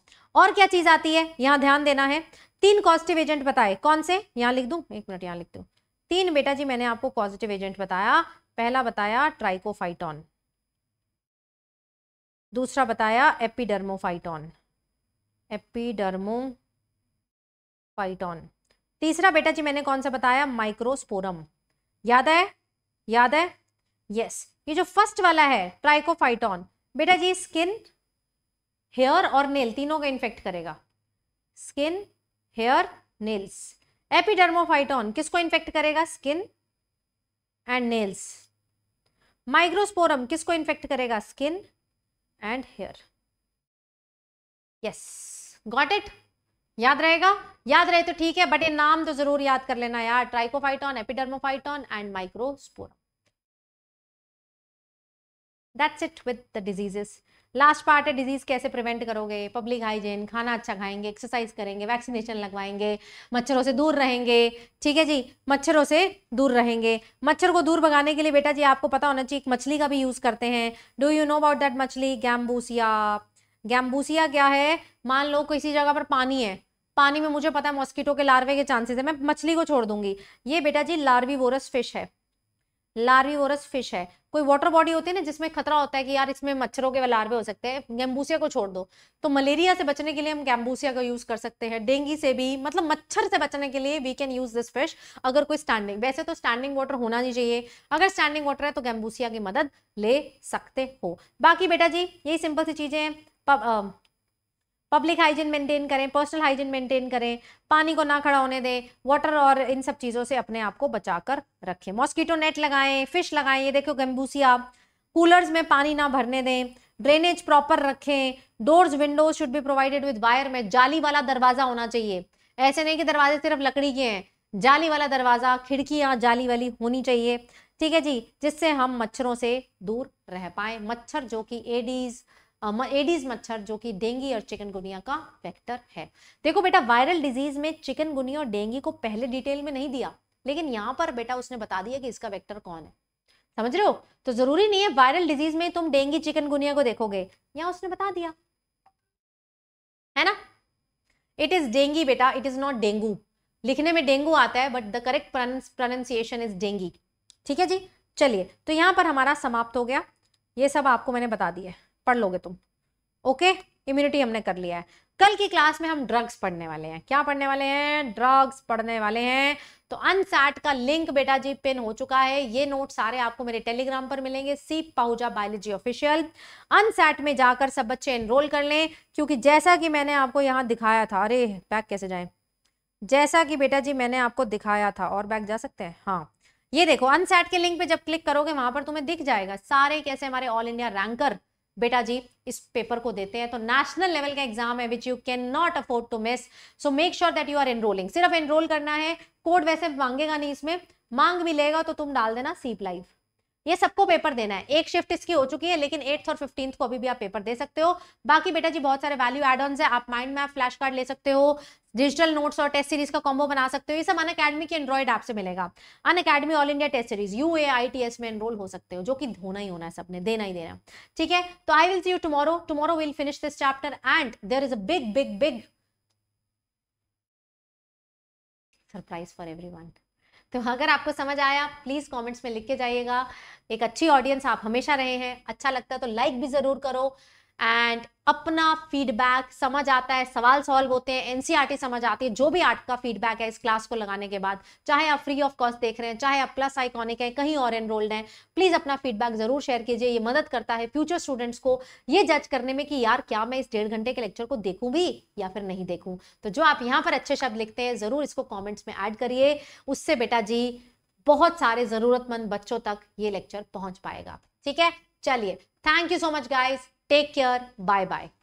B: और क्या चीज आती है यहाँ ध्यान देना है तीन पॉजिटिव एजेंट बताए कौन से यहाँ लिख दू एक मिनट यहाँ लिख दू तीन बेटा जी मैंने आपको पॉजिटिव एजेंट बताया पहला बताया ट्राइकोफाइटॉन दूसरा बताया एपिडर्मोफाइटॉन एपिडर्मोफाइटॉन तीसरा बेटा जी मैंने कौन सा बताया माइक्रोस्पोरम याद है याद है यस ये जो फर्स्ट वाला है ट्राइकोफाइटॉन बेटा जी स्किन हेयर और नेल तीनों को इन्फेक्ट करेगा स्किन हेयर नेल्स एपिडर्मोफाइटॉन किसको इन्फेक्ट करेगा स्किन एंड नेल्स माइग्रोस्पोरम किसको इन्फेक्ट करेगा skin and hair yes got it याद रहेगा याद रहे तो ठीक है बट ये नाम तो जरूर याद कर लेना यार Trichophyton Epidermophyton and Microsporum that's it with the diseases last part है डिजीज कैसे प्रिवेंट करोगे पब्लिक हाइजीन खाना अच्छा खाएंगे एक्सरसाइज करेंगे वैक्सीनेशन लगवाएंगे मच्छरों से दूर रहेंगे ठीक है जी मच्छरों से दूर रहेंगे मच्छर को दूर भगाने के लिए बेटा जी आपको पता होना चाहिए मछली का भी यूज़ करते हैं do you know about that मछली गैम्बूसिया गैम्बूसिया क्या है मान लो किसी जगह पर पानी है पानी में मुझे पता है मॉस्किटो के लार्वे के चांसेस है मैं मछली को छोड़ दूंगी ये बेटा जी लार्वी वोरस फिश है लार्वी वोरस फिश है कोई वाटर बॉडी होती है ना जिसमें खतरा होता है कि यार इसमें मच्छरों के लार्वे हो सकते हैं गैम्बूसिया को छोड़ दो तो मलेरिया से बचने के लिए हम गैम्बूसिया का यूज कर सकते हैं डेंगू से भी मतलब मच्छर से बचने के लिए we can use this fish अगर कोई स्टैंडिंग वैसे तो स्टैंडिंग वाटर होना नहीं चाहिए अगर स्टैंडिंग वाटर है तो गैम्बूसिया की मदद ले सकते हो बाकी बेटा जी यही सिंपल सी चीजें हैं पब्लिक हाइजीन मेंटेन करें पर्सनल हाइजीन मेंटेन करें पानी को ना खड़ा होने दें वाटर और इन सब चीज़ों से अपने आप को बचा कर रखें मॉस्किटो नेट लगाएं फिश लगाएं ये देखो गम्बूसिया कूलर्स में पानी ना भरने दें ड्रेनेज प्रॉपर रखें doors windows should be provided with wire में जाली वाला दरवाज़ा होना चाहिए ऐसे नहीं कि दरवाजे सिर्फ लकड़ी के हैं जाली वाला दरवाज़ा खिड़कियाँ जाली वाली होनी चाहिए ठीक है जी जिससे हम मच्छरों से दूर रह पाए मच्छर जो कि एडीज़ एडीज मच्छर जो कि डेंगी और चिकनगुनिया का फैक्टर है देखो बेटा वायरल डिजीज में चिकनगुनिया और डेंगी को पहले डिटेल में नहीं दिया लेकिन यहाँ पर बेटा उसने बता दिया कि इसका वेक्टर कौन है समझ रहे हो तो जरूरी नहीं है वायरल डिजीज में तुम डेंगी चिकनगुनिया को देखोगे यहाँ उसने बता दिया है ना इट इज डेंगी बेटा इट इज नॉट डेंगू लिखने में डेंगू आता है but the correct pronunciation is dengue ठीक है जी चलिए तो यहाँ पर हमारा समाप्त हो गया ये सब आपको मैंने बता दिया पढ़ लोगे तुम ओके इम्यूनिटी हमने कर लिया है कल की क्लास में हम ड्रग्स पढ़ने वाले हैं क्या पढ़ने वाले हैं ड्रग्स पढ़ने वाले हैं तो अनसैट का लिंक बेटा जी पिन हो चुका है ये नोट सारे आपको मेरे टेलीग्राम पर मिलेंगे सी पाउजा बायोलॉजी ऑफिशियल अनसैट में जाकर सब बच्चे एनरोल कर लें क्योंकि जैसा कि मैंने आपको यहाँ दिखाया था अरे बैग कैसे जाए जैसा कि बेटा जी मैंने आपको दिखाया था और बैग जा सकते हैं हाँ ये देखो अनसेट के लिंक पे जब क्लिक करोगे वहां पर तुम्हें दिख जाएगा सारे कैसे हमारे ऑल इंडिया रैंकर बेटा जी इस पेपर को देते हैं तो नेशनल लेवल का एग्जाम है which you can not afford to miss so make sure that you are enrolling सिर्फ एनरोल करना है कोड वैसे मांगेगा नहीं इसमें मांग भी लेगा तो तुम डाल देना सीप लाइफ ये सबको पेपर देना है एक शिफ्ट इसकी हो चुकी है लेकिन एट्थ और फिफ्टींथ को अभी भी आप पेपर दे सकते हो बाकी बेटा जी बहुत सारे वैल्यू एड ऑन है आप माइंड मैप फ्लैश कार्ड ले सकते हो डिजिटल नोट्स और टेस्ट सीरीज का कॉम्बो बना सकते हो ये सब अन अकेडमी के एंड्रॉइड ऐप से मिलेगा Unacademy all India test series U A I T S में एनरोल हो सकते हो जो कि होना ही होना है सबने देना ही देना ठीक है तो I will see you tomorrow tomorrow will finish this chapter and there is a big big big surprise for everyone तो अगर आपको समझ आया प्लीज़ कमेंट्स में लिख के जाइएगा एक अच्छी ऑडियंस आप हमेशा रहे हैं अच्छा लगता है तो लाइक भी ज़रूर करो एंड अपना फीडबैक समझ आता है सवाल सॉल्व होते हैं एनसीईआरटी e समझ आती है जो भी आर्ट का फीडबैक है इस क्लास को लगाने के बाद चाहे आप फ्री ऑफ कॉस्ट देख रहे हैं चाहे आप प्लस आइकॉनिक है कहीं और एनरोल्ड हैं प्लीज़ अपना फीडबैक ज़रूर शेयर कीजिए ये मदद करता है फ्यूचर स्टूडेंट्स को ये जज करने में कि यार क्या मैं इस डेढ़ घंटे के लेक्चर को देखूँ भी या फिर नहीं देखूँ तो जो आप यहाँ पर अच्छे शब्द लिखते हैं ज़रूर इसको कॉमेंट्स में ऐड करिए उससे बेटा जी बहुत सारे ज़रूरतमंद बच्चों तक ये लेक्चर पहुँच पाएगा ठीक है चलिए
A: thank you so much guys Take care. Bye bye.